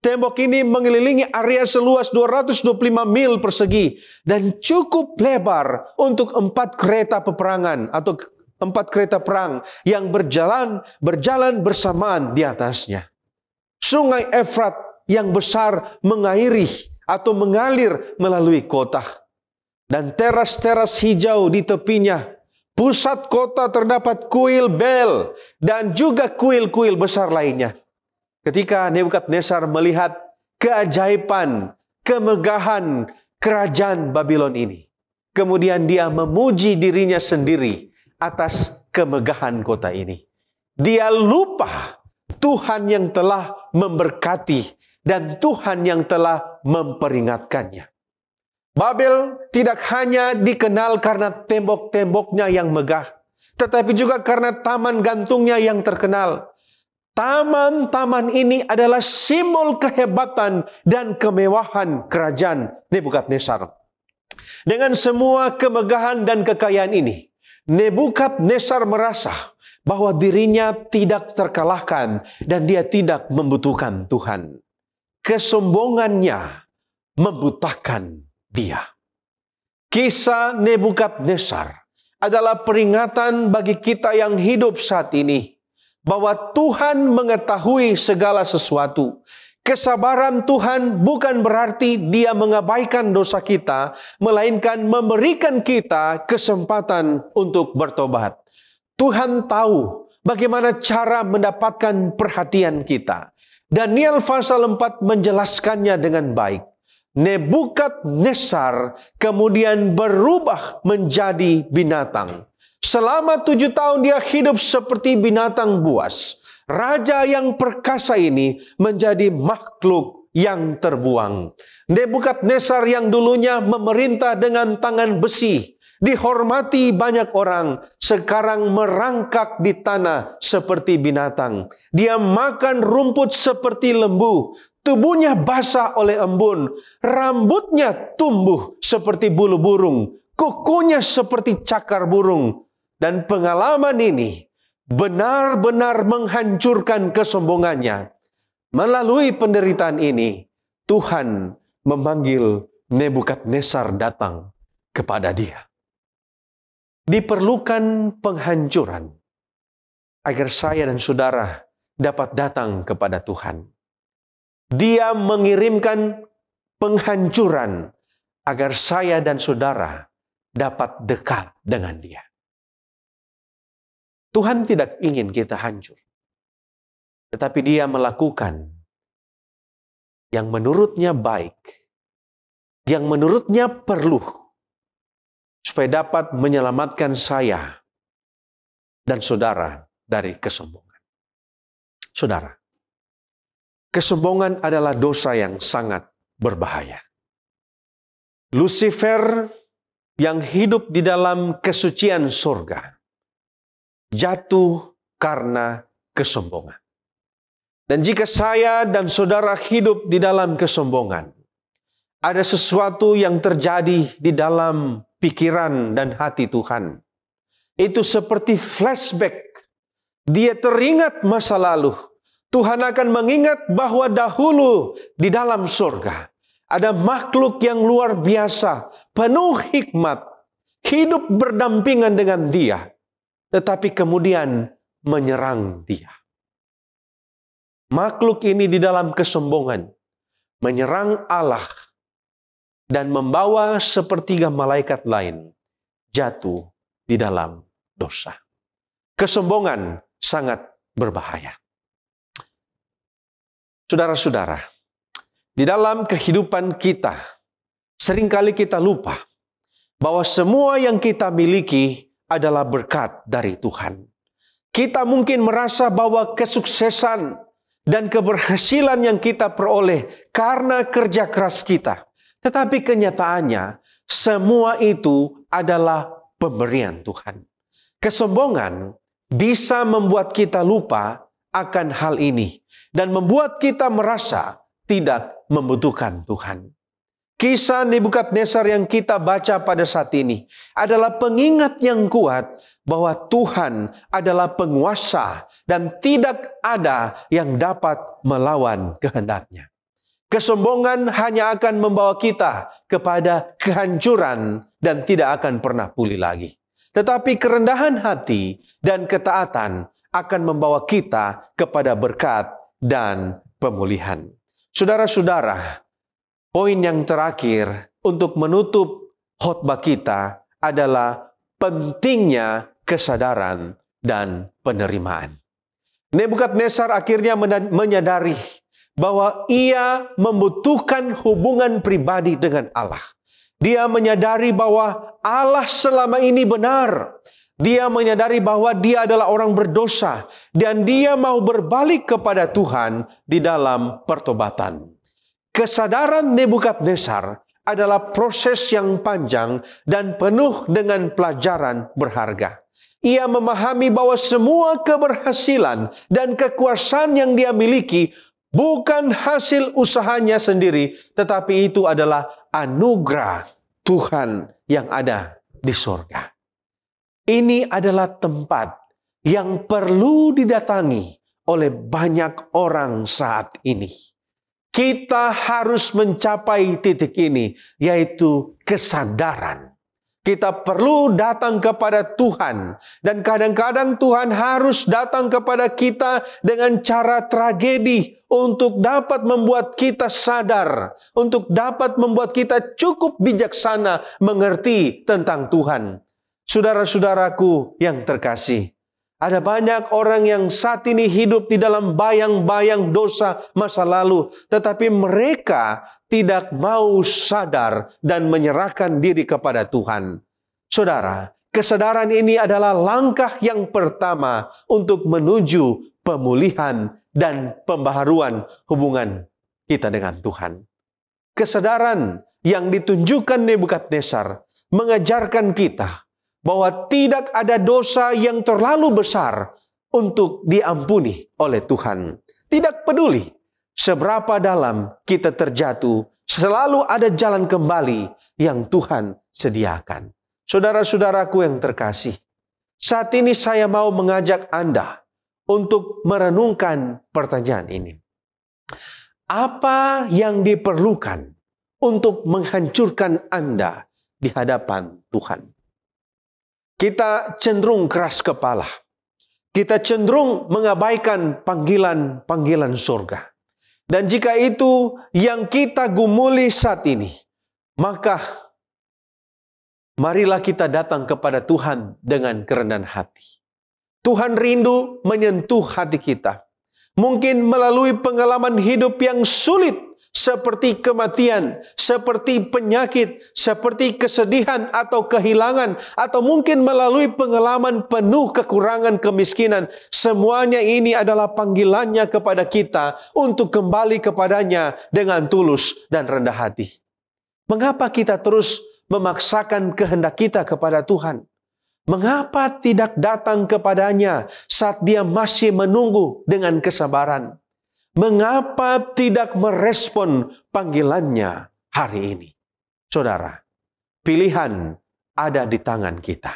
Tembok ini mengelilingi area seluas 225 mil persegi dan cukup lebar untuk empat kereta peperangan atau empat kereta perang yang berjalan berjalan bersamaan di atasnya. Sungai Efrat yang besar mengairi atau mengalir melalui kota. Dan teras-teras hijau di tepinya. Pusat kota terdapat kuil bel dan juga kuil-kuil besar lainnya. Ketika Nebukadnezar melihat keajaiban, kemegahan kerajaan Babylon ini. Kemudian dia memuji dirinya sendiri atas kemegahan kota ini. Dia lupa Tuhan yang telah memberkati dan Tuhan yang telah memperingatkannya. Babel tidak hanya dikenal karena tembok-temboknya yang megah, tetapi juga karena taman gantungnya yang terkenal. Taman-taman ini adalah simbol kehebatan dan kemewahan kerajaan Nebukadnezar. Dengan semua kemegahan dan kekayaan ini, Nebukadnezar merasa bahwa dirinya tidak terkalahkan dan dia tidak membutuhkan Tuhan kesombongannya membutakan dia. Kisah Nebukadnezar adalah peringatan bagi kita yang hidup saat ini bahwa Tuhan mengetahui segala sesuatu. Kesabaran Tuhan bukan berarti Dia mengabaikan dosa kita, melainkan memberikan kita kesempatan untuk bertobat. Tuhan tahu bagaimana cara mendapatkan perhatian kita. Daniel pasal 4 menjelaskannya dengan baik. Nebukadnezar kemudian berubah menjadi binatang. Selama tujuh tahun dia hidup seperti binatang buas. Raja yang perkasa ini menjadi makhluk yang terbuang. Nebukadnezar yang dulunya memerintah dengan tangan besi dihormati banyak orang, sekarang merangkak di tanah seperti binatang. Dia makan rumput seperti lembu, tubuhnya basah oleh embun, rambutnya tumbuh seperti bulu burung, kukunya seperti cakar burung. Dan pengalaman ini benar-benar menghancurkan kesombongannya. Melalui penderitaan ini, Tuhan memanggil Nebukadnezar datang kepada dia diperlukan penghancuran agar saya dan saudara dapat datang kepada Tuhan. Dia mengirimkan penghancuran agar saya dan saudara dapat dekat dengan Dia. Tuhan tidak ingin kita hancur, tetapi Dia melakukan yang menurutnya baik, yang menurutnya perlu supaya dapat menyelamatkan saya dan saudara dari kesombongan. Saudara, kesombongan adalah dosa yang sangat berbahaya. Lucifer yang hidup di dalam kesucian surga jatuh karena kesombongan. Dan jika saya dan saudara hidup di dalam kesombongan, ada sesuatu yang terjadi di dalam pikiran dan hati Tuhan. Itu seperti flashback. Dia teringat masa lalu. Tuhan akan mengingat bahwa dahulu di dalam surga ada makhluk yang luar biasa, penuh hikmat, hidup berdampingan dengan dia, tetapi kemudian menyerang dia. Makhluk ini di dalam kesombongan menyerang Allah dan membawa sepertiga malaikat lain jatuh di dalam dosa. Kesombongan sangat berbahaya. Saudara-saudara, di dalam kehidupan kita, seringkali kita lupa bahwa semua yang kita miliki adalah berkat dari Tuhan. Kita mungkin merasa bahwa kesuksesan dan keberhasilan yang kita peroleh karena kerja keras kita tetapi kenyataannya, semua itu adalah pemberian Tuhan. Kesombongan bisa membuat kita lupa akan hal ini dan membuat kita merasa tidak membutuhkan Tuhan. Kisah Nebukadnezar yang kita baca pada saat ini adalah pengingat yang kuat bahwa Tuhan adalah penguasa dan tidak ada yang dapat melawan kehendaknya. Kesombongan hanya akan membawa kita kepada kehancuran dan tidak akan pernah pulih lagi. Tetapi kerendahan hati dan ketaatan akan membawa kita kepada berkat dan pemulihan. Saudara-saudara, poin yang terakhir untuk menutup khotbah kita adalah pentingnya kesadaran dan penerimaan. Nebukadnezar akhirnya menyadari bahwa ia membutuhkan hubungan pribadi dengan Allah. Dia menyadari bahwa Allah selama ini benar. Dia menyadari bahwa dia adalah orang berdosa dan dia mau berbalik kepada Tuhan di dalam pertobatan. Kesadaran Nebukadnezar adalah proses yang panjang dan penuh dengan pelajaran berharga. Ia memahami bahwa semua keberhasilan dan kekuasaan yang dia miliki bukan hasil usahanya sendiri, tetapi itu adalah anugerah Tuhan yang ada di sorga. Ini adalah tempat yang perlu didatangi oleh banyak orang saat ini. Kita harus mencapai titik ini, yaitu kesadaran kita perlu datang kepada Tuhan, dan kadang-kadang Tuhan harus datang kepada kita dengan cara tragedi untuk dapat membuat kita sadar, untuk dapat membuat kita cukup bijaksana mengerti tentang Tuhan. Saudara-saudaraku yang terkasih, ada banyak orang yang saat ini hidup di dalam bayang-bayang dosa masa lalu, tetapi mereka tidak mau sadar dan menyerahkan diri kepada Tuhan. Saudara, kesadaran ini adalah langkah yang pertama untuk menuju pemulihan dan pembaharuan hubungan kita dengan Tuhan. Kesadaran yang ditunjukkan Nebukadnezar mengajarkan kita bahwa tidak ada dosa yang terlalu besar untuk diampuni oleh Tuhan. Tidak peduli seberapa dalam kita terjatuh, selalu ada jalan kembali yang Tuhan sediakan. Saudara-saudaraku yang terkasih, saat ini saya mau mengajak Anda untuk merenungkan pertanyaan ini. Apa yang diperlukan untuk menghancurkan Anda di hadapan Tuhan? Kita cenderung keras kepala. Kita cenderung mengabaikan panggilan-panggilan surga. Dan jika itu yang kita gumuli saat ini, maka marilah kita datang kepada Tuhan dengan kerendahan hati. Tuhan rindu menyentuh hati kita. Mungkin melalui pengalaman hidup yang sulit seperti kematian, seperti penyakit, seperti kesedihan atau kehilangan, atau mungkin melalui pengalaman penuh kekurangan kemiskinan. Semuanya ini adalah panggilannya kepada kita untuk kembali kepadanya dengan tulus dan rendah hati. Mengapa kita terus memaksakan kehendak kita kepada Tuhan? Mengapa tidak datang kepadanya saat dia masih menunggu dengan kesabaran? Mengapa tidak merespon panggilannya hari ini? Saudara, pilihan ada di tangan kita.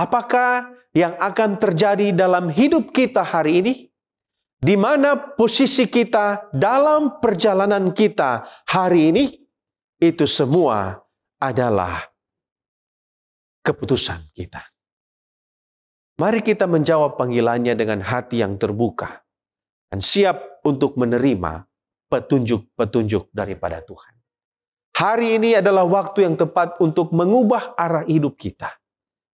Apakah yang akan terjadi dalam hidup kita hari ini? di mana posisi kita dalam perjalanan kita hari ini, itu semua adalah keputusan kita. Mari kita menjawab panggilannya dengan hati yang terbuka dan siap untuk menerima petunjuk-petunjuk daripada Tuhan. Hari ini adalah waktu yang tepat untuk mengubah arah hidup kita.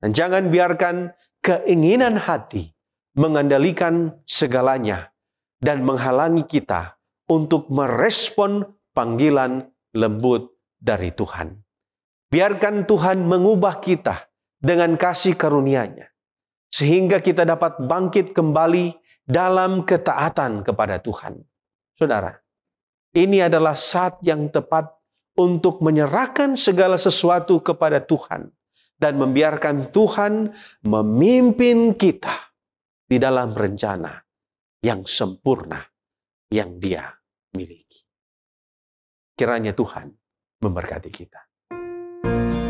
Dan jangan biarkan keinginan hati mengendalikan segalanya dan menghalangi kita untuk merespon panggilan lembut dari Tuhan. Biarkan Tuhan mengubah kita dengan kasih karunia-Nya sehingga kita dapat bangkit kembali dalam ketaatan kepada Tuhan. Saudara, ini adalah saat yang tepat untuk menyerahkan segala sesuatu kepada Tuhan dan membiarkan Tuhan memimpin kita di dalam rencana yang sempurna yang Dia miliki. Kiranya Tuhan memberkati kita. thank you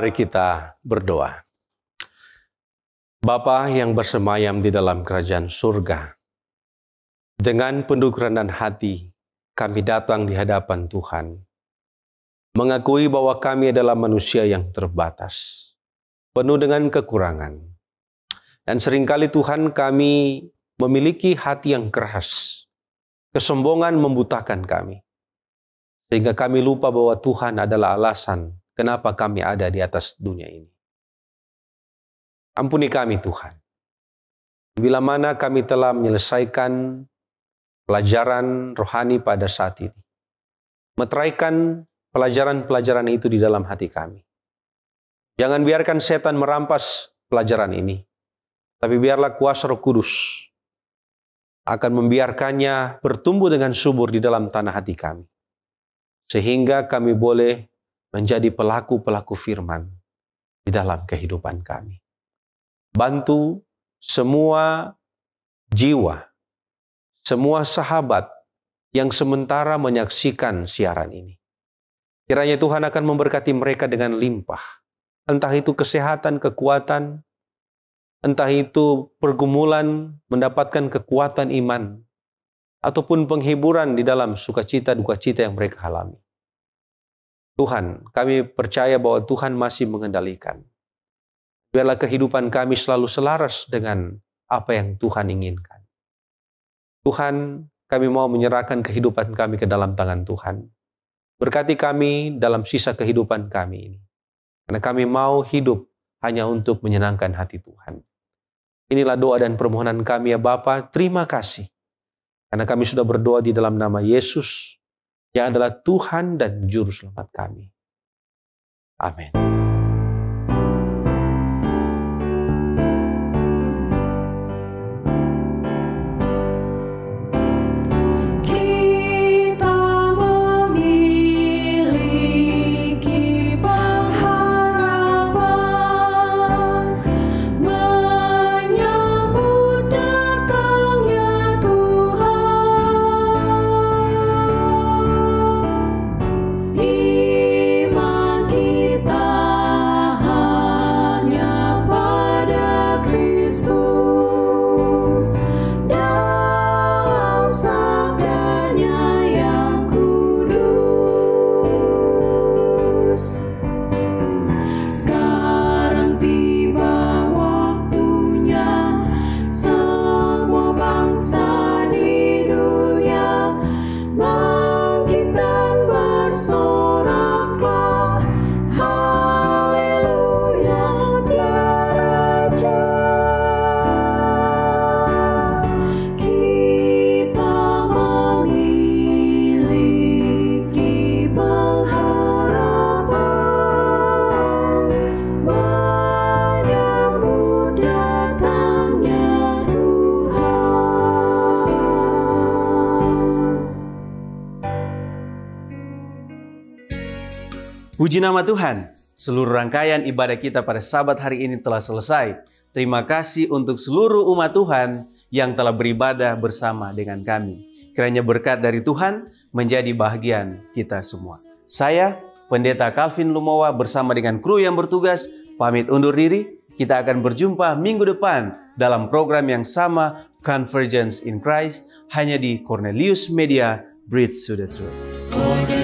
Mari kita berdoa. Bapa yang bersemayam di dalam kerajaan surga, dengan penuh kerendahan hati, kami datang di hadapan Tuhan, mengakui bahwa kami adalah manusia yang terbatas, penuh dengan kekurangan. Dan seringkali Tuhan kami memiliki hati yang keras, kesombongan membutakan kami. Sehingga kami lupa bahwa Tuhan adalah alasan kenapa kami ada di atas dunia ini. Ampuni kami Tuhan. Bila mana kami telah menyelesaikan pelajaran rohani pada saat ini. Meteraikan pelajaran-pelajaran itu di dalam hati kami. Jangan biarkan setan merampas pelajaran ini. Tapi biarlah kuasa roh kudus akan membiarkannya bertumbuh dengan subur di dalam tanah hati kami. Sehingga kami boleh menjadi pelaku-pelaku firman di dalam kehidupan kami. Bantu semua jiwa, semua sahabat yang sementara menyaksikan siaran ini. Kiranya Tuhan akan memberkati mereka dengan limpah. Entah itu kesehatan, kekuatan, entah itu pergumulan mendapatkan kekuatan iman, ataupun penghiburan di dalam sukacita dukacita yang mereka alami. Tuhan, kami percaya bahwa Tuhan masih mengendalikan. Biarlah kehidupan kami selalu selaras dengan apa yang Tuhan inginkan. Tuhan, kami mau menyerahkan kehidupan kami ke dalam tangan Tuhan. Berkati kami dalam sisa kehidupan kami ini. Karena kami mau hidup hanya untuk menyenangkan hati Tuhan. Inilah doa dan permohonan kami ya Bapa. Terima kasih. Karena kami sudah berdoa di dalam nama Yesus yang adalah Tuhan dan Juru Selamat kami. Amin. Puji nama Tuhan, seluruh rangkaian ibadah kita pada sabat hari ini telah selesai. Terima kasih untuk seluruh umat Tuhan yang telah beribadah bersama dengan kami. Kiranya berkat dari Tuhan menjadi bahagian kita semua. Saya, Pendeta Calvin Lumowa bersama dengan kru yang bertugas, pamit undur diri. Kita akan berjumpa minggu depan dalam program yang sama, Convergence in Christ, hanya di Cornelius Media, Bridge to the Truth.